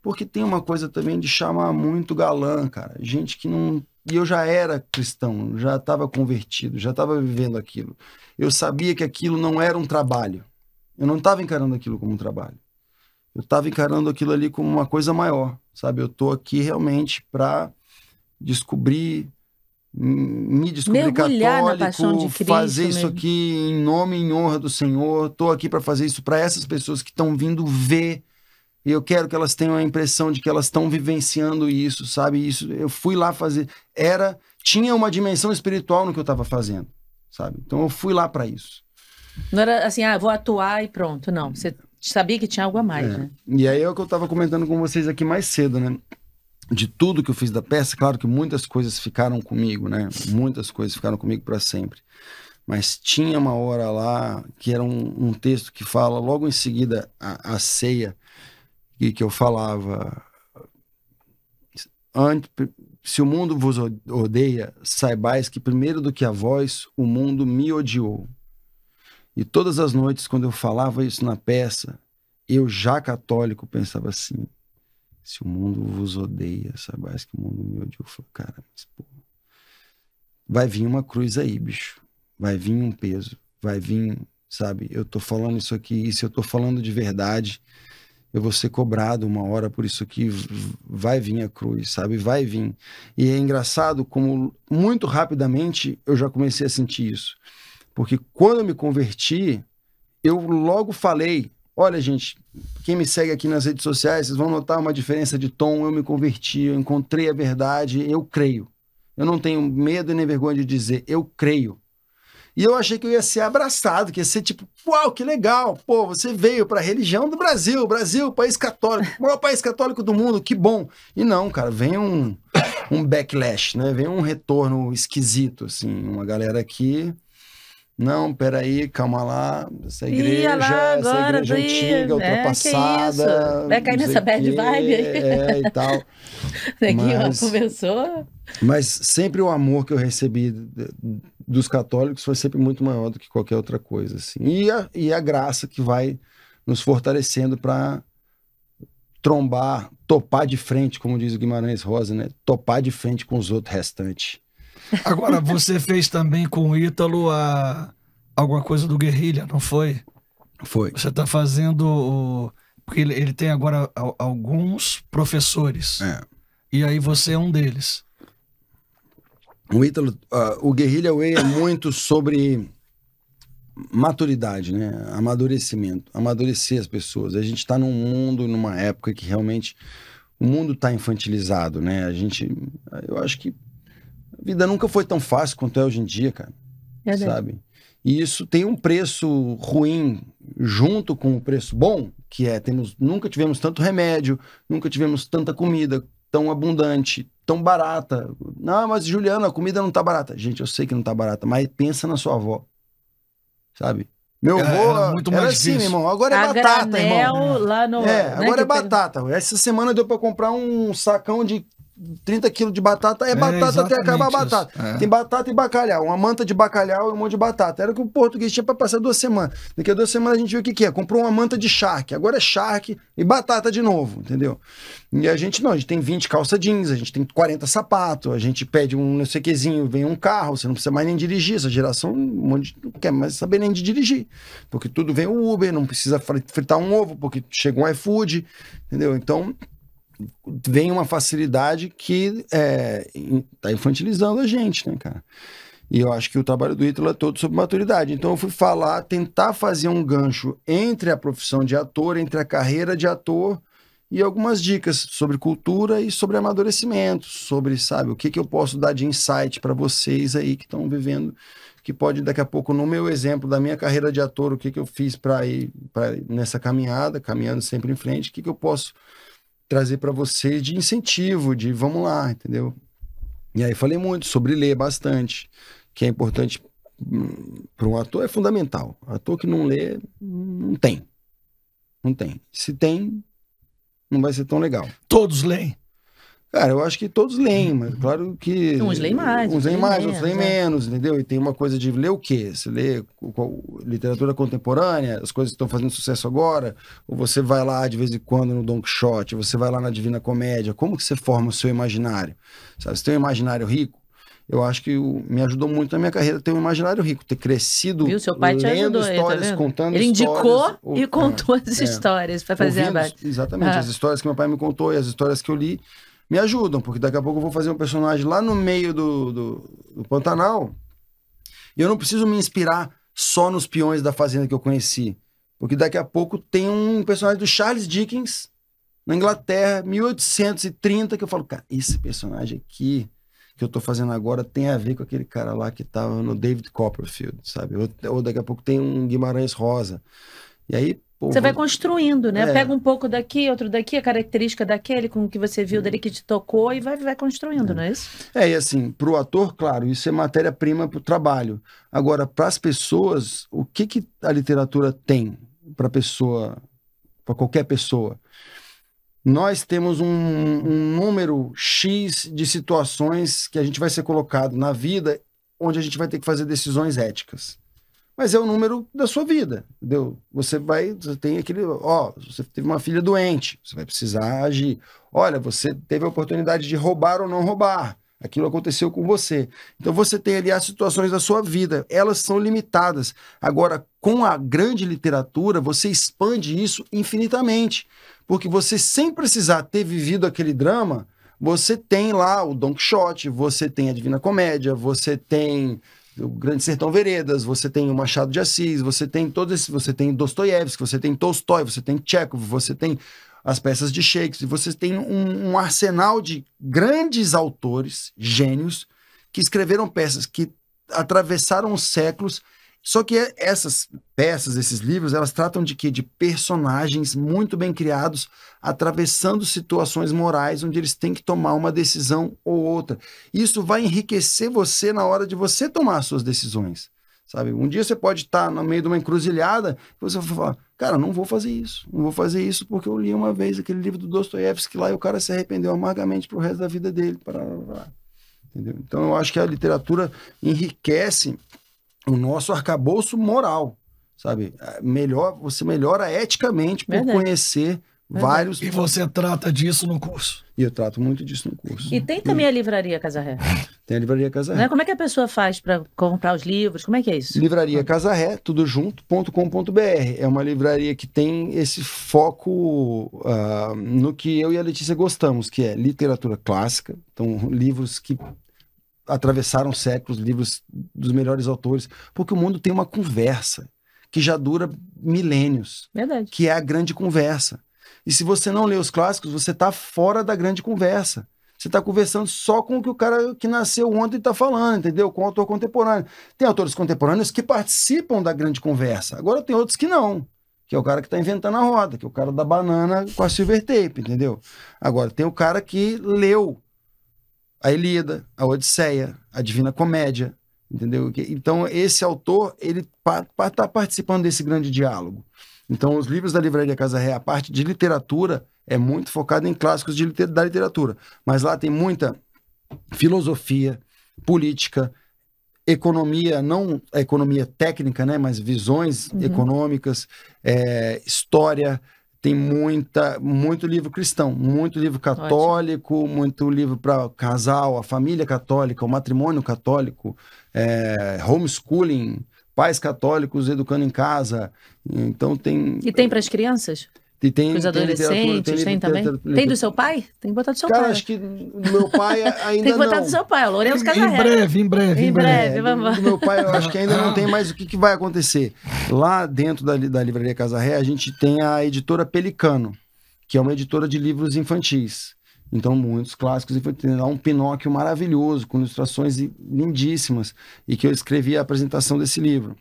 Porque tem uma coisa também de chamar muito galã, cara. Gente que não e eu já era cristão, já estava convertido, já estava vivendo aquilo. Eu sabia que aquilo não era um trabalho. Eu não estava encarando aquilo como um trabalho. Eu estava encarando aquilo ali como uma coisa maior, sabe? Eu estou aqui realmente para descobrir, me descobrir Mergulhar católico, de fazer mesmo. isso aqui em nome e em honra do Senhor. Estou aqui para fazer isso para essas pessoas que estão vindo ver e eu quero que elas tenham a impressão de que elas estão vivenciando isso, sabe? Isso eu fui lá fazer, era tinha uma dimensão espiritual no que eu estava fazendo, sabe? Então eu fui lá para isso. Não era assim, ah, vou atuar e pronto, não. Você sabia que tinha algo a mais, é. né? E aí é o que eu estava comentando com vocês aqui mais cedo, né? De tudo que eu fiz da peça, claro que muitas coisas ficaram comigo, né? Muitas coisas ficaram comigo para sempre mas tinha uma hora lá que era um, um, texto que fala logo em seguida a, a ceia e que eu falava antes, se o mundo vos odeia, saibais que primeiro do que a vós, o mundo me odiou. E todas as noites, quando eu falava isso na peça, eu já católico pensava assim, se o mundo vos odeia, saibais que o mundo me odiou. Eu falei, cara, mas porra, vai vir uma cruz aí, bicho. Vai vir um peso, vai vir, sabe? Eu tô falando isso aqui, e se eu tô falando de verdade, eu vou ser cobrado uma hora por isso que vai vir a cruz, sabe? Vai vir. E é engraçado como muito rapidamente eu já comecei a sentir isso. Porque quando eu me converti, eu logo falei, olha gente, quem me segue aqui nas redes sociais, vocês vão notar uma diferença de tom, eu me converti, eu encontrei a verdade, eu creio. Eu não tenho medo nem vergonha de dizer, eu creio. E eu achei que eu ia ser abraçado, que ia ser tipo, uau, que legal, pô, você veio para a religião do Brasil, Brasil, país católico, o maior país católico do mundo, que bom. E não, cara, vem um, um backlash, né? Vem um retorno esquisito, assim, uma galera que não, peraí, calma lá. Essa igreja, lá agora, essa igreja antiga, dia. Né? ultrapassada. É, Vai cair nessa bad quê, vibe aí. É, e tal. mas, começou. Mas sempre o amor que eu recebi dos católicos foi sempre muito maior do que qualquer outra coisa. Assim. E, a, e a graça que vai nos fortalecendo para trombar, topar de frente, como diz o Guimarães Rosa, né? Topar de frente com os outros restantes. Agora, você fez também com o Ítalo a... alguma coisa do Guerrilha, não foi? Foi. Você está fazendo. O... Porque ele, ele tem agora alguns professores. É. E aí você é um deles. O Ítalo. Uh, o Guerrilha Way é muito sobre maturidade, né? Amadurecimento. Amadurecer as pessoas. A gente está num mundo, numa época que realmente o mundo está infantilizado, né? A gente, eu acho que a vida nunca foi tão fácil quanto é hoje em dia, cara. É sabe? E isso tem um preço ruim junto com o preço bom, que é temos nunca tivemos tanto remédio, nunca tivemos tanta comida tão abundante, tão barata. Não, mas Juliana, a comida não tá barata. Gente, eu sei que não tá barata, mas pensa na sua avó. Sabe? Meu avô era, muito mais assim, difícil. assim, irmão. Agora é a batata, granel, irmão. Lá no, é, né, agora é batata. Essa semana deu para comprar um sacão de 30 quilos de batata é, é batata até acabar a batata. É. Tem batata e bacalhau, uma manta de bacalhau e um monte de batata. Era o que o português tinha para passar duas semanas. Daqui a duas semanas a gente viu o que, que é. Comprou uma manta de charque, agora é charque e batata de novo, entendeu? E a gente não, a gente tem 20 calça jeans, a gente tem 40 sapatos, a gente pede um não sei quezinho, vem um carro, você não precisa mais nem dirigir. Essa geração um de, não quer mais saber nem de dirigir, porque tudo vem o Uber, não precisa fritar um ovo, porque chega um iFood, entendeu? Então vem uma facilidade que está é, infantilizando a gente, né, cara? E eu acho que o trabalho do Ítalo é todo sobre maturidade. Então eu fui falar, tentar fazer um gancho entre a profissão de ator, entre a carreira de ator e algumas dicas sobre cultura e sobre amadurecimento, sobre, sabe, o que, que eu posso dar de insight para vocês aí que estão vivendo, que pode daqui a pouco, no meu exemplo da minha carreira de ator, o que, que eu fiz para ir pra, nessa caminhada, caminhando sempre em frente, o que, que eu posso trazer para você de incentivo, de vamos lá, entendeu? E aí falei muito sobre ler bastante, que é importante hum, para um ator, é fundamental. Ator que não lê, não tem. Não tem. Se tem, não vai ser tão legal. Todos leem. Cara, eu acho que todos leem, uhum. mas claro que. Uns leem mais. Uns leem mais, outros leem é. menos, entendeu? E tem uma coisa de ler o quê? Você lê literatura contemporânea, as coisas que estão fazendo sucesso agora, ou você vai lá de vez em quando no Don Quixote, você vai lá na Divina Comédia, como que você forma o seu imaginário? Sabe, você tem um imaginário rico, eu acho que me ajudou muito na minha carreira ter um imaginário rico, ter crescido. Viu? Seu pai te ajudou, tá histórias, tá contando Ele indicou e contou é, as é. histórias para fazer ouvindo, a Exatamente, ah. as histórias que meu pai me contou e as histórias que eu li me ajudam, porque daqui a pouco eu vou fazer um personagem lá no meio do, do, do Pantanal. E eu não preciso me inspirar só nos peões da fazenda que eu conheci. Porque daqui a pouco tem um personagem do Charles Dickens na Inglaterra, 1830, que eu falo, cara, esse personagem aqui que eu tô fazendo agora tem a ver com aquele cara lá que tava no David Copperfield, sabe? Ou, ou daqui a pouco tem um Guimarães Rosa. E aí Pô, você vai construindo, né? É. Pega um pouco daqui, outro daqui, a característica daquele com o que você viu, hum. dele que te tocou e vai, vai construindo, é. não é isso? É, e assim, para o ator, claro, isso é matéria-prima para o trabalho. Agora, para as pessoas, o que, que a literatura tem para pessoa, para qualquer pessoa? Nós temos um, um número X de situações que a gente vai ser colocado na vida onde a gente vai ter que fazer decisões éticas mas é o número da sua vida, entendeu? Você vai, você tem aquele, ó, você teve uma filha doente, você vai precisar agir. Olha, você teve a oportunidade de roubar ou não roubar. Aquilo aconteceu com você. Então você tem ali as situações da sua vida, elas são limitadas. Agora, com a grande literatura, você expande isso infinitamente, porque você sem precisar ter vivido aquele drama, você tem lá o Don Quixote, você tem a Divina Comédia, você tem o Grande Sertão Veredas, você tem o Machado de Assis, você tem todos esses, você tem Dostoiévski, você tem Tolstói, você tem Tchekov, você tem as peças de Shakespeare, você tem um, um arsenal de grandes autores, gênios, que escreveram peças que atravessaram os séculos só que é, essas peças, esses livros, elas tratam de quê? De personagens muito bem criados, atravessando situações morais onde eles têm que tomar uma decisão ou outra. Isso vai enriquecer você na hora de você tomar as suas decisões. Sabe? Um dia você pode estar no meio de uma encruzilhada e você vai falar, cara, não vou fazer isso, não vou fazer isso porque eu li uma vez aquele livro do Dostoiévski lá e o cara se arrependeu amargamente o resto da vida dele. Entendeu? Então eu acho que a literatura enriquece o nosso arcabouço moral, sabe? É, melhor, você melhora eticamente por Verdade. conhecer Verdade. vários. E você trata disso no curso? E eu trato muito disso no curso. E tem também e... a livraria Casarré? Tem a livraria Casarré. Né? Como é que a pessoa faz para comprar os livros? Como é que é isso? Livraria ponto com tudo junto.com.br. É uma livraria que tem esse foco uh, no que eu e a Letícia gostamos, que é literatura clássica, então livros que atravessaram séculos, livros dos melhores autores, porque o mundo tem uma conversa que já dura milênios, Verdade. que é a grande conversa. E se você não lê os clássicos, você está fora da grande conversa. Você está conversando só com o que o cara que nasceu ontem está falando, entendeu? Com o autor contemporâneo. Tem autores contemporâneos que participam da grande conversa. Agora tem outros que não. Que é o cara que está inventando a roda, que é o cara da banana com a silver tape, entendeu? Agora tem o cara que leu a Elida, a Odisseia, a Divina Comédia, entendeu? Então esse autor ele está participando desse grande diálogo. Então os livros da Livraria Casa Ré, a parte de literatura é muito focada em clássicos de, da literatura, mas lá tem muita filosofia, política, economia, não a economia técnica, né, mas visões uhum. econômicas, é, história, tem muita, muito livro cristão, muito livro católico, Ótimo. muito livro para casal, a família católica, o matrimônio católico, é, homeschooling, pais católicos educando em casa. Então tem. E tem para as crianças? tem, Os adolescentes, tem, tem, também? Tem do seu pai? Tem que botar do seu Cara, pai. Cara, acho que meu pai ainda não Tem que botar não. do seu pai, o Lourenço Casaré. Em breve, em breve, em breve. vamos. lá. meu pai, eu acho que ainda não tem mais o que, que vai acontecer. Lá dentro da, da Livraria Casaré, a gente tem a editora Pelicano, que é uma editora de livros infantis. Então, muitos clássicos infantis. Lá um Pinóquio maravilhoso, com ilustrações lindíssimas, e que eu escrevi a apresentação desse livro.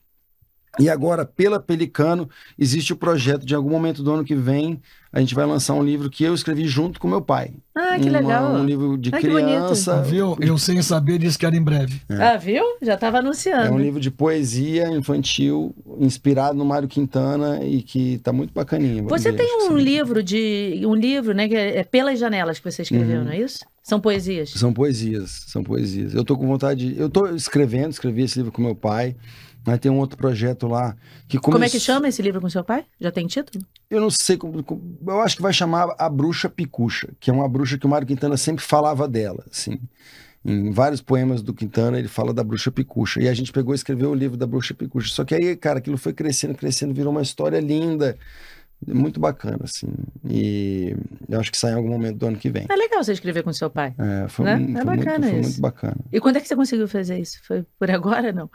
E agora, pela Pelicano, existe o projeto de algum momento do ano que vem, a gente vai lançar um livro que eu escrevi junto com meu pai. Ah, que Uma, legal. Um livro de ah, criança. Viu? Eu sem saber disse que era em breve. É. Ah, viu? Já estava anunciando. É um livro de poesia infantil, inspirado no Mário Quintana e que está muito bacaninho. Você tem um livro de. um livro, né? Que é Pelas Janelas que você escreveu, uhum. não é isso? São poesias? São poesias, são poesias. Eu tô com vontade. De... Eu estou escrevendo, escrevi esse livro com meu pai. Mas tem um outro projeto lá que come... Como é que chama esse livro com seu pai? Já tem título? Eu não sei como, eu acho que vai chamar A Bruxa Picucha, que é uma bruxa que o Mário Quintana sempre falava dela, assim. Em vários poemas do Quintana ele fala da bruxa Picucha e a gente pegou e escreveu o livro da bruxa Picucha. Só que aí, cara, aquilo foi crescendo, crescendo, virou uma história linda. Muito bacana, assim. E eu acho que sai em algum momento do ano que vem. É legal você escrever com seu pai. É, foi, né? Um, é foi bacana muito, isso. Foi muito bacana. E quando é que você conseguiu fazer isso? Foi por agora, não?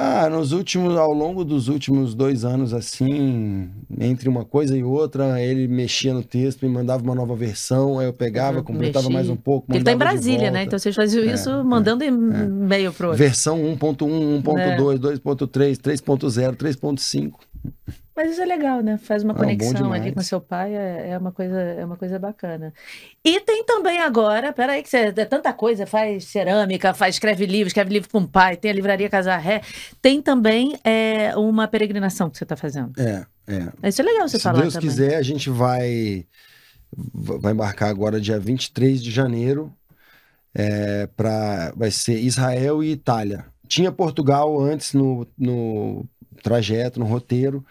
Ah, nos últimos, ao longo dos últimos dois anos, assim, entre uma coisa e outra, ele mexia no texto, me mandava uma nova versão, aí eu pegava, uhum, completava Mexi. mais um pouco. Ele está em Brasília, né? Então vocês faziam é, isso é, mandando é, e-mail é. pro outro. Versão 1.1, 1.2, 2.3, 3.0, 3.5. Mas isso é legal, né? Faz uma ah, conexão ali com seu pai, é, é, uma coisa, é uma coisa bacana. E tem também agora, peraí, que você é tanta coisa, faz cerâmica, faz, escreve livro, escreve livro com o pai, tem a livraria Casarré. Tem também é, uma peregrinação que você está fazendo. É, é. Isso é legal você Se falar. Se Deus também. quiser, a gente vai, vai embarcar agora dia 23 de janeiro. É, pra, vai ser Israel e Itália. Tinha Portugal antes no, no trajeto, no roteiro,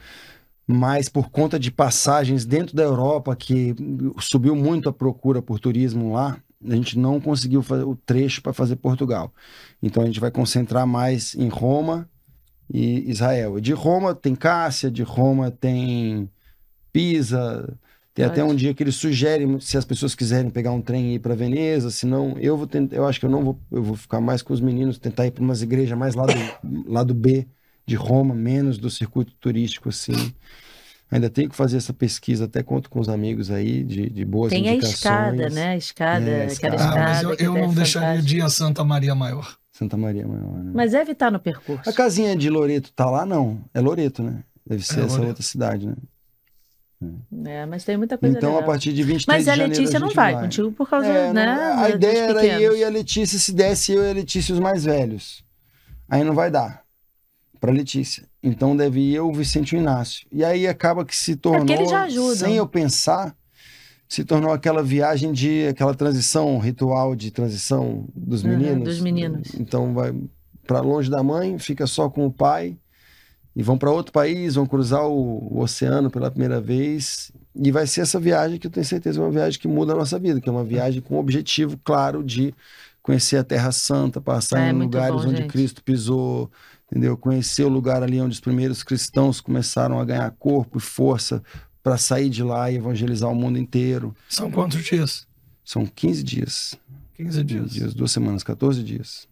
mas por conta de passagens dentro da Europa, que subiu muito a procura por turismo lá, a gente não conseguiu fazer o trecho para fazer Portugal. Então a gente vai concentrar mais em Roma e Israel. De Roma tem Cássia, de Roma tem Pisa. Tem até um dia que eles sugerem se as pessoas quiserem pegar um trem e ir para Veneza, se não, eu vou tentar, eu acho que eu não vou, eu vou ficar mais com os meninos, tentar ir para umas igrejas mais lá do, lá do B de Roma, menos do circuito turístico, assim. Ainda tenho que fazer essa pesquisa, até conto com os amigos aí de, de boas Tem indicações. Tem a escada, né? A escada, é, escada. Ah, mas eu, eu não deixaria de ir a Santa Maria Maior. Santa Maria Maior, né? Mas deve estar no percurso. A casinha de Loreto tá lá? Não. É Loreto, né? Deve é ser é essa Loreto. outra cidade, né? É, mas tem muita coisa Então, legal. a partir de 23 mas de janeiro... Mas a Letícia não vai, vai, contigo por causa, é, né? a ideia era pequenos. eu e a Letícia, se desse eu e a Letícia os mais velhos. Aí não vai dar para Letícia. Então deve ir eu, o Vicente e o Inácio. E aí acaba que se tornou, é sem eu pensar, se tornou aquela viagem de aquela transição, ritual de transição dos uhum, meninos. Uhum, dos meninos. Então vai para longe da mãe, fica só com o pai e vão para outro país, vão cruzar o, o, oceano pela primeira vez. E vai ser essa viagem que eu tenho certeza é uma viagem que muda a nossa vida, que é uma viagem com o objetivo claro de conhecer a Terra Santa, passar é, em lugares bom, onde gente. Cristo pisou, entendeu? Conhecer o lugar ali onde os primeiros cristãos começaram a ganhar corpo e força para sair de lá e evangelizar o mundo inteiro. São quantos dias? São 15 dias. 15 dias. dias duas semanas, 14 dias.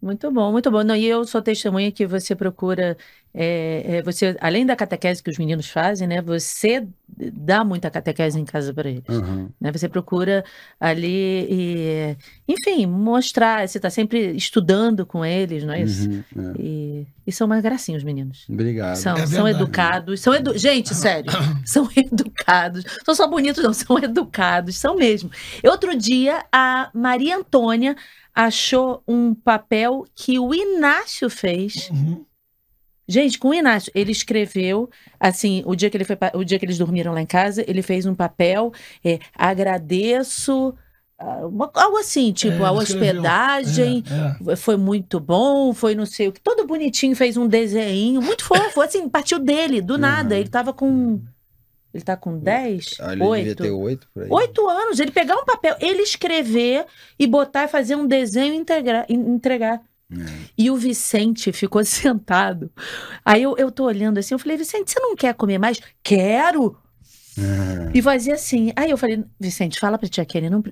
Muito bom, muito bom. Não, e eu sou testemunha que você procura é, é, você, além da catequese que os meninos fazem, né, você dá muita catequese em casa para eles. Uhum. Né? Você procura ali, e, enfim, mostrar. Você está sempre estudando com eles, não é isso? Uhum, é. E, e, são mais gracinhos os meninos. Obrigado. São, é são educados. São edu... Gente, sério. são educados. São só bonitos, não. São educados. São mesmo. Outro dia, a Maria Antônia achou um papel que o Inácio fez. Uhum Gente, com o Inácio, ele escreveu, assim, o dia que ele foi, o dia que eles dormiram lá em casa, ele fez um papel, é, agradeço ah, uma, algo assim, tipo, é, a hospedagem é, é. foi muito bom, foi não sei o que. Todo bonitinho, fez um desenho, muito fofo, assim, partiu dele, do nada. Uhum. Ele tava com. Ele tá com 10? Ah, ele 8. devia ter 8 por aí. 8 anos, ele pegar um papel, ele escrever e botar, fazer um desenho e entregar. entregar. É. E o Vicente ficou sentado. Aí eu, eu tô olhando assim, eu falei, Vicente, você não quer comer mais? Quero! É. E fazia assim. Aí eu falei, Vicente, fala pra tia Kelly, não...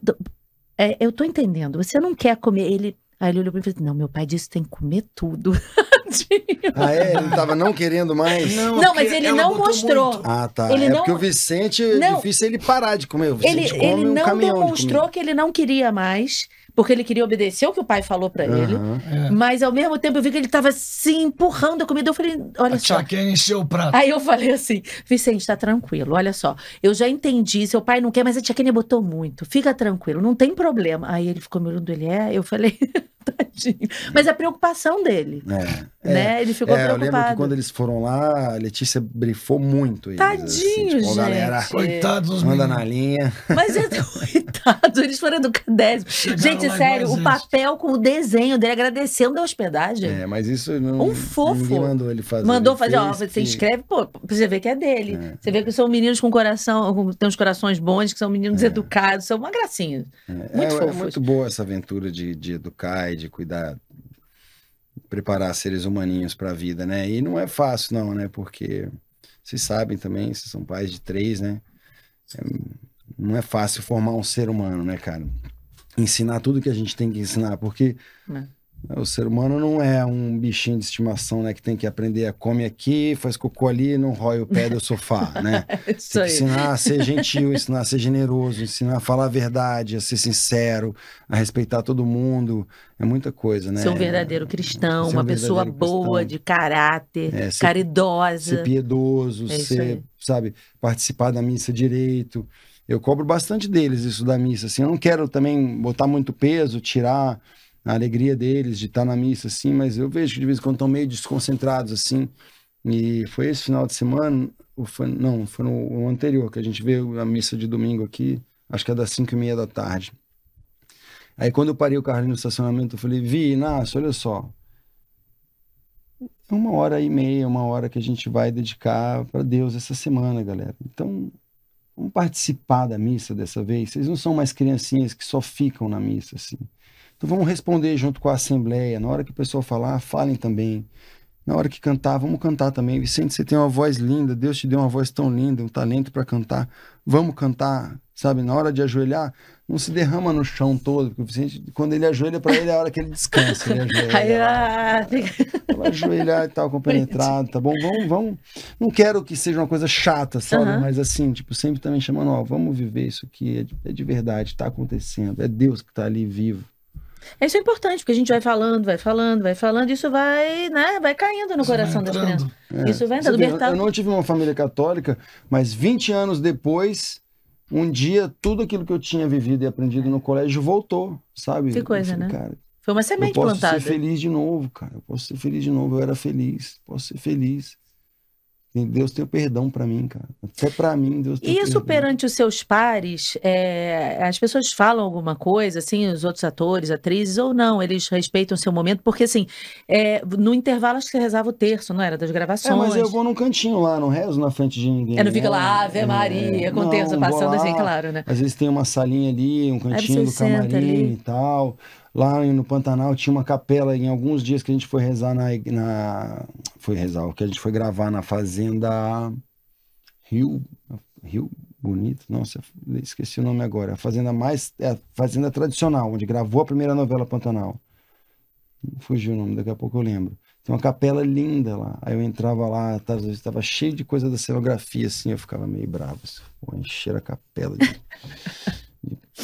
É, eu tô entendendo, você não quer comer. Ele, aí ele olhou pra mim e falou, assim, não, meu pai disse que tem que comer tudo. ah, é? Ele tava não querendo mais? Não, não mas ele não mostrou. Muito. Ah, tá. Ele é não... porque o Vicente, é não, difícil ele parar de comer. ele, ele não demonstrou de que ele não queria mais porque ele queria obedecer o que o pai falou para uhum, ele. É. Mas ao mesmo tempo eu vi que ele tava se empurrando a comida. Eu falei, olha a só. Tia encheu o prato. Aí eu falei assim: Vicente, tá tranquilo, olha só. Eu já entendi, seu pai não quer, mas a tia Kenny botou muito. Fica tranquilo, não tem problema. Aí ele ficou me olhando, ele é. Eu falei. Tadinho. Mas é a preocupação dele. É, é. né? É, ele ficou é, preocupado. Eu lembro que quando eles foram lá, a Letícia brifou muito. Eles, assim, Tadinho, assim, tipo, gente. Galera, coitados, manda na linha. Mas é coitados, eles foram educadésimos. Gente, sério, o papel com o desenho dele agradecendo a hospedagem. É, mas isso não. Um fofo. mandou ele fazer. Mandou ele fazer, ó, você que... escreve, pô, você vê que é dele. É. Você vê que são meninos com coração, tem uns corações bons, que são meninos é. educados, são uma gracinha. muito fofo. É muito boa essa aventura de, de educar de cuidar, preparar seres humaninhos para a vida, né? E não é fácil, não, né? Porque vocês sabem também, vocês são pais de três, né? É, não é fácil formar um ser humano, né, cara? Ensinar tudo que a gente tem que ensinar, porque. Não né? É, o ser humano não é um bichinho de estimação, né? Que tem que aprender a come aqui, faz cocô ali, não rói o pé do sofá, né? É isso tem tipo, que ensinar a ser gentil, ensinar a ser generoso, ensinar a falar a verdade, a ser sincero, a respeitar todo mundo. É muita coisa, né? Ser um verdadeiro cristão, uma verdadeiro pessoa cristão. boa, de caráter, é, ser, caridosa. Ser piedoso, é ser, sabe, participar da missa direito. Eu cobro bastante deles isso da missa, assim. Eu não quero também botar muito peso, tirar a alegria deles de estar na missa, assim, mas eu vejo que de vez em quando estão meio desconcentrados, assim. E foi esse final de semana, ou foi, não, foi no, anterior, que a gente veio a missa de domingo aqui, acho que é das 5 e meia da tarde. Aí quando eu parei o carro ali no estacionamento, eu falei, Vi, Inácio, olha só. É uma hora e meia, uma hora que a gente vai dedicar para Deus essa semana, galera. Então, vamos participar da missa dessa vez. Vocês não são mais criancinhas que só ficam na missa, assim. Então vamos responder junto com a Assembleia. Na hora que o pessoal falar, falem também. Na hora que cantar, vamos cantar também. Vicente, você tem uma voz linda, Deus te deu uma voz tão linda, um talento para cantar. Vamos cantar, sabe? Na hora de ajoelhar, não se derrama no chão todo, porque o Vicente, quando ele ajoelha para ele, é a hora que ele descansa. Ele ajoelha, ah, ajoelhar e tal, compenetrado, tá bom? Vamos, vamos. Não quero que seja uma coisa chata, sabe? Uhum. Mas assim, tipo, sempre também chamando, ó, vamos viver isso aqui, é de, é de verdade, tá acontecendo, é Deus que tá ali vivo. Isso é importante, porque a gente vai falando, vai falando, vai falando, isso vai, né, vai caindo no isso coração das crianças. É. Isso vai entrando. Vê, eu não tive uma família católica, mas 20 anos depois, um dia, tudo aquilo que eu tinha vivido e aprendido no colégio voltou, sabe? Que coisa, falei, né? Cara, Foi uma semente plantada. Eu posso plantada. ser feliz de novo, cara. Eu posso ser feliz de novo. Eu era feliz, posso ser feliz. Deus tem o perdão para mim, cara. Até para mim, Deus tem Isso perdão. perante os seus pares, é, as pessoas falam alguma coisa, assim, os outros atores, atrizes, ou não, eles respeitam o seu momento, porque assim, é, no intervalo acho que você rezava o terço, não era? Das gravações. É, mas eu vou num cantinho lá, não rezo na frente de ninguém. É, não fica lá, né? Ave é, Maria, com o terço passando assim, lá, assim, claro, né? Às vezes tem uma salinha ali, um cantinho do camarim ali. e tal. Lá no Pantanal tinha uma capela. Em alguns dias que a gente foi rezar na. na foi rezar, que a gente foi gravar na Fazenda Rio. Rio Bonito, nossa, esqueci o nome agora. A fazenda mais. É a fazenda tradicional, onde gravou a primeira novela Pantanal. Fugiu o nome, daqui a pouco eu lembro. Tem uma capela linda lá. Aí eu entrava lá, às vezes estava cheio de coisa da cenografia, assim, eu ficava meio bravo. Assim, encher a capela. De...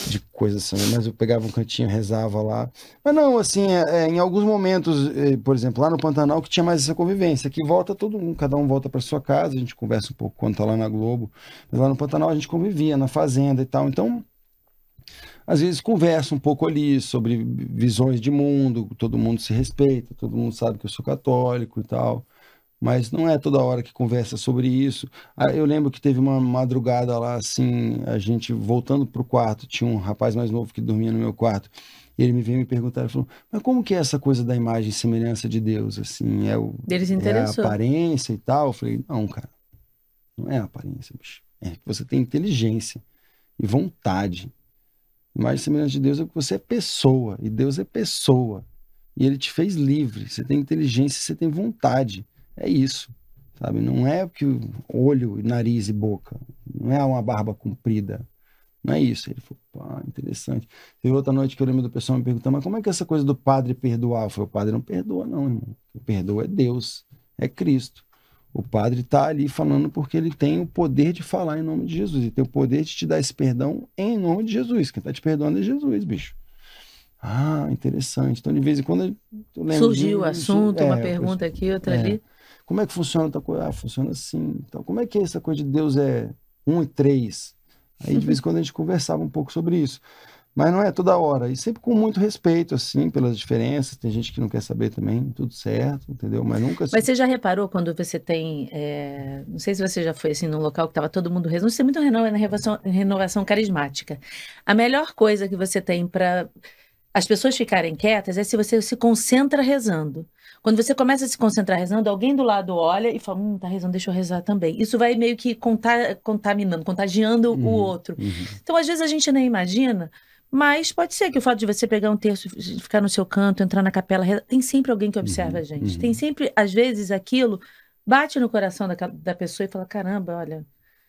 de coisas assim, mas eu pegava um cantinho, rezava lá. Mas não, assim, é, é em alguns momentos, por exemplo, lá no Pantanal, que tinha mais essa convivência, que volta todo mundo, cada um volta para sua casa, a gente conversa um pouco quando tá lá na Globo, mas lá no Pantanal a gente convivia, na fazenda e tal, então às vezes conversa um pouco ali sobre visões de mundo, todo mundo se respeita, todo mundo sabe que eu sou católico e tal mas não é toda hora que conversa sobre isso. Ah, eu lembro que teve uma madrugada lá, assim, a gente voltando pro quarto, tinha um rapaz mais novo que dormia no meu quarto, e ele me veio me perguntar, ele falou, mas como que é essa coisa da imagem e semelhança de Deus, assim, é, o, é a aparência e tal? Eu falei, não, cara, não é a aparência, bicho. É que você tem inteligência e vontade. Imagem e semelhança de Deus é que você é pessoa, e Deus é pessoa. E ele te fez livre, você tem inteligência, você tem vontade. É isso, sabe? Não é que olho, nariz e boca. Não é uma barba comprida. Não é isso. Ele falou, pá, interessante. Teve outra noite que eu lembro do pessoal me perguntando, mas como é que é essa coisa do padre perdoar? Eu falei, o padre não perdoa, não, irmão. O perdoa é Deus, é Cristo. O padre está ali falando porque ele tem o poder de falar em nome de Jesus. e tem o poder de te dar esse perdão em nome de Jesus. Quem está te perdoando é Jesus, bicho. Ah, interessante. Então, de vez em quando eu lembro. Surgiu o assunto, é, uma pergunta aqui, outra é. ali. Como é que funciona tal coisa? Ah, funciona assim. Então, como é que é essa coisa de Deus é um e três? Aí, de vez em uhum. quando, a gente conversava um pouco sobre isso. Mas não é toda hora. E sempre com muito respeito, assim, pelas diferenças. Tem gente que não quer saber também, tudo certo, entendeu? Mas nunca. Mas você já reparou quando você tem. É... Não sei se você já foi assim num local que estava todo mundo rezando. Isso é muito reno... Né, renovação, renovação carismática. A melhor coisa que você tem para as pessoas ficarem quietas é se você se concentra rezando. Quando você começa a se concentrar rezando, alguém do lado olha e fala, hum, tá rezando, deixa eu rezar também. Isso vai meio que contar, contaminando, contagiando uhum, o outro. Uhum. Então, às vezes a gente nem imagina, mas pode ser que o fato de você pegar um terço, ficar no seu canto, entrar na capela, rezar, tem sempre alguém que observa uhum, a gente. Tem uhum. sempre, às vezes, aquilo bate no coração da, da pessoa e fala, caramba, olha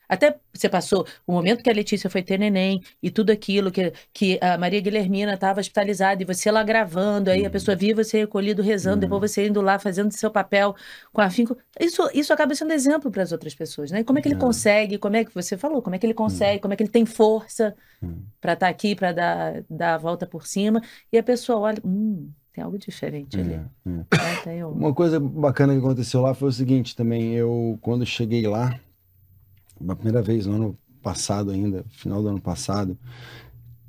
até você passou o momento que a Letícia foi ter neném e tudo aquilo, que, que a Maria Guilhermina estava hospitalizada e você lá gravando, aí a uhum. pessoa via você recolhido rezando, uhum. depois você indo lá fazendo seu papel com afinco. Isso, isso acaba sendo exemplo para as outras pessoas, né? E como é que ele uhum. consegue, como é que você falou, como é que ele consegue, uhum. como é que ele tem força uhum. para estar tá aqui, para dar, dar a volta por cima. E a pessoa olha, hum, tem algo diferente ali. É, é. Tá Uma coisa bacana que aconteceu lá foi o seguinte também, eu quando cheguei lá, uma primeira vez no ano passado ainda, final do ano passado,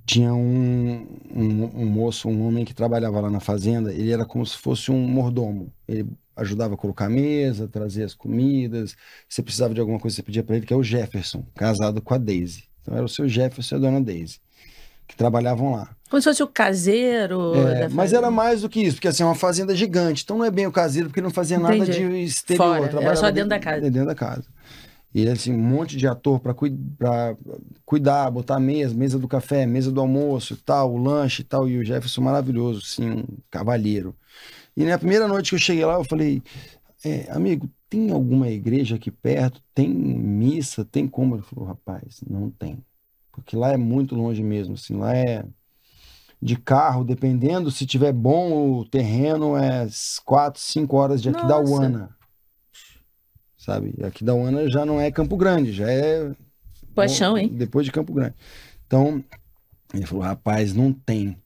tinha um, um, um, moço, um homem que trabalhava lá na fazenda, ele era como se fosse um mordomo. Ele ajudava a colocar a mesa, trazer as comidas, se precisava de alguma coisa, você pedia para ele, que é o Jefferson, casado com a Daisy. Então era o seu Jefferson e a dona Daisy, que trabalhavam lá. Como se fosse o caseiro. É, mas era mais do que isso, porque assim, é uma fazenda gigante, então não é bem o caseiro, porque não fazia Entendi. nada de exterior. Fora, era só dentro, é, dentro da casa. Dentro da casa. E é, assim, um monte de ator para cuidar, botar a mesa, mesa do café, mesa do almoço, tal, o lanche e tal. E o Jefferson maravilhoso, sim, um cavalheiro. E na primeira noite que eu cheguei lá, eu falei, é, amigo, tem alguma igreja aqui perto? Tem missa? Tem como? Ele falou, rapaz, não tem. Porque lá é muito longe mesmo, assim, lá é de carro, dependendo se tiver bom o terreno, é quatro cinco horas de da Nossa sabe? Aqui da UANA já não é Campo Grande, já é. Paixão, hein? Depois de Campo Grande. Então, ele falou, rapaz, não tem.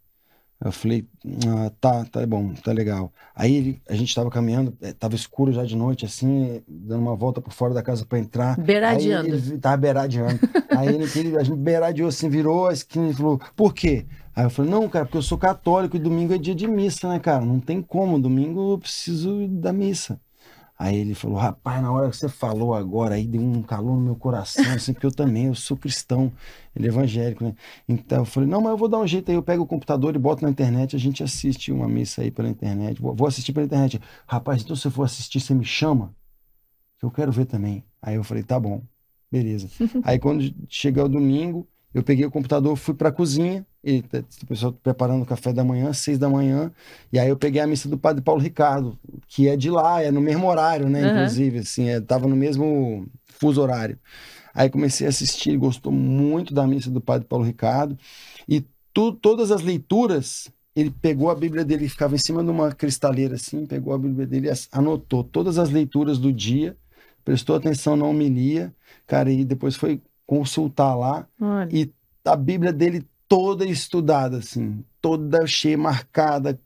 Eu falei, ah, tá, tá bom, tá legal. Aí ele, a gente tava caminhando, é, tava escuro já de noite, assim, dando uma volta por fora da casa para entrar. Beiradeando. Aí ele, tava beiradeando. aí ele, a gente beiradeou assim, virou a esquina e falou, por quê? Aí eu falei, não, cara, porque eu sou católico e domingo é dia de missa, né, cara? Não tem como, domingo eu preciso da missa. Aí ele falou, rapaz, na hora que você falou agora, aí deu um calor no meu coração, assim, porque eu também, eu sou cristão, ele é evangélico, né? Então eu falei, não, mas eu vou dar um jeito aí, eu pego o computador e boto na internet, a gente assiste uma missa aí pela internet, vou assistir pela internet. Rapaz, então se você for assistir, você me chama, eu quero ver também. Aí eu falei, tá bom, beleza. aí quando chega o domingo, eu peguei o computador, fui pra cozinha, e o tipo, pessoal preparando o café da manhã, seis da manhã. E aí eu peguei a missa do padre Paulo Ricardo, que é de lá, é no mesmo horário, né? Uhum. Inclusive, assim, é, tava no mesmo fuso horário. Aí comecei a assistir, gostou muito da missa do padre Paulo Ricardo. E tu, todas as leituras, ele pegou a Bíblia dele, ficava em cima de uma cristaleira assim, pegou a Bíblia dele, anotou todas as leituras do dia, prestou atenção na homilia, cara, e depois foi consultar lá. Olha. E a Bíblia dele toda estudada, assim, toda cheia, marcada,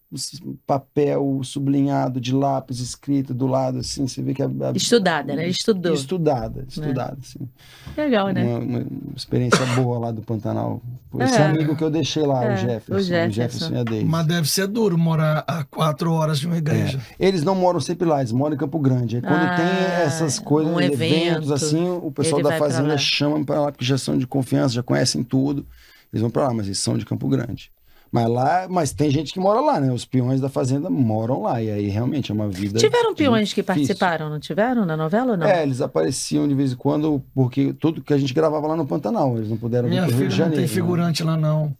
papel sublinhado de lápis escrito do lado, assim, você vê que a, a... estudada, né? Estudou. Estudada, é. estudada, é. assim. Legal, né? Uma, experiência boa lá do Pantanal. É. Esse amigo que eu deixei lá, é. o Jefferson. O Jefferson, o Jefferson Mas deve ser duro morar a quatro horas de uma igreja. É. Eles não moram sempre lá, eles moram em Campo Grande. Aí é quando ah, tem essas coisas, um eventos, evento, assim, o pessoal da fazenda chama para lá porque já são de confiança, já conhecem tudo. Eles vão para lá, mas eles são de Campo Grande. Mas lá, mas tem gente que mora lá, né? Os peões da fazenda moram lá. E aí realmente é uma vida. Tiveram peões que participaram, não tiveram na novela ou não? É, eles apareciam de vez em quando, porque tudo que a gente gravava lá no Pantanal, eles não puderam Minha vir Rio de Janeiro. Não tem né? figurante né? lá, não.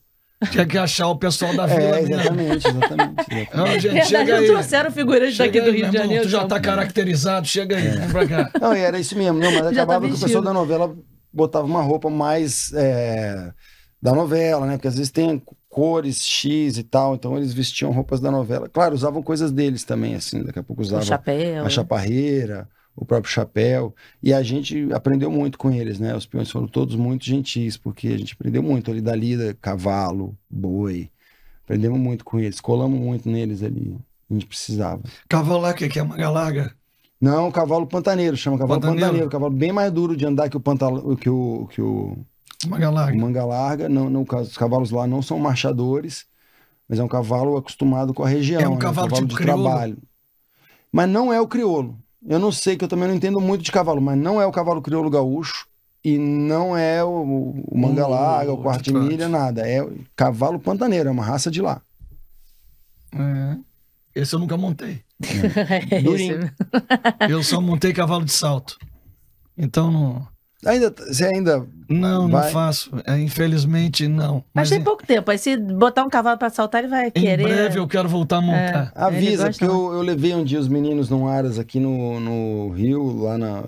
Tinha que achar o pessoal da é, vila. É, exatamente, exatamente. exatamente. Não, gente, Verdade, chega não aí. trouxeram figurantes daqui aí, do Rio de Janeiro. Tu já está caracterizado, chega aí, é. vem pra cá. Não, e era isso mesmo, não, mas já tá acabava tá que o pessoal da novela botava uma roupa mais. É da novela, né? Porque às vezes tem cores X e tal, então eles vestiam roupas da novela. Claro, usavam coisas deles também, assim, daqui a pouco usavam o chapéu, a chaparreira, o próprio chapéu. E a gente aprendeu muito com eles, né? Os peões foram todos muito gentis, porque a gente aprendeu muito ali da lida, cavalo, boi. Aprendemos muito com eles, colamos muito neles ali. A gente precisava. Cavalo lá, que é manga larga? Não, cavalo pantaneiro, chama cavalo pantaneiro. pantaneiro. Cavalo bem mais duro de andar que o, pantalo, que o, que o Manga larga. Manga larga, não, não, os cavalos lá não são marchadores, mas é um cavalo acostumado com a região. É um cavalo, né? um cavalo tipo de crioulo. trabalho. Mas não é o crioulo. Eu não sei, que eu também não entendo muito de cavalo, mas não é o cavalo crioulo gaúcho e não é o, o manga hum, larga, o quarto de milha, nada. É cavalo pantaneiro, é uma raça de lá. É. Esse eu nunca montei. É. eu só montei cavalo de salto. Então não. Ainda, você ainda. Não, vai? não faço. É, infelizmente, não. Mas, Mas tem é... pouco tempo. Aí se botar um cavalo para saltar, ele vai em querer. Em breve eu quero voltar a é, montar. É, Avisa, que eu, eu levei um dia os meninos num Aras aqui no, no Rio, lá na,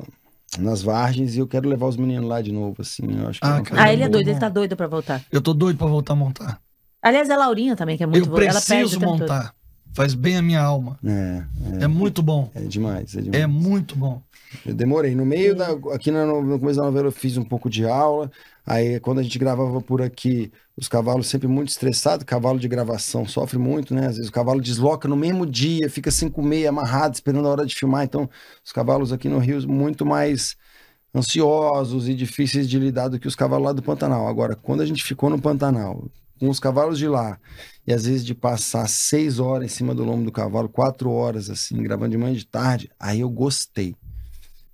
nas Vargens, e eu quero levar os meninos lá de novo, assim. Eu acho que ah, cara, ah ele é doido, ele tá doido para voltar. Eu tô doido para voltar a montar. Aliás, é a Laurinha também, que é muito eu boa. Eu preciso montar. Todo. Faz bem a minha alma. É, é, é muito bom. É demais, é demais. É muito bom. Eu demorei. No meio da. Aqui no, no, começo da novela eu fiz um pouco de aula. Aí quando a gente gravava por aqui, os cavalos sempre muito estressados, cavalo de gravação sofre muito, né? Às vezes o cavalo desloca no mesmo dia, fica cinco meia amarrado, esperando a hora de filmar. Então, os cavalos aqui no Rio muito mais ansiosos e difíceis de lidar do que os cavalos lá do Pantanal. Agora, quando a gente ficou no Pantanal, com os cavalos de lá, e às vezes de passar seis horas em cima do lombo do cavalo, quatro horas assim, gravando de manhã e de tarde, aí eu gostei.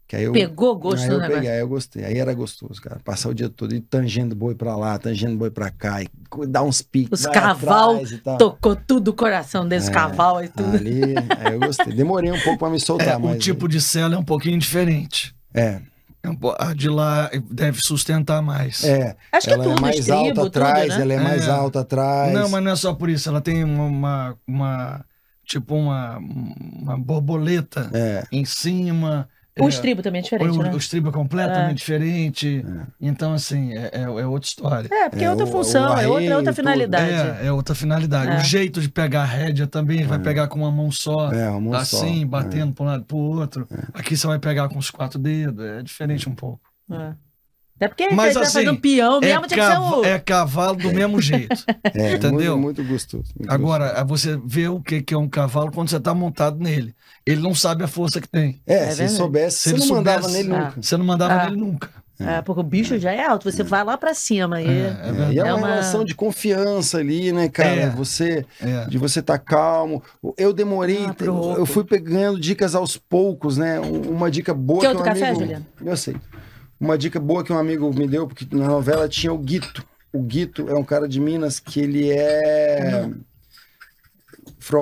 Que aí eu, Pegou gosto aí eu Peguei, aí eu gostei. Aí era gostoso, cara. Passar o dia todo e tangendo boi pra lá, tangendo boi pra cá, e dar uns piques. Os cavalos tocou tudo o coração desse é, caval e tudo. Ali, aí eu gostei. Demorei um pouco pra me soltar, é, mas... O tipo de cela é um pouquinho diferente. É. é a de lá deve sustentar mais. É. Acho que ela é, é tudo, é mais estribo, alta atrás, né? ela é, é, mais alta atrás. Não, mas não é só por isso. Ela tem uma, uma tipo uma, uma borboleta é. em cima. O é. estribo também é diferente, o, né? O estribo é completamente é. diferente. É. Então, assim, é, é, é outra história. É, porque é, é outra o, função, o é outra, outra finalidade. É, é outra finalidade. O jeito de pegar a rédea também, vai pegar com uma mão só. Uma mão assim, só. batendo para um lado para o outro. Aqui você vai pegar com os quatro dedos, é diferente um pouco. É. Até porque Mas, ele tá assim, fazendo peão é mesmo, é tinha que ser o... É cavalo do mesmo jeito. É, entendeu? Muito, muito gostoso. Muito Agora, gostoso. É você vê o que é um cavalo quando você está montado nele. Ele não sabe a força que tem. É, é se ele soubesse, se ele não soubesse, mandava nele nunca. Você não mandava ah. nele nunca. Ah, é, porque o bicho é. já é alto, você vai lá para cima. E é, e é, uma, relação de confiança ali, né, cara? Você, De você estar tá calmo. Eu demorei, ah, eu fui pegando dicas aos poucos, né? Uma dica boa. Quer outro que um café, amigo... Eu sei. Uma dica boa que um amigo me deu, porque na novela tinha o Guito. O Guito é um cara de Minas que ele é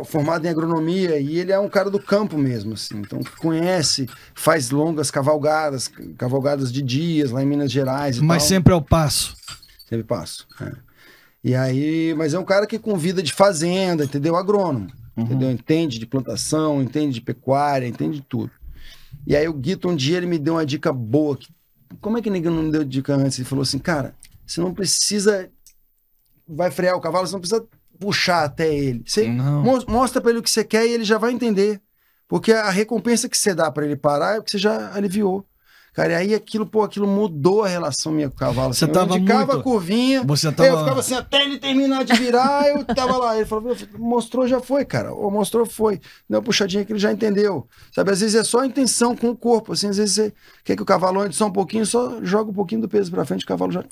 formado em agronomia e ele é um cara do campo mesmo, assim. Então conhece, faz longas cavalgadas, cavalgadas de dias lá em Minas Gerais. Mas tal. sempre é o passo. Sempre passo. É. E aí, mas é um cara que convida de fazenda, entendeu? Agrônomo, uhum. entendeu? Entende de plantação, entende de pecuária, entende de tudo. E aí o Guito um dia ele me deu uma dica boa que como é que ninguém não deu dica antes? e falou assim, cara, você não precisa. Vai frear o cavalo, você não precisa puxar até ele. Você mostra para ele o que você quer e ele já vai entender. Porque a recompensa que você dá para ele parar é o que você já aliviou. Cara, e aí aquilo, pô, aquilo mudou a relação minha com o cavalo. Você assim. tava eu indicava muito... a curvinha, você tava... eu ficava assim, até ele terminar de virar, eu tava lá. Ele falou, mostrou, já foi, cara. Ou mostrou, foi. Deu uma puxadinha que ele já entendeu. Sabe, às vezes é só a intenção com o corpo, assim, às vezes você quer que o cavalo ande só um pouquinho, só joga um pouquinho do peso pra frente, o cavalo já...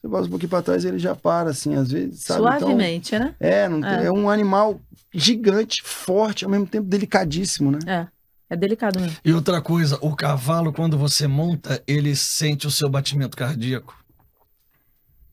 Você passa um pouquinho pra trás ele já para, assim, às vezes, sabe? Então Suavemente, então, né? É, tem... é, é um animal gigante, forte, ao mesmo tempo delicadíssimo, né? É. É delicado mesmo. E outra coisa, o cavalo, quando você monta, ele sente o seu batimento cardíaco.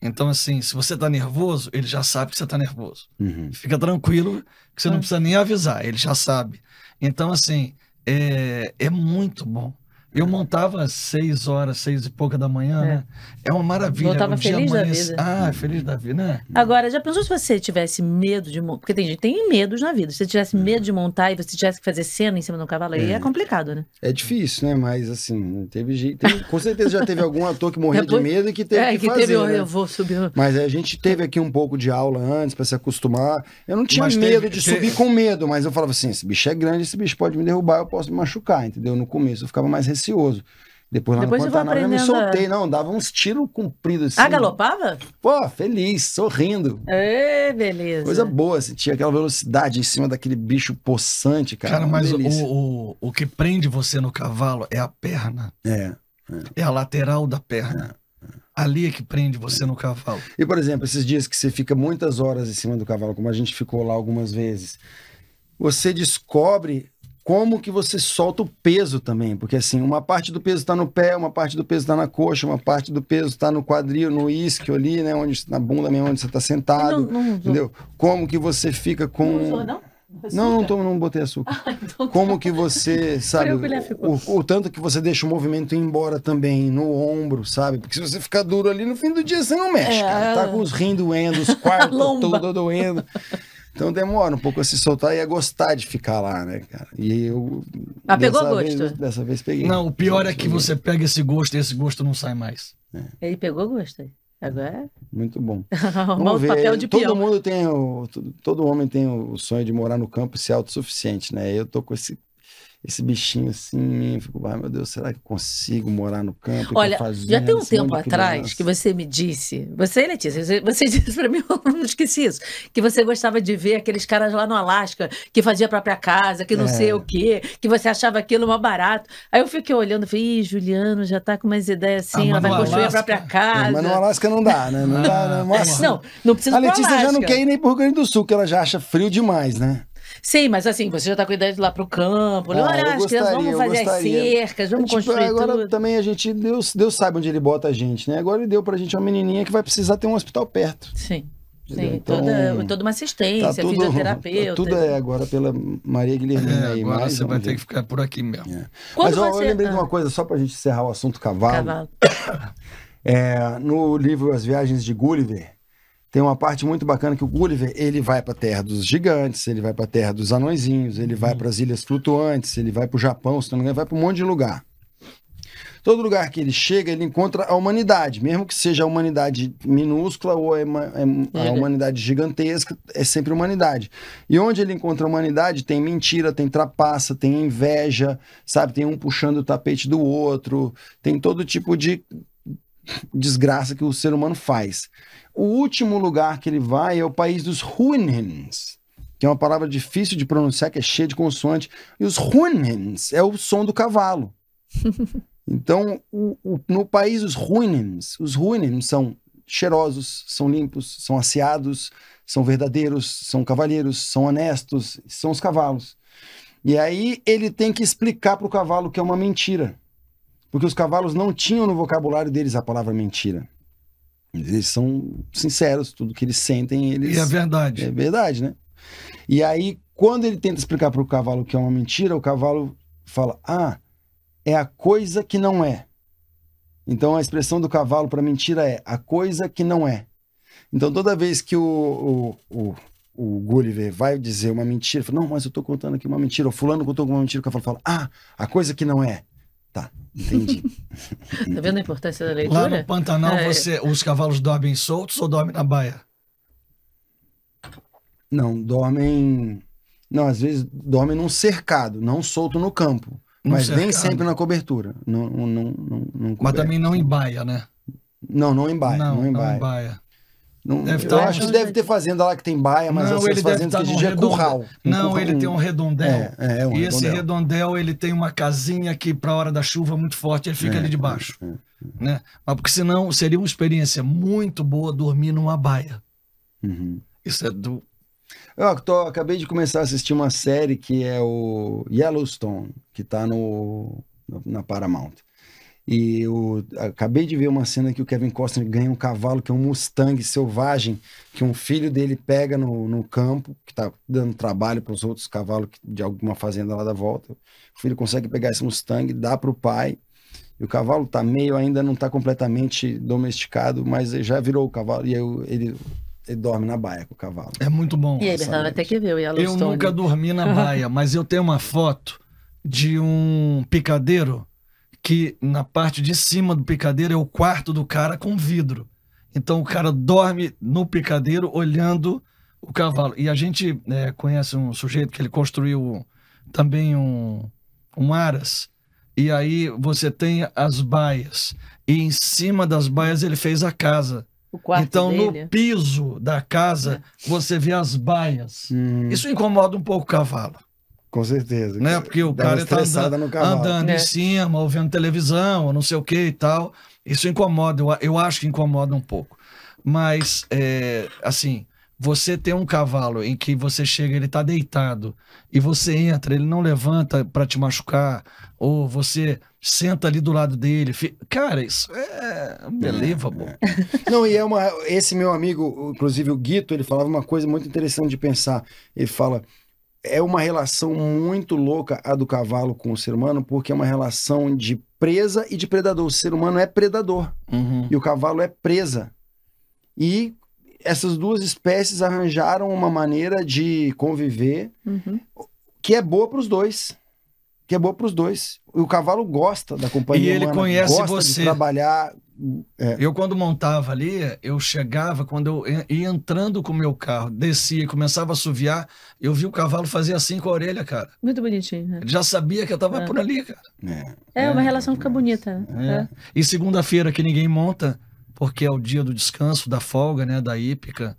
Então, assim, se você tá nervoso, ele já sabe que você tá nervoso. Uhum. Fica tranquilo, que você não é. precisa nem avisar, ele já sabe. Então, assim, é, é muito bom. Eu montava às seis horas, seis e pouca da manhã, é. né? É uma maravilha. Eu tava um feliz da vida. Ah, feliz da vida, né? Agora, já pensou se você tivesse medo de montar? Porque tem gente tem medos na vida. Se você tivesse hum. medo de montar e você tivesse que fazer cena em cima de um cavalo, aí é, é complicado, né? É difícil, né? Mas assim, teve gente. Teve... Com certeza já teve algum ator que morreu de medo e que teve é, que, que fazer. Teve, né? Eu vou subir. Mas a gente teve aqui um pouco de aula antes para se acostumar. Eu não tinha mas medo teve... de subir com medo, mas eu falava assim: esse bicho é grande, esse bicho pode me derrubar, eu posso me machucar, entendeu? No começo eu ficava mais receoso depois lá Depois no Pantanal eu me soltei, não. Dava uns tiros compridos assim. Ah, galopava? Pô, feliz, sorrindo. É, beleza. Coisa boa, assim, tinha aquela velocidade em cima daquele bicho possante, cara. Cara, mas o, o, o que prende você no cavalo é a perna. É. É, é a lateral da perna. É, é. Ali é que prende você no cavalo. E, por exemplo, esses dias que você fica muitas horas em cima do cavalo, como a gente ficou lá algumas vezes, você descobre como que você solta o peso também, porque assim, uma parte do peso está no pé, uma parte do peso está na coxa, uma parte do peso está no quadril, no isquio ali, né, onde na bunda mesmo, onde você está sentado, não, não, entendeu? Como que você fica com Não, usou, não? Açúcar. Não, não, tomo, não botei açúcar. Ah, então... Tá. Como que você, sabe, o, o, tanto que você deixa o movimento ir embora também, no ombro, sabe? Porque se você ficar duro ali, no fim do dia você não mexe, é... cara. Tá com os rins doendo, os quartos todo doendo. Então demora um pouco a se soltar e a gostar de ficar lá, né, cara? E eu. Ah, pegou gosto? Vez, dessa vez peguei. Não, o pior é que você pega esse gosto e esse gosto não sai mais. É. Ele pegou gosto. Agora? Muito bom. Vamos ver. Papel de todo mundo tem o, todo, todo homem tem o sonho de morar no campo e ser autossuficiente, né? Eu tô com esse esse bichinho assim, fico, ai ah, meu Deus, será que eu consigo morar no campo? Olha, já tem um tempo atrás que você me disse, você, Letícia, você, você disse para mim, eu não esqueci isso, que você gostava de ver aqueles caras lá no Alasca que fazia a própria casa, que não é. sei o quê, que você achava aquilo mais barato. Aí eu fiquei olhando, falei, Ih, Juliano já tá com umas ideias ah, assim, ah, ela vai construir Alasca. a própria casa. É, mas no Alasca não dá, né? Não dá, né? Ah, não, não precisa A Letícia já não quer ir nem pro Rio Grande do Sul, que ela já acha frio demais, né? Sim, mas assim, você já tá com a ideia de ir lá pro campo. Né? Ah, Olha, as crianças, vamos fazer as cercas, vamos é tipo, construir agora tudo. também a gente, Deus, Deus sabe onde ele bota a gente, né? Agora ele deu pra gente uma menininha que vai precisar ter um hospital perto. Sim. Sim, então, toda, toda uma assistência, tá tudo, fisioterapeuta. Tudo é agora pela Maria Guilhermina. É, aí, agora mais, você vai ver. ter que ficar por aqui mesmo. É. Mas ó, eu lembrei ah. de uma ah. coisa, só para a gente encerrar o assunto cavalo. cavalo. é, no livro As Viagens de Gulliver, tem uma parte muito bacana que o Gulliver, ele vai para a terra dos gigantes, ele vai para a terra dos anõezinhos, ele vai uhum. para as ilhas flutuantes, ele vai para o Japão, se não me engano, vai para um monte de lugar. Todo lugar que ele chega, ele encontra a humanidade, mesmo que seja a humanidade minúscula ou é é, a uhum. humanidade gigantesca, é sempre humanidade. E onde ele encontra a humanidade, tem mentira, tem trapaça, tem inveja, sabe? Tem um puxando o tapete do outro, tem todo tipo de desgraça que o ser humano faz. O último lugar que ele vai é o país dos Hunhens, que é uma palavra difícil de pronunciar, que é cheia de consoante. E os Hunhens é o som do cavalo. Então, o, o, no país dos Hunhens, os Hunhens são cheirosos, são limpos, são aseados, são verdadeiros, são cavalheiros, são honestos, são os cavalos. E aí ele tem que explicar para o cavalo que é uma mentira. Porque os cavalos não tinham no vocabulário deles a palavra mentira. Eles são sinceros, tudo que eles sentem, eles. E é verdade. É verdade, né? E aí, quando ele tenta explicar para o cavalo que é uma mentira, o cavalo fala: Ah, é a coisa que não é. Então a expressão do cavalo para mentira é a coisa que não é. Então toda vez que o, o, o, o Gulliver vai dizer uma mentira, fala, não, mas eu estou contando aqui uma mentira, o fulano contou uma mentira, o cavalo fala, ah, a coisa que não é. Tá, entendi. tá vendo a importância da leitura? Lá no Pantanal, é. você, os cavalos dormem soltos ou dormem na baia? Não, dormem. Não, às vezes dormem num cercado, não solto no campo. mas nem sempre na cobertura. Não, não, não, não mas também não em baia, né? Não, não em baia. Não, não em, baia. em baia. Não, deve eu tá acho que deve ter fazenda lá que tem baia, mas não, essas ele fazendas deve tá que a gente é curral. não, ele tem um redondel. É, é, é um e redondel. esse redondel, ele tem uma casinha que para a hora da chuva é muito forte, ele fica é, ali é, debaixo. É, né? Mas porque senão seria uma experiência muito boa dormir numa baia. Uhum. Isso é do... Eu tô, acabei de começar a assistir uma série que é o Yellowstone, que está no, na Paramount. E eu acabei de ver uma cena que o Kevin Costner ganha um cavalo que é um Mustang selvagem, que um filho dele pega no, no campo, que tá dando trabalho para os outros cavalos de alguma fazenda lá da volta. O filho consegue pegar esse Mustang, dá para o pai. E o cavalo tá meio, ainda não tá completamente domesticado, mas já virou o cavalo. E aí ele, ele dorme na baia com o cavalo. É muito bom. E ele vai até que ver e Yellowstone. Eu nunca dormi na baia, mas eu tenho uma foto de um picadeiro que na parte de cima do picadeiro é o quarto do cara com vidro. Então o cara dorme no picadeiro olhando o cavalo. E a gente é, conhece um sujeito que ele construiu também um, um aras. E aí você tem as baias. E em cima das baias ele fez a casa. então dele. no piso da casa é. você vê as baias. Hum. Isso incomoda um pouco o cavalo. Com certeza. Né? Porque o Dá cara tá está andando, andando é. em cima, ouvindo televisão, ou não sei o que e tal. Isso incomoda, eu, eu acho que incomoda um pouco. Mas, é, assim, você tem um cavalo em que você chega, ele está deitado, e você entra, ele não levanta para te machucar, ou você senta ali do lado dele. Fica... Cara, isso é unbelievable. É, é. Não, e é uma. Esse meu amigo, inclusive o Guito, ele falava uma coisa muito interessante de pensar. Ele fala: é uma relação muito louca a do cavalo com o ser humano, porque é uma relação de presa e de predador. O ser humano é predador uhum. e o cavalo é presa. E essas duas espécies arranjaram uma maneira de conviver uhum. que é boa para os dois. Que é boa para os dois. O cavalo gosta da companhia e ele humana, conhece gosta você. de trabalhar é. Eu, quando montava ali, eu chegava, quando eu ia entrando com o meu carro, descia e começava a suviar, eu vi o cavalo fazer assim com a orelha, cara. Muito bonitinho. Né? Já sabia que eu tava é. por ali, cara. É, é uma é, relação fica bonita. Né? É. É. E segunda-feira que ninguém monta, porque é o dia do descanso, da folga, né, da hípica,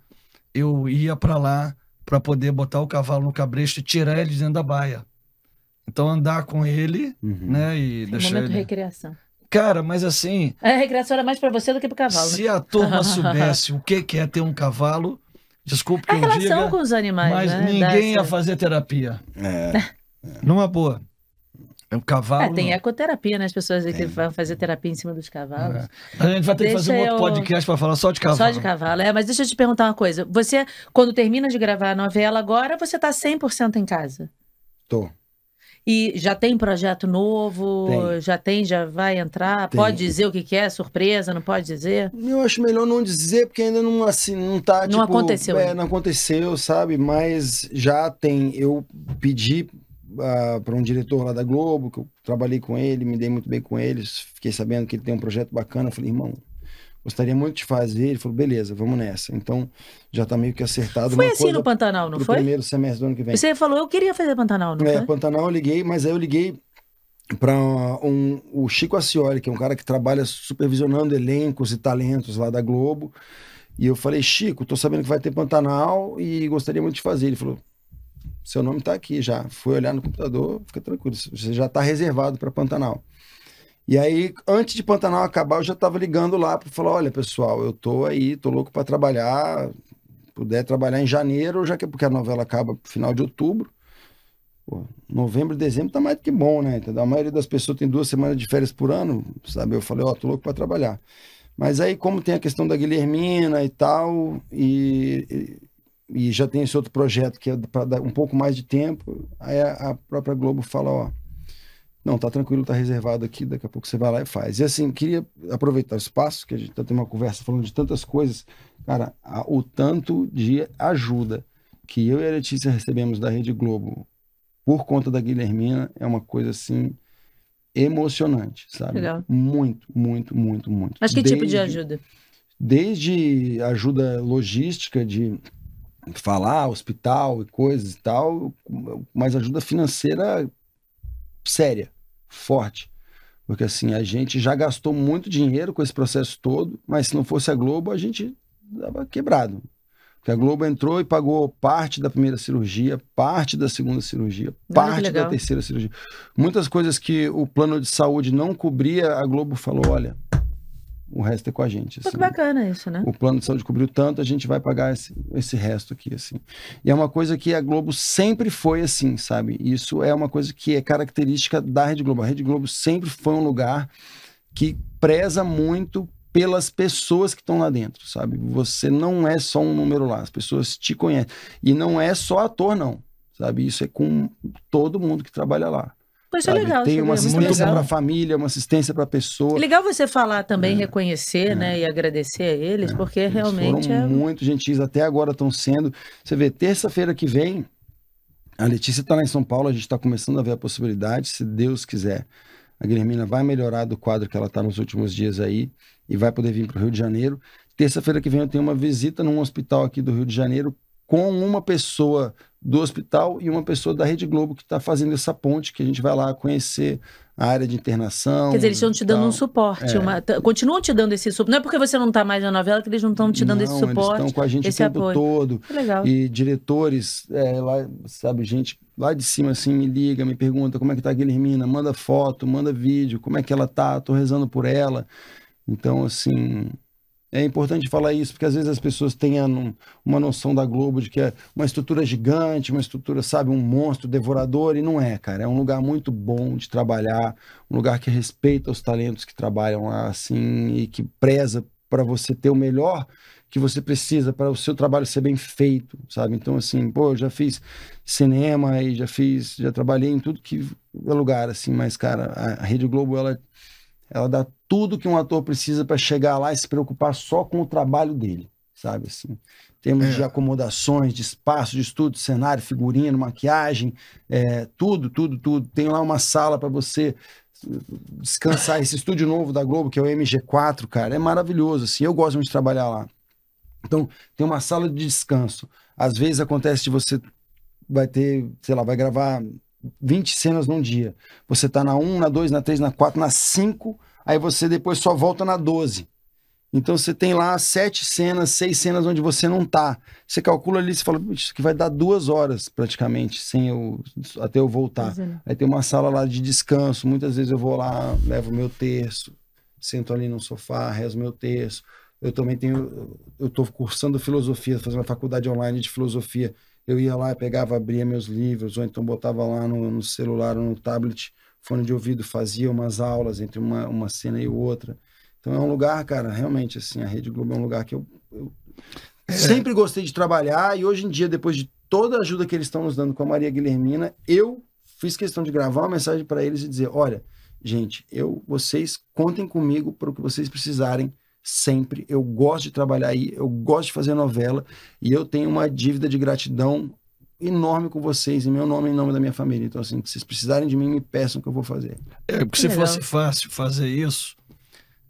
eu ia para lá para poder botar o cavalo no cabresto e tirar ele de dentro da baia. Então andar com ele, uhum. né, e Sim, deixar momento ele... de recreação. Cara, mas assim. É, a regressão era mais para você do que para cavalo. Se a turma soubesse o que é ter um cavalo, desculpe é que a eu relação diga, com os animais. Mas né? ninguém Dessa... ia fazer terapia. É. Numa boa. É um cavalo. É, tem ecoterapia, né? As pessoas que vão fazer terapia em cima dos cavalos. É. A gente vai ter deixa que fazer um outro eu... podcast para falar só de cavalo. Só de cavalo, é. Mas deixa eu te perguntar uma coisa. Você, quando termina de gravar a novela agora, você tá 100% em casa? Tô. E já tem projeto novo? Tem. Já tem, já vai entrar? Tem. Pode dizer o que, quer, é? Surpresa? Não pode dizer? Eu acho melhor não dizer, porque ainda não, assim, não tá, Não tipo, aconteceu. É, não aconteceu, sabe? Mas já tem. Eu pedi uh, ah, para um diretor lá da Globo, que eu trabalhei com ele, me dei muito bem com eles, fiquei sabendo que ele tem um projeto bacana. Eu falei, irmão, gostaria muito de fazer. Ele falou, beleza, vamos nessa. Então, já tá meio que acertado. Foi assim no Pantanal, não foi? primeiro semestre do ano que vem. Você falou, eu queria fazer Pantanal, não é, foi? Pantanal eu liguei, mas aí eu liguei para um, o Chico Acioli, que é um cara que trabalha supervisionando elencos e talentos lá da Globo. E eu falei, Chico, tô sabendo que vai ter Pantanal e gostaria muito de fazer. Ele falou, seu nome tá aqui já. Fui olhar no computador, fica tranquilo, você já tá reservado para Pantanal. E aí, antes de Pantanal acabar, eu já estava ligando lá para falar: olha, pessoal, eu tô aí, tô louco para trabalhar. Puder trabalhar em janeiro, já que porque a novela acaba no final de outubro. Pô, novembro, dezembro tá mais do que bom, né? Entendeu? A maioria das pessoas tem duas semanas de férias por ano, sabe? Eu falei, ó, oh, tô louco para trabalhar. Mas aí, como tem a questão da Guilhermina e tal, e, e, e já tem esse outro projeto que é para dar um pouco mais de tempo, aí a, a própria Globo fala, ó. Oh, não, tá tranquilo, tá reservado aqui, daqui a pouco você vai lá e faz. E assim, queria aproveitar o espaço, que a gente tá tendo uma conversa falando de tantas coisas. Cara, a, o tanto de ajuda que eu e a Letícia recebemos da Rede Globo por conta da Guilhermina é uma coisa assim emocionante, sabe? Legal. Muito, muito, muito, muito. Mas que desde, tipo de ajuda? Desde ajuda logística de falar, hospital e coisas e tal, mas ajuda financeira séria, forte. Porque assim, a gente já gastou muito dinheiro com esse processo todo, mas se não fosse a Globo, a gente dava quebrado. Porque a Globo entrou e pagou parte da primeira cirurgia, parte da segunda cirurgia, parte da terceira cirurgia. Muitas coisas que o plano de saúde não cobria, a Globo falou: olha, o resto é com a gente. Assim. Muito bacana isso, né? O plano de saúde cobriu tanto, a gente vai pagar esse, esse resto aqui, assim. E é uma coisa que a Globo sempre foi assim, sabe? Isso é uma coisa que é característica da Rede Globo. A Rede Globo sempre foi um lugar que preza muito pelas pessoas que estão lá dentro, sabe? Você não é só um número lá, as pessoas te conhecem. E não é só ator, não, sabe? Isso é com todo mundo que trabalha lá. Pô, é sabe? é legal. Tem uma é assistência para a família, uma assistência para a pessoa. É legal você falar também, é, reconhecer né, é, né, e agradecer a eles, é. porque eles realmente. Foram muito gentis, até agora estão sendo. Você vê, terça-feira que vem, a Letícia está lá em São Paulo, a gente está começando a ver a possibilidade, se Deus quiser. A Guilhermina vai melhorar do quadro que ela está nos últimos dias aí e vai poder vir para o Rio de Janeiro. Terça-feira que vem eu tenho uma visita num hospital aqui do Rio de Janeiro com uma pessoa do hospital e uma pessoa da Rede Globo que está fazendo essa ponte, que a gente vai lá conhecer a área de internação. Quer dizer, eles estão te dando tal. um suporte, é. uma, continuam te dando esse suporte. Não é porque você não está mais na novela que eles não estão te dando não, esse suporte. Eles estão com a gente esse o tempo apoio. todo. legal. E diretores, é, lá, sabe, gente lá de cima assim me liga, me pergunta como é que tá a Guilhermina, manda foto, manda vídeo, como é que ela tá, tô rezando por ela. Então, assim, é importante falar isso, porque às vezes as pessoas têm uma noção da Globo de que é uma estrutura gigante, uma estrutura, sabe, um monstro devorador, e não é, cara. É um lugar muito bom de trabalhar, um lugar que respeita os talentos que trabalham lá, assim, e que preza para você ter o melhor que você precisa para o seu trabalho ser bem feito, sabe? Então, assim, pô, eu já fiz cinema e já fiz, já trabalhei em tudo que é lugar, assim, mas, cara, a Rede Globo, ela, ela dá tudo que um ator precisa para chegar lá e se preocupar só com o trabalho dele, sabe assim. Temos é. de acomodações, de espaço, de estudo, cenário, figurino, maquiagem, é, tudo, tudo, tudo. Tem lá uma sala para você descansar. Esse estúdio novo da Globo, que é o MG4, cara, é maravilhoso, assim. Eu gosto muito de trabalhar lá. Então, tem uma sala de descanso. Às vezes acontece de você vai ter, sei lá, vai gravar 20 cenas num dia. Você tá na 1, na 2, na 3, na 4, na 5... Cinco Aí você depois só volta na 12. Então você tem lá sete cenas, seis cenas onde você não tá. Você calcula ali, você fala, isso que vai dar duas horas praticamente, sem eu até eu voltar. É. Aí tem uma sala lá de descanso. Muitas vezes eu vou lá, levo meu terço, sento ali no sofá, rezo meu terço. Eu também tenho, eu estou cursando filosofia, fazendo a faculdade online de filosofia. Eu ia lá, pegava, abria meus livros, ou então botava lá no, no celular ou no tablet fone de ouvido, fazia umas aulas entre uma, uma cena e outra. Então é um lugar, cara, realmente, assim, a Rede Globo é um lugar que eu, eu é. sempre gostei de trabalhar e hoje em dia, depois de toda a ajuda que eles estão nos dando com a Maria Guilhermina, eu fiz questão de gravar uma mensagem para eles e dizer, olha, gente, eu, vocês contem comigo para o que vocês precisarem sempre. Eu gosto de trabalhar aí, eu gosto de fazer novela e eu tenho uma dívida de gratidão enorme com vocês, em meu nome e em nome da minha família. Então, assim, se vocês precisarem de mim, me peçam que eu vou fazer. É, porque se legal. fosse fácil fazer isso,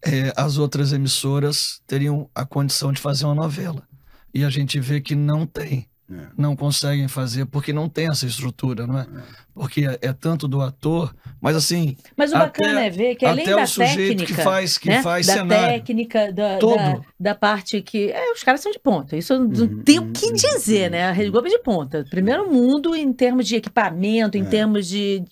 é, as outras emissoras teriam a condição de fazer uma novela. E a gente vê que não tem. É. Não conseguem fazer porque não tem essa estrutura, não é? é porque é, é tanto do ator, mas assim. Mas o até, bacana é ver que além até da o sujeito técnica, que faz, que né? faz da cenário, técnica, da, da, parte que é, os caras são de ponta. Isso uhum, não tem o uhum, que uhum, dizer, né? A Rede Globo é de ponta. Primeiro é. mundo em termos de equipamento, em é. termos de,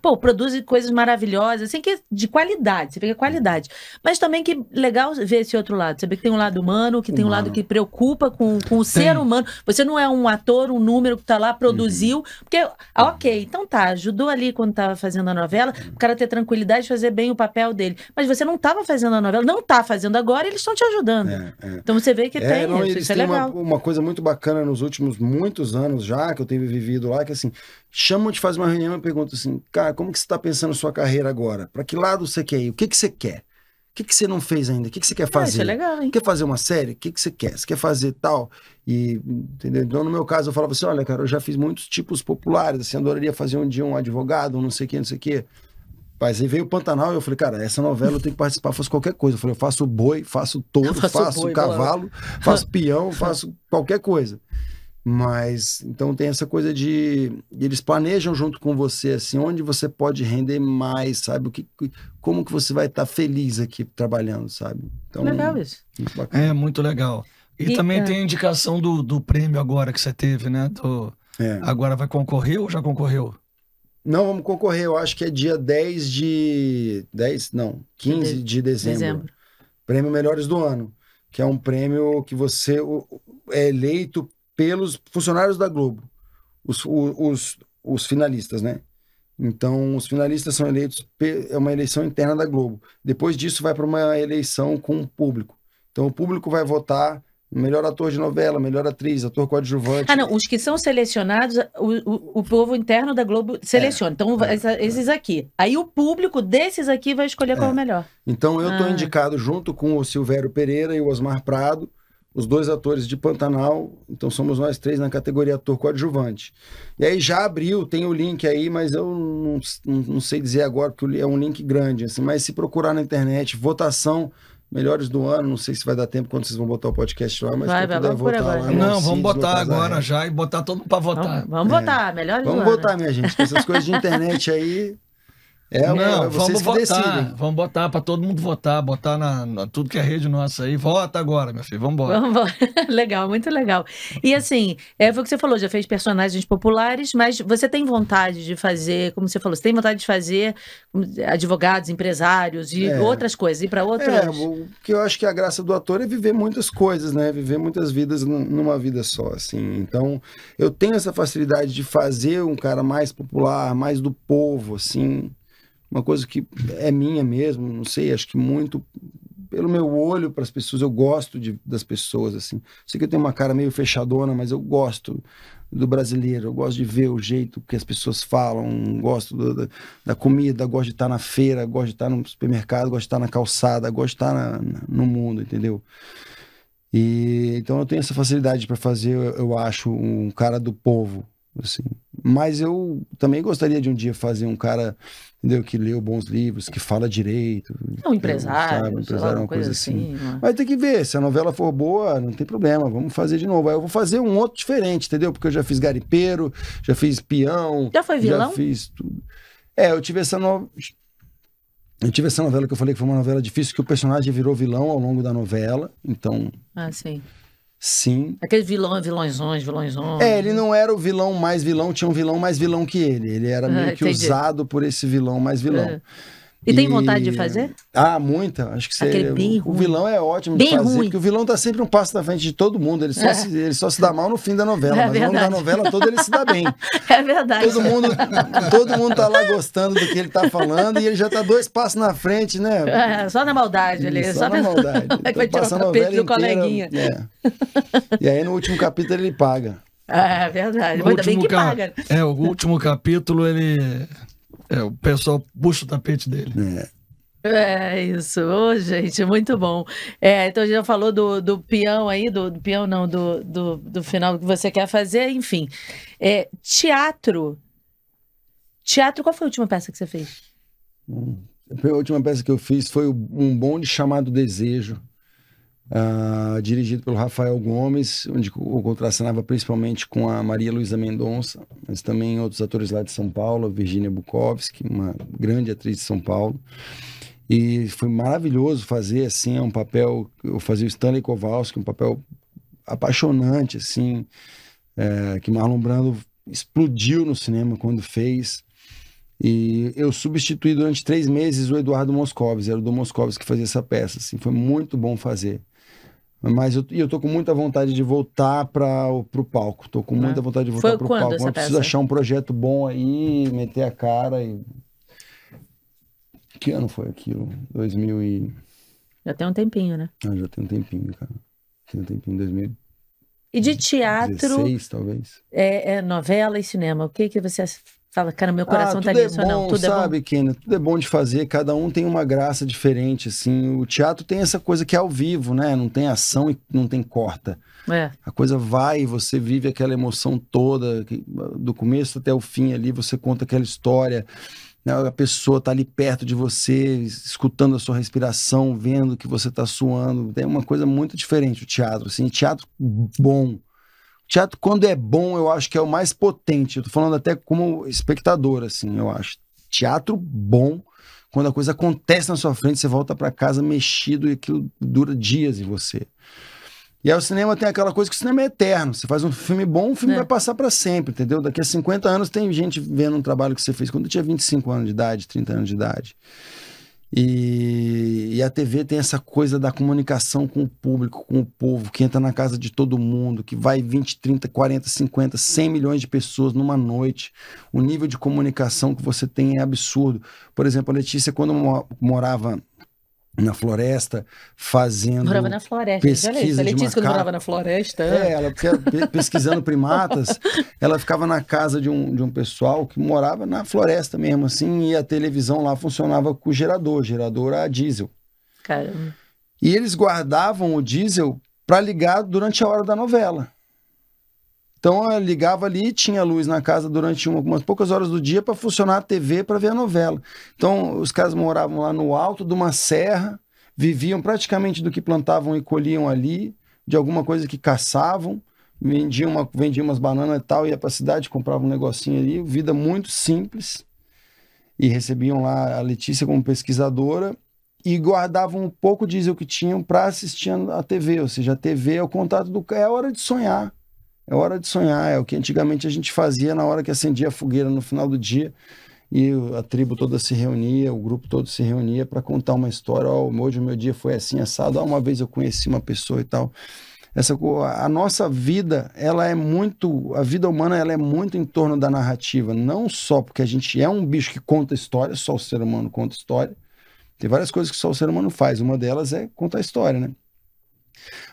pô, produzem coisas maravilhosas, assim que é de qualidade. Você vê que é qualidade, mas também que legal ver esse outro lado. Saber que tem um lado humano, que humano. tem um lado que preocupa com, com o tem. ser humano. Você não é um ator, um número que tá lá produziu, uhum. porque ok, então tá, ajudou ali quando tava fazendo a novela, o cara ter tranquilidade de fazer bem o papel dele. Mas você não tava fazendo a novela, não tá fazendo agora, eles estão te ajudando. É, é. Então você vê que é, tem não, isso, isso é legal. Uma, uma coisa muito bacana nos últimos muitos anos já, que eu tenho vivido lá, que assim, chamam de fazer uma reunião e perguntam assim, cara, como que você tá pensando sua carreira agora? Para que lado você quer ir? O que que você quer? que, que você não fez ainda? O que, que você quer fazer? Ah, isso é legal, hein? Quer fazer uma série? O que, que você quer? Você quer fazer tal? E, entendeu? Então, no meu caso, eu falava assim: olha, cara, eu já fiz muitos tipos populares, assim, adoraria fazer um dia um advogado, um não sei o que, não sei o quê. Mas aí veio o Pantanal e eu falei, cara, essa novela eu tenho que participar, fosse qualquer coisa. Eu falei, eu faço boi, faço touro, faço, faço boi, cavalo, boa. faço peão, faço qualquer coisa. Mas então tem essa coisa de eles planejam junto com você assim, onde você pode render mais, sabe? O que, como que você vai estar tá feliz aqui trabalhando, sabe? Então, legal isso. Muito é muito legal. E, e também é... tem a indicação do, do prêmio agora que você teve, né? Do... É. Agora vai concorrer ou já concorreu? Não, vamos concorrer. Eu acho que é dia 10 de. 10? Não, 15 de, de dezembro. dezembro. Prêmio Melhores do Ano, que é um prêmio que você é eleito pelos funcionários da Globo, os, os, os finalistas, né? Então, os finalistas são eleitos, é uma eleição interna da Globo. Depois disso, vai para uma eleição com o público. Então, o público vai votar melhor ator de novela, melhor atriz, ator coadjuvante. Ah, não, os que são selecionados, o, o, o povo interno da Globo seleciona. É, então, é, é. esses aqui. Aí o público desses aqui vai escolher qual é, é o melhor. Então, eu estou ah. indicado junto com o Silvério Pereira e o Osmar Prado os dois atores de Pantanal, então somos nós três na categoria ator coadjuvante. E aí já abriu, tem o link aí, mas eu não, não, sei dizer agora, porque é um link grande, assim, mas se procurar na internet, votação melhores do ano, não sei se vai dar tempo quando vocês vão botar o podcast lá, mas vai, vai, vamos votar agora. lá. Não, não vamos botar agora já e botar todo mundo para votar. Vamos, vamos é. votar, melhores vamos do votar, ano. Vamos votar, minha gente, essas coisas de internet aí... É, não, é, é vamos votar. Decidem. Vamos botar para todo mundo votar, botar na, na, tudo que é rede nossa aí. Vota agora, meu filho, vamos embora. legal, muito legal. E assim, é, foi o que você falou, já fez personagens populares, mas você tem vontade de fazer, como você falou, você tem vontade de fazer hum, advogados, empresários e é. outras coisas, e para outras. É, o que eu acho que é a graça do ator é viver muitas coisas, né? Viver muitas vidas numa vida só, assim. Então, eu tenho essa facilidade de fazer um cara mais popular, mais do povo, assim uma coisa que é minha mesmo, não sei, acho que muito pelo meu olho para as pessoas, eu gosto de, das pessoas, assim. Sei que eu tenho uma cara meio fechadona, mas eu gosto do brasileiro, eu gosto de ver o jeito que as pessoas falam, gosto do, da, da, comida, gosto de estar na feira, gosto de estar no supermercado, gosto de estar na calçada, gosto de estar na, na, no mundo, entendeu? E, então eu tenho essa facilidade para fazer, eu, eu acho, um cara do povo, assim. Mas eu também gostaria de um dia fazer um cara, entendeu, que leu bons livros, que fala direito. É um empresário, sabe? Um empresário, uma coisa, coisa assim. assim Mas né? tem que ver, se a novela for boa, não tem problema, vamos fazer de novo. Aí eu vou fazer um outro diferente, entendeu? Porque eu já fiz garipeiro já fiz peão. Já foi vilão? Já fiz tudo. É, eu tive essa novela... Eu tive essa novela que eu falei que foi uma novela difícil, que o personagem virou vilão ao longo da novela, então... Ah, sim. Sim. Aquele vilão, é vilõezões, vilõezões. É, ele não era o vilão mais vilão, tinha um vilão mais vilão que ele. Ele era ah, meio ah, que usado por esse vilão mais vilão. É. E, tem vontade de fazer? Ah, muita. Acho que você. Aquele bem o ruim. vilão é ótimo bem de fazer, ruim. porque o vilão tá sempre um passo na frente de todo mundo. Ele só, é. se, ele só se dá mal no fim da novela. É mas verdade. no fim da novela toda ele se dá bem. É verdade. Todo mundo, todo mundo tá lá gostando do que ele tá falando e ele já tá dois passos na frente, né? É, só na maldade ali. Só, só na maldade. Então, vai tirar o capítulo do coleguinha. É. E aí no último capítulo ele paga. É, é verdade. Ainda bem que paga. É, o último capítulo ele é, o pessoal puxa o tapete dele. É. É isso, oh, gente, muito bom. É, então já falou do, do peão aí, do, do peão não, do, do, do final que você quer fazer, enfim. É, teatro. Teatro, qual foi a última peça que você fez? Hum, a última peça que eu fiz foi um bonde chamado Desejo, ah, dirigido pelo Rafael Gomes, onde o contracenava principalmente com a Maria Luísa Mendonça, mas também outros atores lá de São Paulo, Virginia Bukowski, uma grande atriz de São Paulo. E foi maravilhoso fazer, assim, um papel... Eu fazia o Stanley Kowalski, um papel apaixonante, assim, é, que Marlon Brando explodiu no cinema quando fez. E eu substituí durante três meses o Eduardo Moscovis, era o do Moscovis que fazia essa peça. Assim, foi muito bom fazer. Mas eu, eu tô com muita vontade de voltar para o palco. Tô com né? muita vontade de voltar para o palco. Mas preciso achar um projeto bom aí, meter a cara e. Que ano foi aquilo? 2000 e. Já tem um tempinho, né? Ah, já tem um tempinho, cara. Tem um tempinho, 2000. E de teatro. 16, talvez. É, é novela e cinema. O que, que você Fala, cara, meu ah, coração ah, tá é nisso, é bom, não. Tudo sabe, é bom. sabe Kenny, tudo é bom de fazer, cada um tem uma graça diferente, assim. O teatro tem essa coisa que é ao vivo, né? Não tem ação e não tem corta. É. A coisa vai, você vive aquela emoção toda, do começo até o fim ali, você conta aquela história. Né? A pessoa tá ali perto de você, escutando a sua respiração, vendo que você tá suando. é uma coisa muito diferente o teatro, assim. Teatro bom teatro, quando é bom, eu acho que é o mais potente. Eu tô falando até como espectador, assim, eu acho. Teatro bom, quando a coisa acontece na sua frente, você volta para casa mexido e aquilo dura dias em você. E aí o cinema tem aquela coisa que o cinema é eterno. Você faz um filme bom, o filme é. vai passar para sempre, entendeu? Daqui a 50 anos tem gente vendo um trabalho que você fez quando tinha 25 anos de idade, 30 anos de idade. E e a TV tem essa coisa da comunicação com o público, com o povo, que entra na casa de todo mundo, que vai 20, 30, 40, 50, 100 milhões de pessoas numa noite. O nível de comunicação que você tem é absurdo. Por exemplo, a Letícia, quando morava na floresta, fazendo. Morava na floresta, pesquisa já A Letícia, quando morava na floresta. É, é. ela pesquisando primatas, ela ficava na casa de um, de um pessoal que morava na floresta mesmo, assim, e a televisão lá funcionava com gerador, gerador a diesel. Caramba. E eles guardavam o diesel para ligar durante a hora da novela. Então eu ligava ali, tinha luz na casa durante uma, umas poucas horas do dia para funcionar a TV para ver a novela. Então os caras moravam lá no alto de uma serra, viviam praticamente do que plantavam e colhiam ali, de alguma coisa que caçavam, vendiam, uma, vendiam umas bananas e tal, ia para a cidade, compravam um negocinho ali, vida muito simples. E recebiam lá a Letícia como pesquisadora e guardavam um pouco de diesel que tinham para assistir a TV. Ou seja, a TV é o contato do. É hora de sonhar. É hora de sonhar. É o que antigamente a gente fazia na hora que acendia a fogueira no final do dia. E a tribo toda se reunia, o grupo todo se reunia para contar uma história. Oh, hoje o meu dia foi assim, assado. Oh, uma vez eu conheci uma pessoa e tal. Essa, a nossa vida, ela é muito. A vida humana ela é muito em torno da narrativa. Não só porque a gente é um bicho que conta história, só o ser humano conta história tem várias coisas que só o ser humano faz. Uma delas é contar história, né?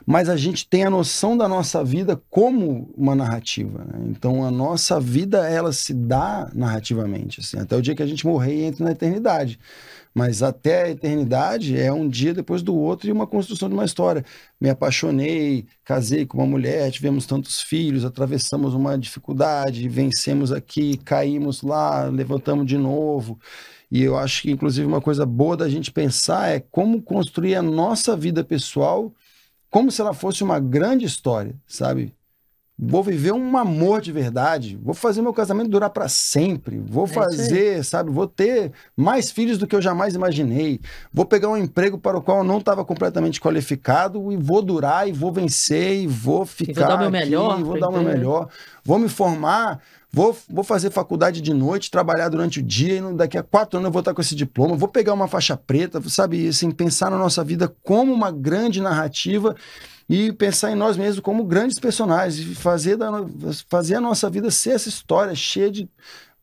Mas a gente tem a noção da nossa vida como uma narrativa. Né? Então a nossa vida ela se dá narrativamente, assim, até o dia que a gente morrer e entra na eternidade. Mas até a eternidade é um dia depois do outro e uma construção de uma história. Me apaixonei, casei com uma mulher, tivemos tantos filhos, atravessamos uma dificuldade, vencemos aqui, caímos lá, levantamos de novo. E eu acho que, inclusive, uma coisa boa da gente pensar é como construir a nossa vida pessoal como se ela fosse uma grande história, sabe? Vou viver um amor de verdade, vou fazer meu casamento durar para sempre, vou é fazer, sabe? Vou ter mais filhos do que eu jamais imaginei, vou pegar um emprego para o qual eu não estava completamente qualificado e vou durar e vou vencer e vou ficar. E vou dar o meu melhor. vou dar o meu melhor. Vou me formar Vou, vou fazer faculdade de noite, trabalhar durante o dia e daqui a quatro anos eu vou estar com esse diploma, vou pegar uma faixa preta, sabe? Assim, pensar na nossa vida como uma grande narrativa e pensar em nós mesmos como grandes personagens, fazer, da, fazer a nossa vida ser essa história cheia de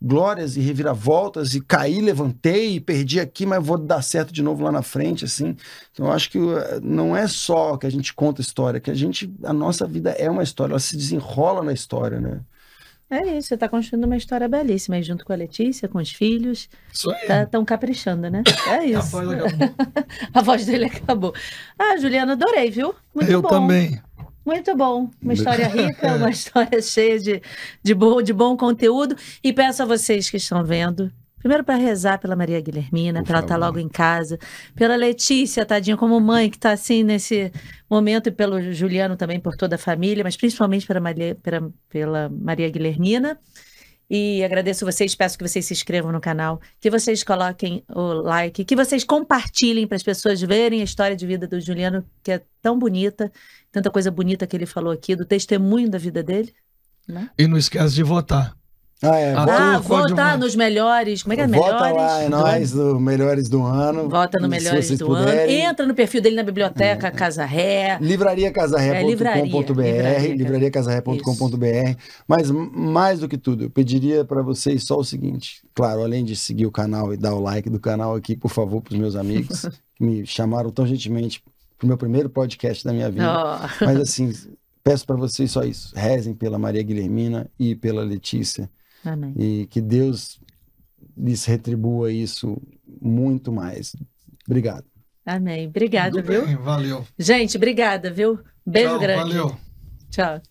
glórias e reviravoltas e caí, levantei e perdi aqui, mas vou dar certo de novo lá na frente, assim. Então eu acho que eh, não é só que a gente conta história, que a gente a nossa vida é uma história, ela se desenrola na história, né? É isso, você está construindo uma história belíssima aí junto com a Letícia, com os filhos. Isso aí. Estão tá, caprichando, né? É isso. a voz a voz dele acabou. Ah, Juliana, adorei, viu? Muito Eu bom. também. Muito bom. Uma história rica, uma história cheia de, de, bom, de bom conteúdo. E peço a vocês que estão vendo Primeiro para rezar pela Maria Guilhermina, para ela estar tá logo em casa, pela Letícia, tadinha, como mãe que está assim nesse momento, e pelo Juliano também, por toda a família, mas principalmente pela Maria, pela, pela Maria Guilhermina. E agradeço vocês, peço que vocês se inscrevam no canal, que vocês coloquem o like, que vocês compartilhem para as pessoas verem a história de vida do Juliano, que é tão bonita, tanta coisa bonita que ele falou aqui, do testemunho da vida dele. Né? E não esquece de votar. Ah, é. Ah, votar tá nos melhores. Como é que é? Melhores? Vota lá é nós, do melhores do ano. Vota no melhores do puderem. ano. Entra no perfil dele na biblioteca é. Casa Ré. Livrariacasarré.com.br. livraria, é, livrariacasarré.com.br. Mas mais do que tudo, eu pediria para vocês só o seguinte. Claro, além de seguir o canal e dar o like do canal aqui, por favor, para os meus amigos que me chamaram tão gentilmente pro meu primeiro podcast da minha vida. Oh. Mas assim, peço para vocês só isso. Rezem pela Maria Guilhermina e pela Letícia Amém. E que Deus lhes retribua isso muito mais. Obrigado. Amém. Obrigada, viu? Bem, valeu. Gente, obrigada, viu? Beijo Tchau, grande. Valeu. Tchau.